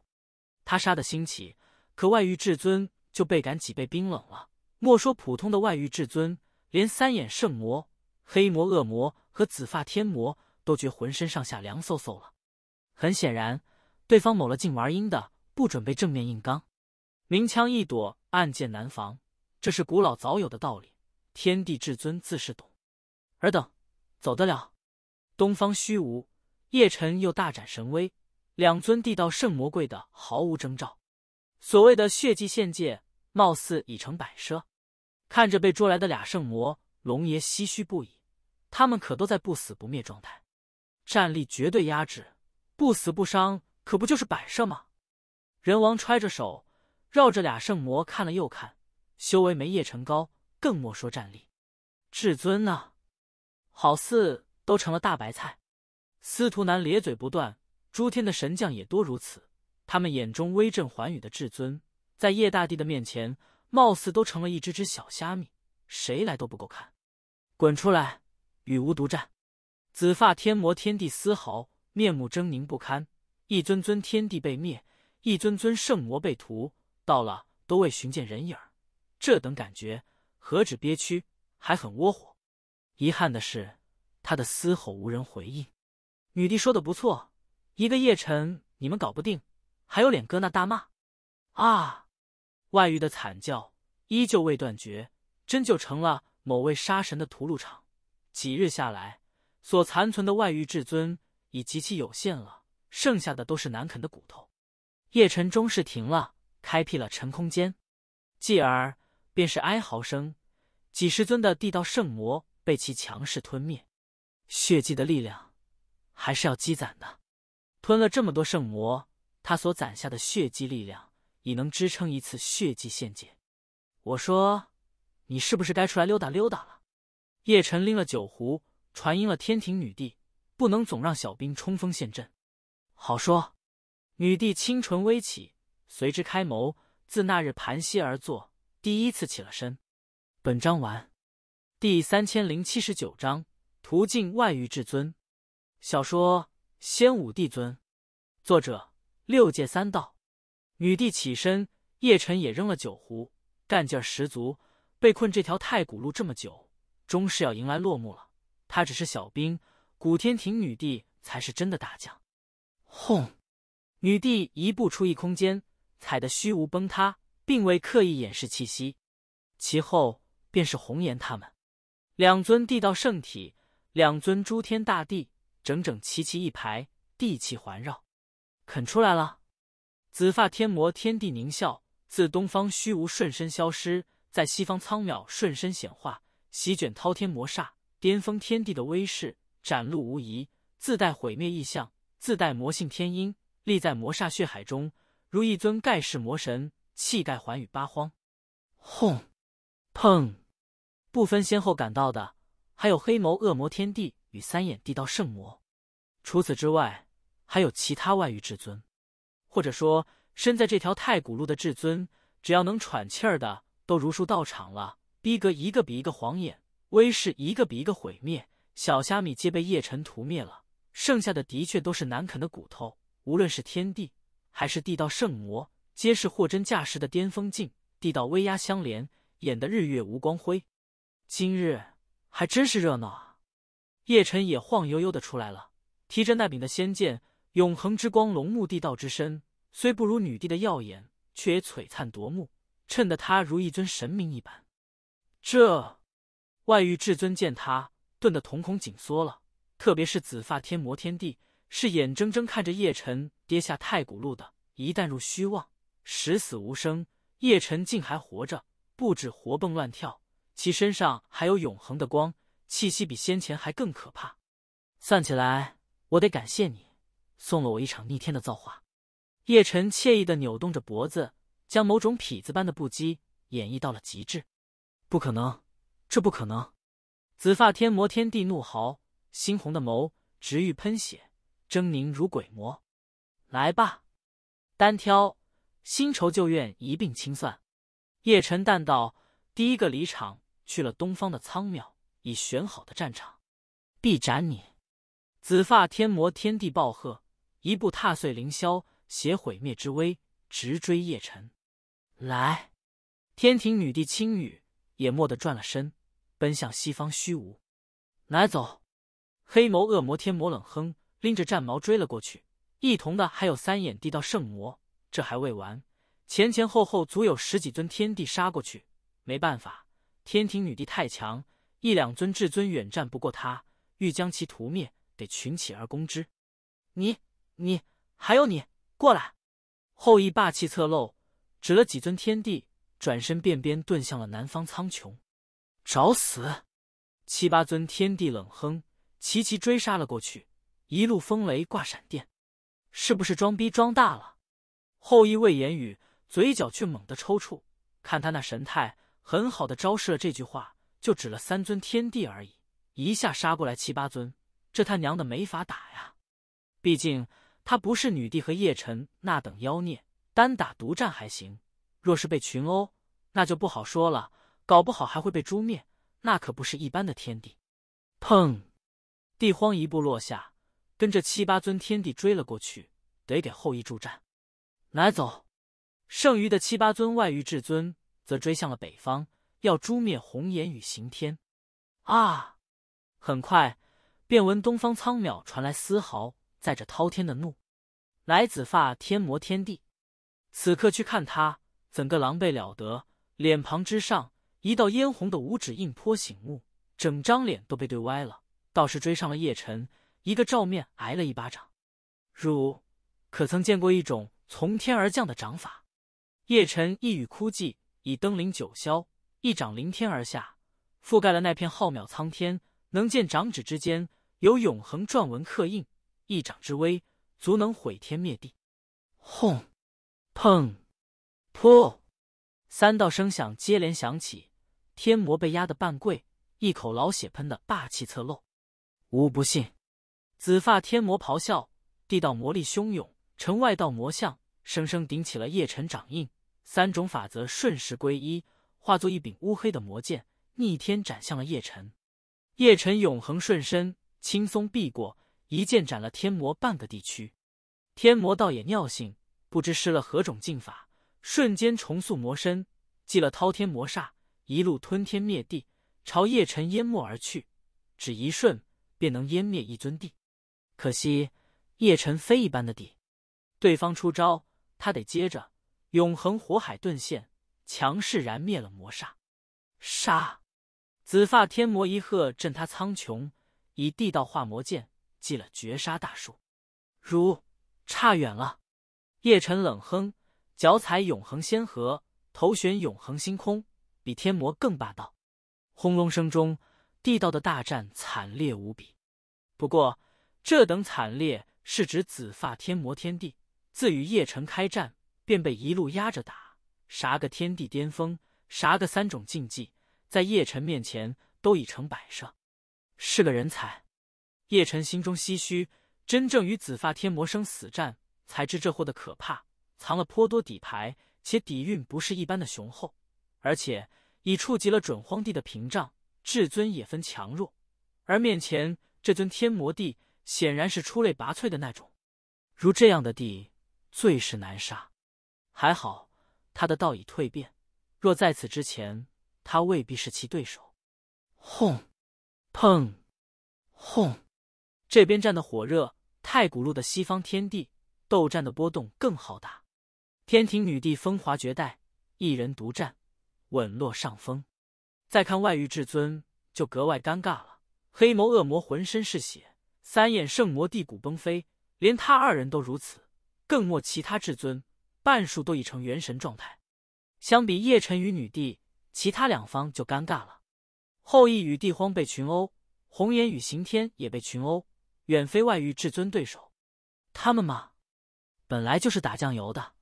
他杀的兴起，可外域至尊就倍感脊背冰冷了。莫说普通的外域至尊，连三眼圣魔、黑魔、恶魔和紫发天魔都觉浑身上下凉飕飕了。很显然，对方某了劲玩阴的，不准备正面硬刚。明枪易躲，暗箭难防，这是古老早有的道理。天地至尊自是懂。尔等走得了。东方虚无，叶辰又大展神威，两尊地道圣魔跪得毫无征兆。所谓的血祭献界，貌似已成摆设。看着被捉来的俩圣魔，龙爷唏嘘不已。他们可都在不死不灭状态，战力绝对压制，不死不伤，可不就是摆设吗？人王揣着手，绕着俩圣魔看了又看，修为没叶辰高，更莫说战力。至尊啊，好似。都成了大白菜，司徒南咧嘴不断。诸天的神将也多如此，他们眼中威震寰宇的至尊，在叶大帝的面前，貌似都成了一只只小虾米，谁来都不够看。滚出来，与吾独战！紫发天魔天帝丝毫面目狰狞不堪，一尊尊天帝被灭，一尊尊圣魔被屠，到了都未寻见人影这等感觉，何止憋屈，还很窝火。遗憾的是。他的嘶吼无人回应，女帝说的不错，一个叶辰你们搞不定，还有脸搁那大骂？啊！外域的惨叫依旧未断绝，真就成了某位杀神的屠戮场。几日下来，所残存的外域至尊已极其有限了，剩下的都是难啃的骨头。叶辰终是停了，开辟了尘空间，继而便是哀嚎声，几十尊的地道圣魔被其强势吞灭。血祭的力量还是要积攒的。吞了这么多圣魔，他所攒下的血祭力量已能支撑一次血祭献祭。我说，你是不是该出来溜达溜达了？叶辰拎了酒壶，传音了天庭女帝：“不能总让小兵冲锋陷阵。”好说。女帝清唇微启，随之开眸。自那日盘膝而坐，第一次起了身。本章完。第三千零七十九章。途径外域至尊，小说《仙武帝尊》，作者六界三道。女帝起身，叶辰也扔了酒壶，干劲十足。被困这条太古路这么久，终是要迎来落幕了。他只是小兵，古天庭女帝才是真的大将。轰！女帝一步出一空间，踩的虚无崩塌，并未刻意掩饰气息。其后便是红颜他们，两尊地道圣体。两尊诸天大帝，整整齐齐一排，地气环绕，肯出来了。紫发天魔，天地狞笑，自东方虚无瞬身消失，在西方苍渺瞬身显化，席卷滔天魔煞，巅峰天地的威势展露无遗，自带毁灭意象，自带魔性天音，立在魔煞血海中，如一尊盖世魔神，气盖寰宇八荒。轰，砰，不分先后赶到的。还有黑眸恶魔天帝与三眼地道圣魔，除此之外，还有其他外域至尊，或者说身在这条太古路的至尊，只要能喘气儿的，都如数到场了。逼格一个比一个晃眼，威势一个比一个毁灭。小虾米皆被叶尘屠灭了，剩下的的确都是难啃的骨头。无论是天帝还是地道圣魔，皆是货真价实的巅峰境，地道威压相连，演得日月无光辉。今日。还真是热闹啊！叶辰也晃悠悠的出来了，提着那柄的仙剑，永恒之光，龙目，地道之身，虽不如女帝的耀眼，却也璀璨夺目，衬得他如一尊神明一般。这外域至尊见他，顿的瞳孔紧缩了，特别是紫发天魔天帝，是眼睁睁看着叶辰跌下太古路的，一旦入虚妄，十死无生。叶辰竟还活着，不止活蹦乱跳。其身上还有永恒的光，气息比先前还更可怕。算起来，我得感谢你，送了我一场逆天的造化。叶辰惬意的扭动着脖子，将某种痞子般的不羁演绎到了极致。不可能，这不可能！紫发天魔天地怒嚎，猩红的眸直欲喷血，狰狞如鬼魔。来吧，单挑，新仇旧怨一并清算。叶辰淡道：“第一个离场。”去了东方的苍庙，已选好的战场，必斩你！紫发天魔天帝暴喝，一步踏碎凌霄，携毁灭之威直追叶辰。来！天庭女帝青羽也蓦地转了身，奔向西方虚无。拿走！黑眸恶魔天魔冷哼，拎着战矛追了过去。一同的还有三眼地道圣魔。这还未完，前前后后足有十几尊天帝杀过去。没办法。天庭女帝太强，一两尊至尊远战不过她，欲将其屠灭，得群起而攻之。你、你、还有你，过来！后羿霸气侧漏，指了几尊天帝，转身便鞭遁向了南方苍穹，找死！七八尊天帝冷哼，齐齐追杀了过去，一路风雷挂闪电，是不是装逼装大了？后羿未言语，嘴角却猛地抽搐，看他那神态。很好的昭示了这句话，就指了三尊天帝而已，一下杀过来七八尊，这他娘的没法打呀！毕竟他不是女帝和叶辰那等妖孽，单打独战还行，若是被群殴，那就不好说了，搞不好还会被诛灭。那可不是一般的天帝。砰！帝荒一步落下，跟着七八尊天帝追了过去，得给后羿助战。拿走！剩余的七八尊外域至尊。则追向了北方，要诛灭红颜与刑天。啊！很快便闻东方苍渺传来丝毫载着滔天的怒。来子发天魔天地，此刻去看他，怎个狼狈了得？脸庞之上一道嫣红的五指印颇醒目，整张脸都被对歪了。倒是追上了叶辰，一个照面挨了一巴掌。汝可曾见过一种从天而降的掌法？叶辰一语枯寂。已登临九霄，一掌凌天而下，覆盖了那片浩渺苍天。能见掌指之间有永恒篆文刻印，一掌之威足能毁天灭地。轰！砰！噗！三道声响接连响起，天魔被压得半跪，一口老血喷的霸气侧漏。吾不信！紫发天魔咆哮，地道魔力汹涌，城外道魔像生生顶起了叶辰掌印。三种法则瞬时归一，化作一柄乌黑的魔剑，逆天斩向了叶辰。叶辰永恒瞬身，轻松避过，一剑斩了天魔半个地区。天魔倒也尿性，不知施了何种禁法，瞬间重塑魔身，祭了滔天魔煞，一路吞天灭地，朝叶辰淹没而去。只一瞬，便能湮灭一尊帝。可惜，叶辰飞一般的地。对方出招，他得接着。永恒火海顿现，强势燃灭了魔煞。杀！紫发天魔一喝，震他苍穹，以地道化魔剑，祭了绝杀大术。如差远了！叶辰冷哼，脚踩永恒仙河，头悬永恒星空，比天魔更霸道。轰隆声中，地道的大战惨烈无比。不过，这等惨烈是指紫发天魔天地自与叶辰开战。便被一路压着打，啥个天地巅峰，啥个三种禁忌，在叶辰面前都已成摆设。是个人才，叶辰心中唏嘘。真正与紫发天魔生死战，才知这货的可怕，藏了颇多底牌，且底蕴不是一般的雄厚。而且已触及了准荒地的屏障。至尊也分强弱，而面前这尊天魔帝显然是出类拔萃的那种。如这样的帝，最是难杀。还好，他的道已蜕变。若在此之前，他未必是其对手。轰！砰！轰！这边战的火热，太古路的西方天地斗战的波动更浩大。天庭女帝风华绝代，一人独占，稳落上风。再看外域至尊，就格外尴尬了。黑眸恶魔浑身是血，三眼圣魔地骨崩飞，连他二人都如此，更莫其他至尊。半数都已成元神状态，相比叶辰与女帝，其他两方就尴尬了。后羿与帝荒被群殴，红颜与刑天也被群殴，远非外域至尊对手。他们嘛，本来就是打酱油的，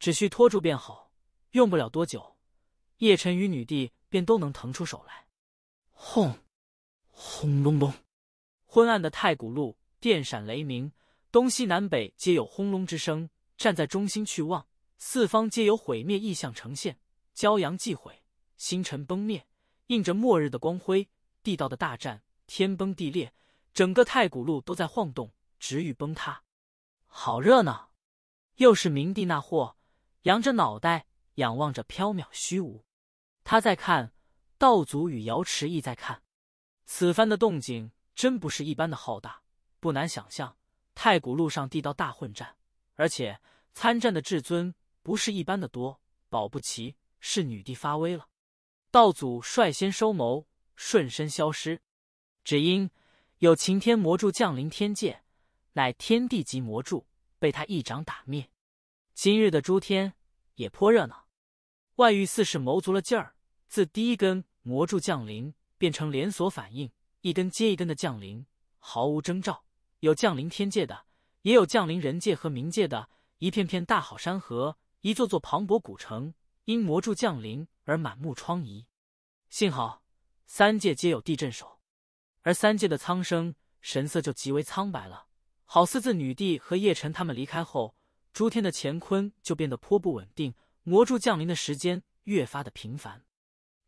只需拖住便好，用不了多久，叶辰与女帝便都能腾出手来。轰！轰隆隆！昏暗的太古路，电闪雷鸣，东西南北皆有轰隆之声。站在中心去望，四方皆有毁灭意象呈现，骄阳既毁，星辰崩灭，映着末日的光辉。地道的大战，天崩地裂，整个太古路都在晃动，直欲崩塌。好热闹！又是明帝那货，扬着脑袋仰望着缥缈虚无。他在看，道祖与瑶池亦在看。此番的动静真不是一般的浩大，不难想象，太古路上地道大混战。而且参战的至尊不是一般的多，保不齐是女帝发威了。道祖率先收谋，瞬身消失，只因有擎天魔柱降临天界，乃天地级魔柱，被他一掌打灭。今日的诸天也颇热闹，外域四是谋足了劲儿，自第一根魔柱降临，变成连锁反应，一根接一根的降临，毫无征兆，有降临天界的。也有降临人界和冥界的一片片大好山河，一座座磅礴古城，因魔柱降临而满目疮痍。幸好三界皆有地震手，而三界的苍生神色就极为苍白了，好似自女帝和叶辰他们离开后，诸天的乾坤就变得颇不稳定，魔柱降临的时间越发的频繁。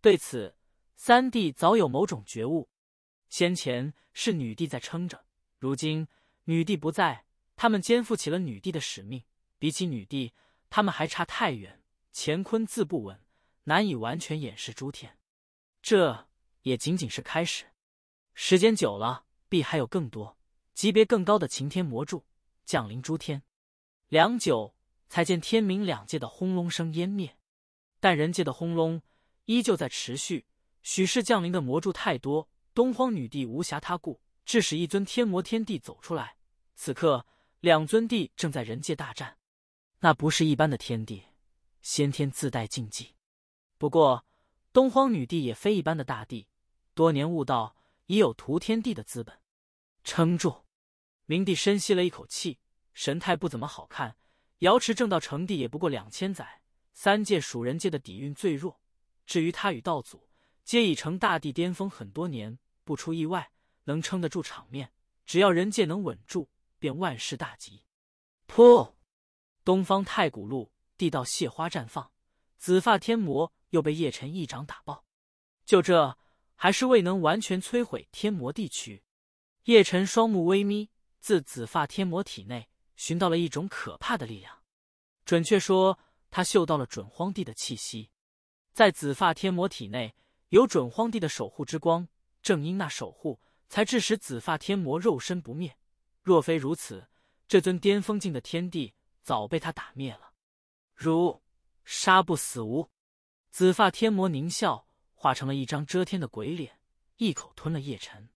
对此，三帝早有某种觉悟。先前是女帝在撑着，如今女帝不在。他们肩负起了女帝的使命，比起女帝，他们还差太远。乾坤自不稳，难以完全掩饰诸天。这也仅仅是开始，时间久了，必还有更多级别更高的擎天魔柱降临诸天。良久，才见天明两界的轰隆声湮灭，但人界的轰隆依旧在持续。许是降临的魔柱太多，东荒女帝无暇他顾，致使一尊天魔天帝走出来。此刻。两尊帝正在人界大战，那不是一般的天帝，先天自带禁忌。不过东荒女帝也非一般的大地，多年悟道，已有屠天地的资本。撑住！明帝深吸了一口气，神态不怎么好看。瑶池正道成帝也不过两千载，三界属人界的底蕴最弱。至于他与道祖，皆已成大帝巅峰很多年，不出意外，能撑得住场面。只要人界能稳住。便万事大吉。噗！东方太古路地道谢花绽放，紫发天魔又被叶辰一掌打爆。就这，还是未能完全摧毁天魔地区。叶辰双目微眯，自紫发天魔体内寻到了一种可怕的力量。准确说，他嗅到了准荒帝的气息。在紫发天魔体内，有准荒帝的守护之光，正因那守护，才致使紫发天魔肉身不灭。若非如此，这尊巅峰境的天地早被他打灭了。如杀不死吾，紫发天魔狞笑，化成了一张遮天的鬼脸，一口吞了叶辰。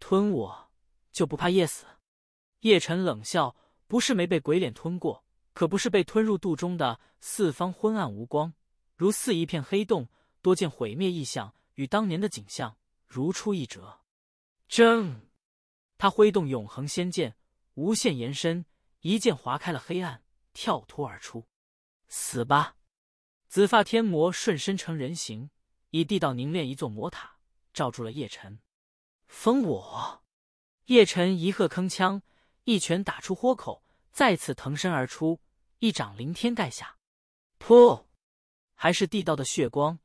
吞我就不怕夜死？叶辰冷笑，不是没被鬼脸吞过，可不是被吞入肚中的四方昏暗无光，如似一片黑洞，多见毁灭异象，与当年的景象如出一辙。正。他挥动永恒仙剑，无限延伸，一剑划开了黑暗，跳脱而出。死吧！紫发天魔瞬身成人形，以地道凝练一座魔塔，罩住了叶辰。封我！叶辰一喝铿锵，一拳打出豁口，再次腾身而出，一掌凌天盖下。噗！还是地道的血光，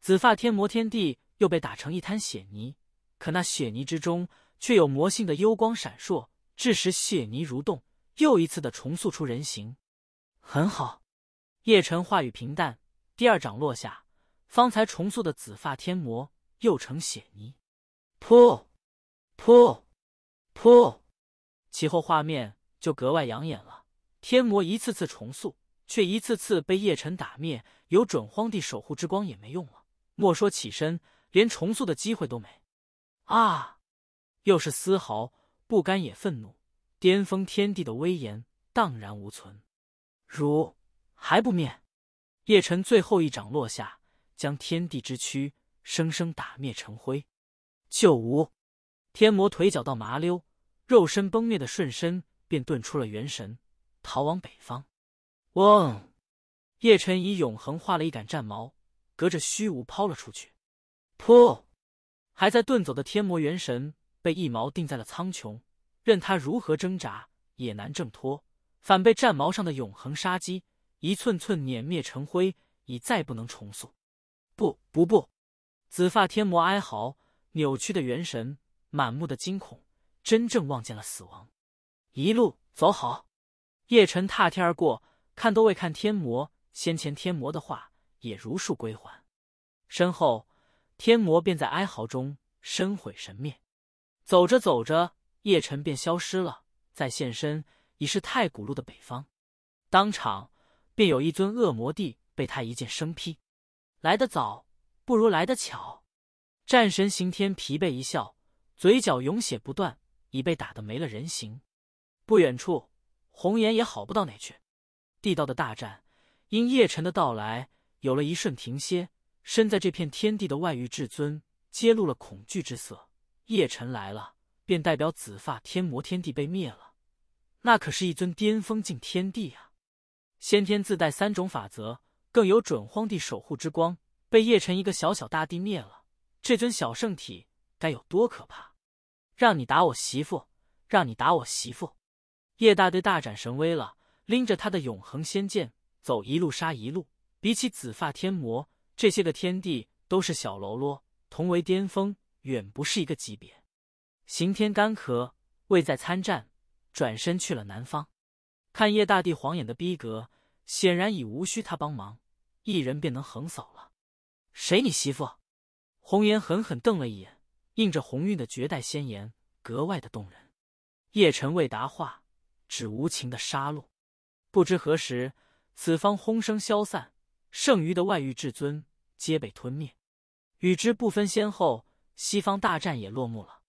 紫发天魔天地又被打成一滩血泥。可那血泥之中。却有魔性的幽光闪烁，致使血泥蠕动，又一次的重塑出人形。很好，叶辰话语平淡。第二掌落下，方才重塑的紫发天魔又成血泥。噗，噗，噗。其后画面就格外养眼了。天魔一次次重塑，却一次次被叶辰打灭。有准荒地守护之光也没用了，莫说起身，连重塑的机会都没。啊！又是丝毫不甘也愤怒，巅峰天地的威严荡然无存。汝还不灭？叶辰最后一掌落下，将天地之躯生生打灭成灰。就无天魔腿脚到麻溜，肉身崩灭的瞬身便遁出了元神，逃往北方。嗡！叶辰以永恒化了一杆战矛，隔着虚无抛了出去。噗！还在遁走的天魔元神。被一矛钉在了苍穹，任他如何挣扎也难挣脱，反被战矛上的永恒杀机一寸寸碾灭成灰，已再不能重塑。不不不！紫发天魔哀嚎，扭曲的元神，满目的惊恐，真正望见了死亡。一路走好。叶辰踏天而过，看都未看天魔。先前天魔的话也如数归还。身后，天魔便在哀嚎中身毁神灭。走着走着，叶辰便消失了。再现身，已是太古路的北方。当场便有一尊恶魔帝被他一剑生劈。来得早，不如来得巧。战神刑天疲惫一笑，嘴角涌血不断，已被打得没了人形。不远处，红颜也好不到哪去。地道的大战因叶辰的到来有了一瞬停歇。身在这片天地的外域至尊，揭露了恐惧之色。叶辰来了，便代表紫发天魔天帝被灭了。那可是一尊巅峰境天帝啊，先天自带三种法则，更有准荒地守护之光，被叶辰一个小小大帝灭了，这尊小圣体该有多可怕？让你打我媳妇，让你打我媳妇！叶大队大展神威了，拎着他的永恒仙剑，走一路杀一路。比起紫发天魔，这些个天帝都是小喽啰，同为巅峰。远不是一个级别。刑天干咳，未再参战，转身去了南方。看叶大帝晃眼的逼格，显然已无需他帮忙，一人便能横扫了。谁你媳妇？红颜狠狠瞪了一眼，映着红晕的绝代仙颜，格外的动人。叶辰未答话，只无情的杀戮。不知何时，此方轰声消散，剩余的外域至尊皆被吞灭，与之不分先后。西方大战也落幕了，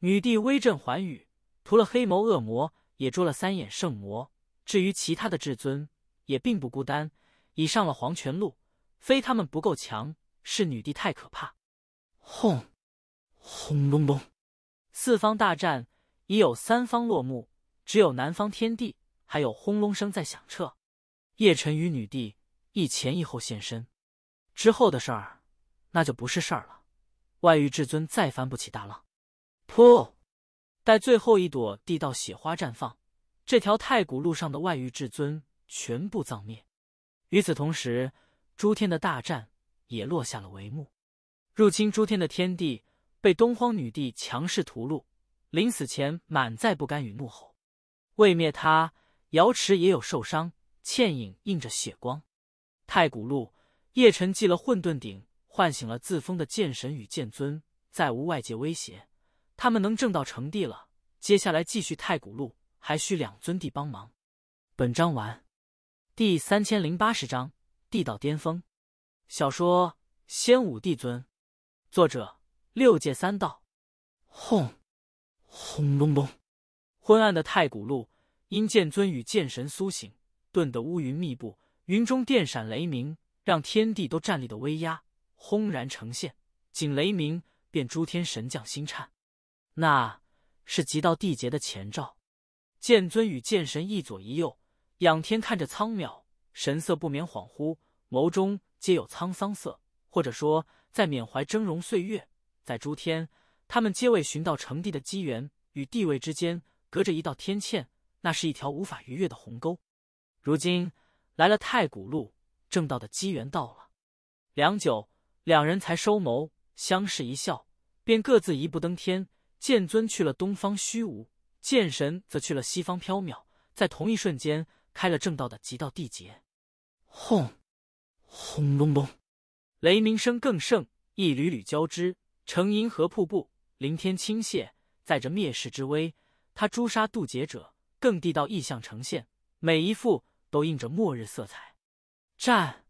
女帝威震寰宇，屠了黑眸恶魔，也捉了三眼圣魔。至于其他的至尊，也并不孤单，已上了黄泉路。非他们不够强，是女帝太可怕。轰，轰隆隆，四方大战已有三方落幕，只有南方天地还有轰隆声在响彻。叶辰与女帝一前一后现身，之后的事儿，那就不是事儿了。外域至尊再翻不起大浪。噗！待最后一朵地道血花绽放，这条太古路上的外域至尊全部葬灭。与此同时，诸天的大战也落下了帷幕。入侵诸天的天帝被东荒女帝强势屠戮，临死前满载不甘与怒吼。为灭他，瑶池也有受伤，倩影映着血光。太古路，叶辰祭了混沌鼎。唤醒了自封的剑神与剑尊，再无外界威胁，他们能挣道成帝了。接下来继续太古路，还需两尊帝帮忙。本章完。第三千零八十章：地道巅峰。小说《仙武帝尊》，作者：六界三道。轰！轰隆隆！昏暗的太古路，因剑尊与剑神苏醒，顿得乌云密布，云中电闪雷鸣，让天地都站立的威压。轰然呈现，仅雷鸣便诸天神将心颤，那是极道地劫的前兆。剑尊与剑神一左一右，仰天看着苍渺，神色不免恍惚，眸中皆有沧桑色，或者说在缅怀峥嵘岁月。在诸天，他们皆未寻到成帝的机缘与地位之间，隔着一道天堑，那是一条无法逾越的鸿沟。如今来了太古路，正道的机缘到了。良久。两人才收眸，相视一笑，便各自一步登天。剑尊去了东方虚无，剑神则去了西方缥缈，在同一瞬间开了正道的极道地劫。轰！轰隆隆，雷鸣声更盛，一缕缕交织成银河瀑布，凌天倾泻，载着灭世之威。他诛杀渡劫者，更地道意象呈现，每一幅都映着末日色彩。战！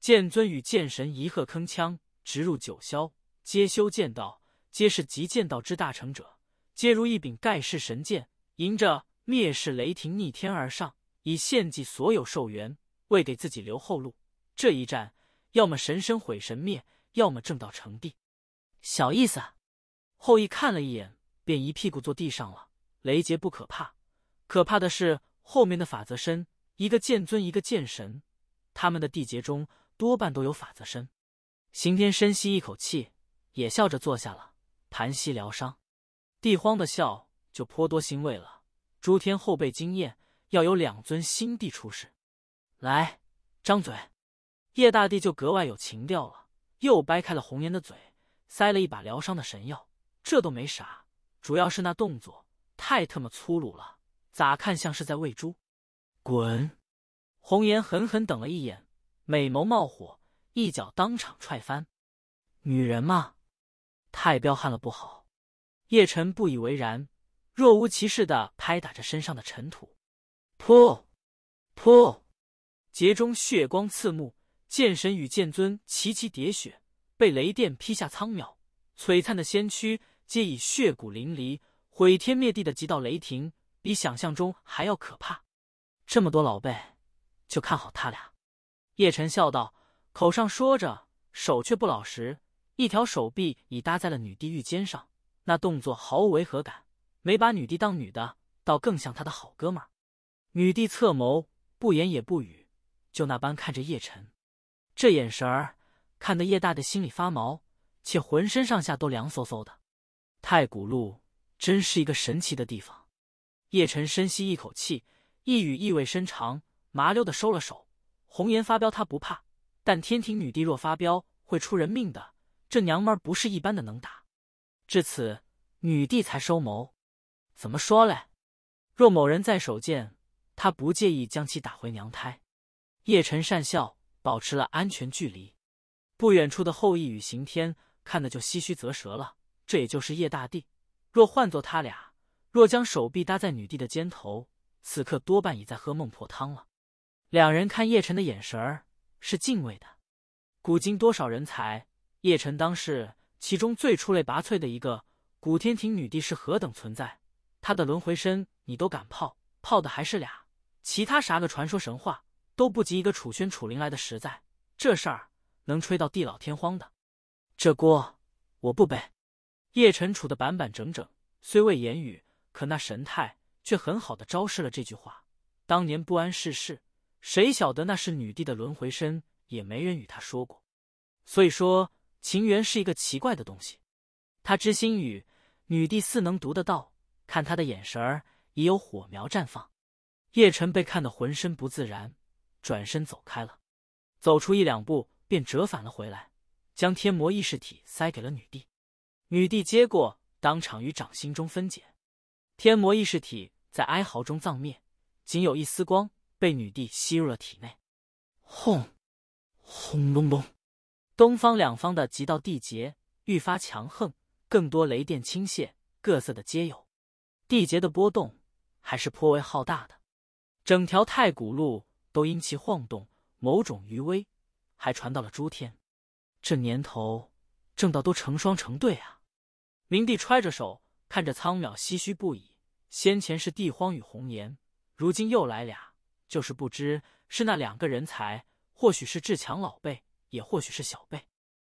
剑尊与剑神一喝铿锵，直入九霄。皆修剑道，皆是极剑道之大成者，皆如一柄盖世神剑，迎着灭世雷霆逆天而上，以献祭所有寿元，为给自己留后路。这一战，要么神身毁神灭，要么正道成帝。小意思。后羿看了一眼，便一屁股坐地上了。雷劫不可怕，可怕的是后面的法则身。一个剑尊，一个剑神，他们的缔结中。多半都有法则身，刑天深吸一口气，也笑着坐下了，盘膝疗伤。帝荒的笑就颇多欣慰了。诸天后辈经验，要有两尊新帝出世。来，张嘴。叶大帝就格外有情调了，又掰开了红颜的嘴，塞了一把疗伤的神药。这都没啥，主要是那动作太他妈粗鲁了，咋看像是在喂猪？滚！红颜狠狠瞪了一眼。美眸冒火，一脚当场踹翻。女人嘛，太彪悍了不好。叶辰不以为然，若无其事的拍打着身上的尘土。噗，噗，劫中血光刺目，剑神与剑尊齐齐喋血，被雷电劈下苍渺，璀璨的先躯皆已血骨淋漓。毁天灭地的几道雷霆，比想象中还要可怕。这么多老辈，就看好他俩。叶晨笑道：“口上说着，手却不老实，一条手臂已搭在了女帝玉肩上。那动作毫无违和感，没把女帝当女的，倒更像他的好哥们儿。”女帝侧眸，不言也不语，就那般看着叶晨。这眼神儿看得叶大的心里发毛，且浑身上下都凉飕飕的。太古路真是一个神奇的地方。叶晨深吸一口气，一语意味深长，麻溜的收了手。红颜发飙，他不怕；但天庭女帝若发飙，会出人命的。这娘们儿不是一般的能打。至此，女帝才收谋。怎么说嘞？若某人在手剑，他不介意将其打回娘胎。叶辰讪笑，保持了安全距离。不远处的后羿与刑天看的就唏嘘啧舌了。这也就是叶大帝。若换做他俩，若将手臂搭在女帝的肩头，此刻多半已在喝孟婆汤了。两人看叶辰的眼神儿是敬畏的。古今多少人才，叶辰当是其中最出类拔萃的一个。古天庭女帝是何等存在，她的轮回身你都敢泡，泡的还是俩。其他啥个传说神话都不及一个楚宣楚灵来的实在。这事儿能吹到地老天荒的，这锅我不背。叶辰处的板板整整，虽未言语，可那神态却很好的昭示了这句话。当年不谙世事。谁晓得那是女帝的轮回身，也没人与他说过。所以说，情缘是一个奇怪的东西。他知心语，女帝似能读得到，看他的眼神儿，已有火苗绽放。叶辰被看得浑身不自然，转身走开了。走出一两步，便折返了回来，将天魔意识体塞给了女帝。女帝接过，当场于掌心中分解。天魔意识体在哀嚎中葬灭，仅有一丝光。被女帝吸入了体内，轰，轰隆隆，东方两方的极道地劫愈发强横，更多雷电倾泻，各色的皆有，地劫的波动还是颇为浩大的，整条太古路都因其晃动，某种余威还传到了诸天。这年头正道都成双成对啊！明帝揣着手看着苍淼，唏嘘不已。先前是地荒与红颜，如今又来俩。就是不知是那两个人才，或许是志强老辈，也或许是小辈。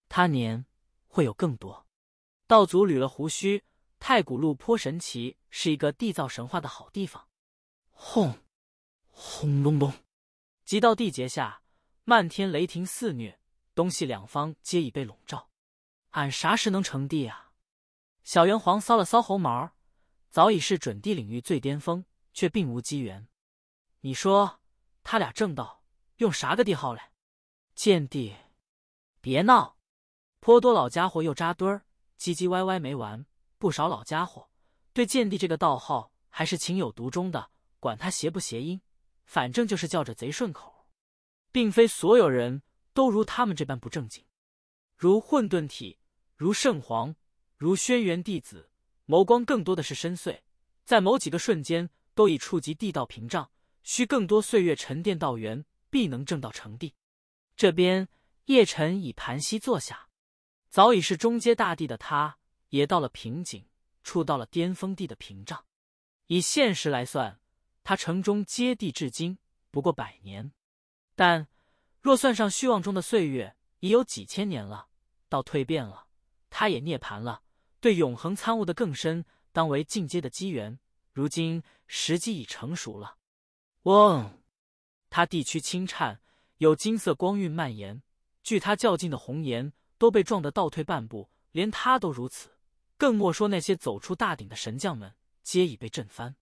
他年会有更多。道祖捋了胡须，太古路颇神奇，是一个缔造神话的好地方。轰！轰隆隆！极道地劫下，漫天雷霆肆虐，东西两方皆已被笼罩。俺啥时能成帝啊？小猿皇搔了搔猴毛，早已是准地领域最巅峰，却并无机缘。你说他俩正道用啥个地号嘞？剑帝，别闹！颇多老家伙又扎堆儿，唧唧歪歪没完。不少老家伙对剑帝这个道号还是情有独钟的，管他谐不谐音，反正就是叫着贼顺口。并非所有人都如他们这般不正经，如混沌体，如圣皇，如轩辕弟子，眸光更多的是深邃，在某几个瞬间都已触及地道屏障。需更多岁月沉淀，道源，必能证道成帝。这边叶辰已盘膝坐下，早已是中阶大帝的他，也到了瓶颈，触到了巅峰地的屏障。以现实来算，他城中阶地至今不过百年，但若算上虚妄中的岁月，已有几千年了。到蜕变了，他也涅槃了，对永恒参悟的更深，当为进阶的机缘。如今时机已成熟了。嗡！他地区轻颤，有金色光晕蔓延。距他较近的红颜都被撞得倒退半步，连他都如此，更莫说那些走出大鼎的神将们，皆已被震翻。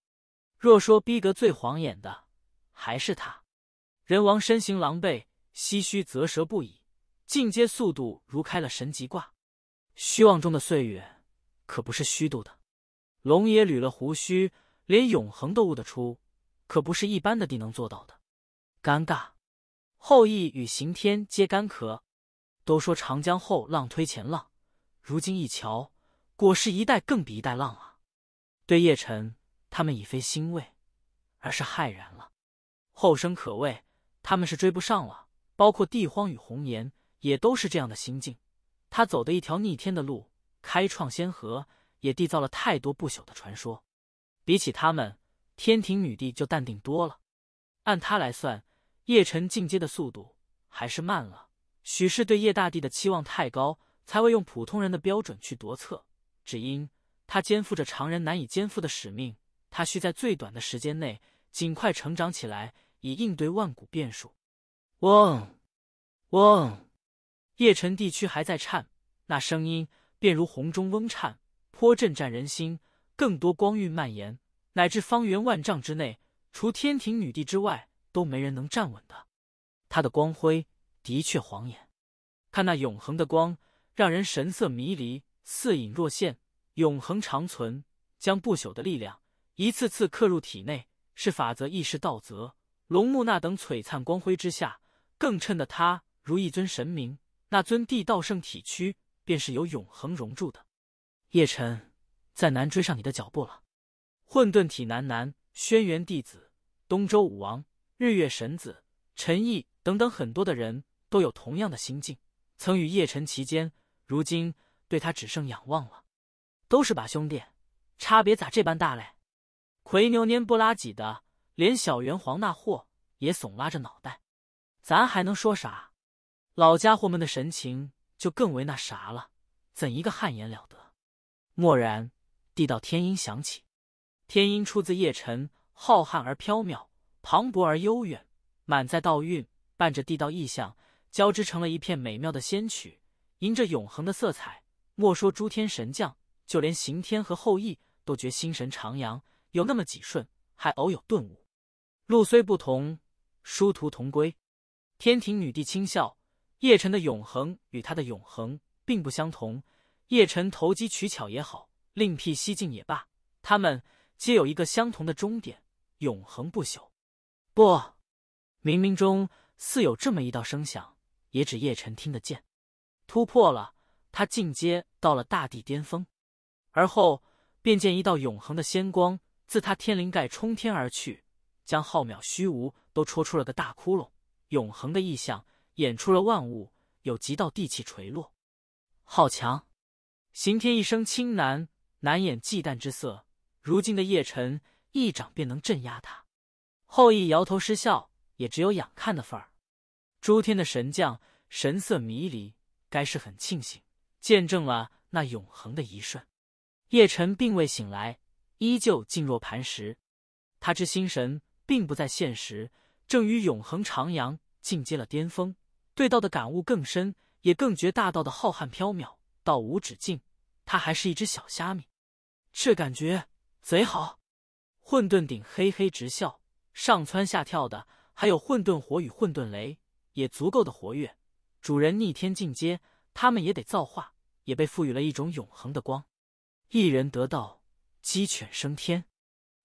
若说逼格最晃眼的，还是他。人王身形狼狈，唏嘘啧舌不已。进阶速度如开了神级挂，虚妄中的岁月可不是虚度的。龙也捋了胡须，连永恒都悟得出。可不是一般的地能做到的，尴尬。后羿与刑天皆干咳。都说长江后浪推前浪，如今一瞧，果是一代更比一代浪啊！对叶辰，他们已非欣慰，而是骇然了。后生可畏，他们是追不上了。包括帝荒与红颜，也都是这样的心境。他走的一条逆天的路，开创先河，也缔造了太多不朽的传说。比起他们。天庭女帝就淡定多了。按她来算，叶辰进阶的速度还是慢了。许氏对叶大帝的期望太高，才会用普通人的标准去夺策。只因他肩负着常人难以肩负的使命，他需在最短的时间内尽快成长起来，以应对万古变数。嗡，嗡，叶辰地区还在颤，那声音便如洪钟嗡颤，颇震颤人心。更多光晕蔓延。乃至方圆万丈之内，除天庭女帝之外，都没人能站稳的。他的光辉的确晃眼，看那永恒的光，让人神色迷离，似隐若现，永恒长存，将不朽的力量一次次刻入体内，是法则亦是道则。龙木那等璀璨光辉之下，更衬得他如一尊神明。那尊地道圣体躯，便是由永恒融铸的。叶辰，再难追上你的脚步了。混沌体男男、轩辕弟子、东周武王、日月神子、陈毅等等，很多的人都有同样的心境，曾与叶辰其间，如今对他只剩仰望了。都是把兄弟，差别咋这般大嘞？奎牛蔫不拉几的，连小圆黄那货也耸拉着脑袋，咱还能说啥？老家伙们的神情就更为那啥了，怎一个汗颜了得？蓦然，地道天音响起。天音出自叶晨，浩瀚而飘渺，磅礴而悠远，满载道韵，伴着地道意象，交织成了一片美妙的仙曲，迎着永恒的色彩。莫说诸天神将，就连刑天和后羿都觉心神徜徉，有那么几瞬还偶有顿悟。路虽不同，殊途同归。天庭女帝轻笑：叶辰的永恒与他的永恒并不相同。叶辰投机取巧也好，另辟蹊径也罢，他们。皆有一个相同的终点，永恒不朽。不，冥冥中似有这么一道声响，也只叶辰听得见。突破了，他进阶到了大地巅峰，而后便见一道永恒的仙光自他天灵盖冲天而去，将浩渺虚无都戳出了个大窟窿。永恒的意象演出了万物，有极道地气垂落。好强！刑天一声轻喃，难掩忌惮之色。如今的叶辰一掌便能镇压他，后羿摇头失笑，也只有仰看的份儿。诸天的神将神色迷离，该是很庆幸见证了那永恒的一瞬。叶辰并未醒来，依旧静若磐石。他之心神并不在现实，正与永恒徜徉，进阶了巅峰，对道的感悟更深，也更觉大道的浩瀚飘渺，道无止境。他还是一只小虾米，这感觉。贼好，混沌顶嘿嘿直笑，上蹿下跳的，还有混沌火与混沌雷也足够的活跃。主人逆天进阶，他们也得造化，也被赋予了一种永恒的光。一人得道，鸡犬升天。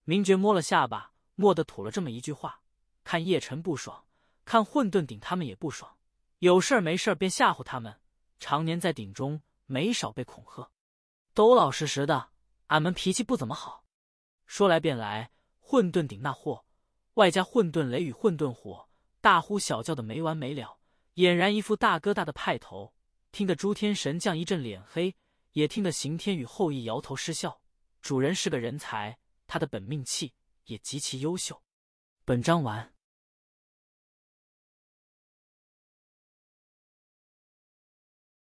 明觉摸了下巴，默地吐了这么一句话：看叶辰不爽，看混沌顶他们也不爽。有事儿没事儿便吓唬他们，常年在顶中没少被恐吓，都老老实实的。俺们脾气不怎么好。说来便来，混沌顶那货，外加混沌雷雨、混沌火，大呼小叫的没完没了，俨然一副大哥大的派头，听得诸天神将一阵脸黑，也听得刑天与后羿摇头失笑。主人是个人才，他的本命器也极其优秀。本章完。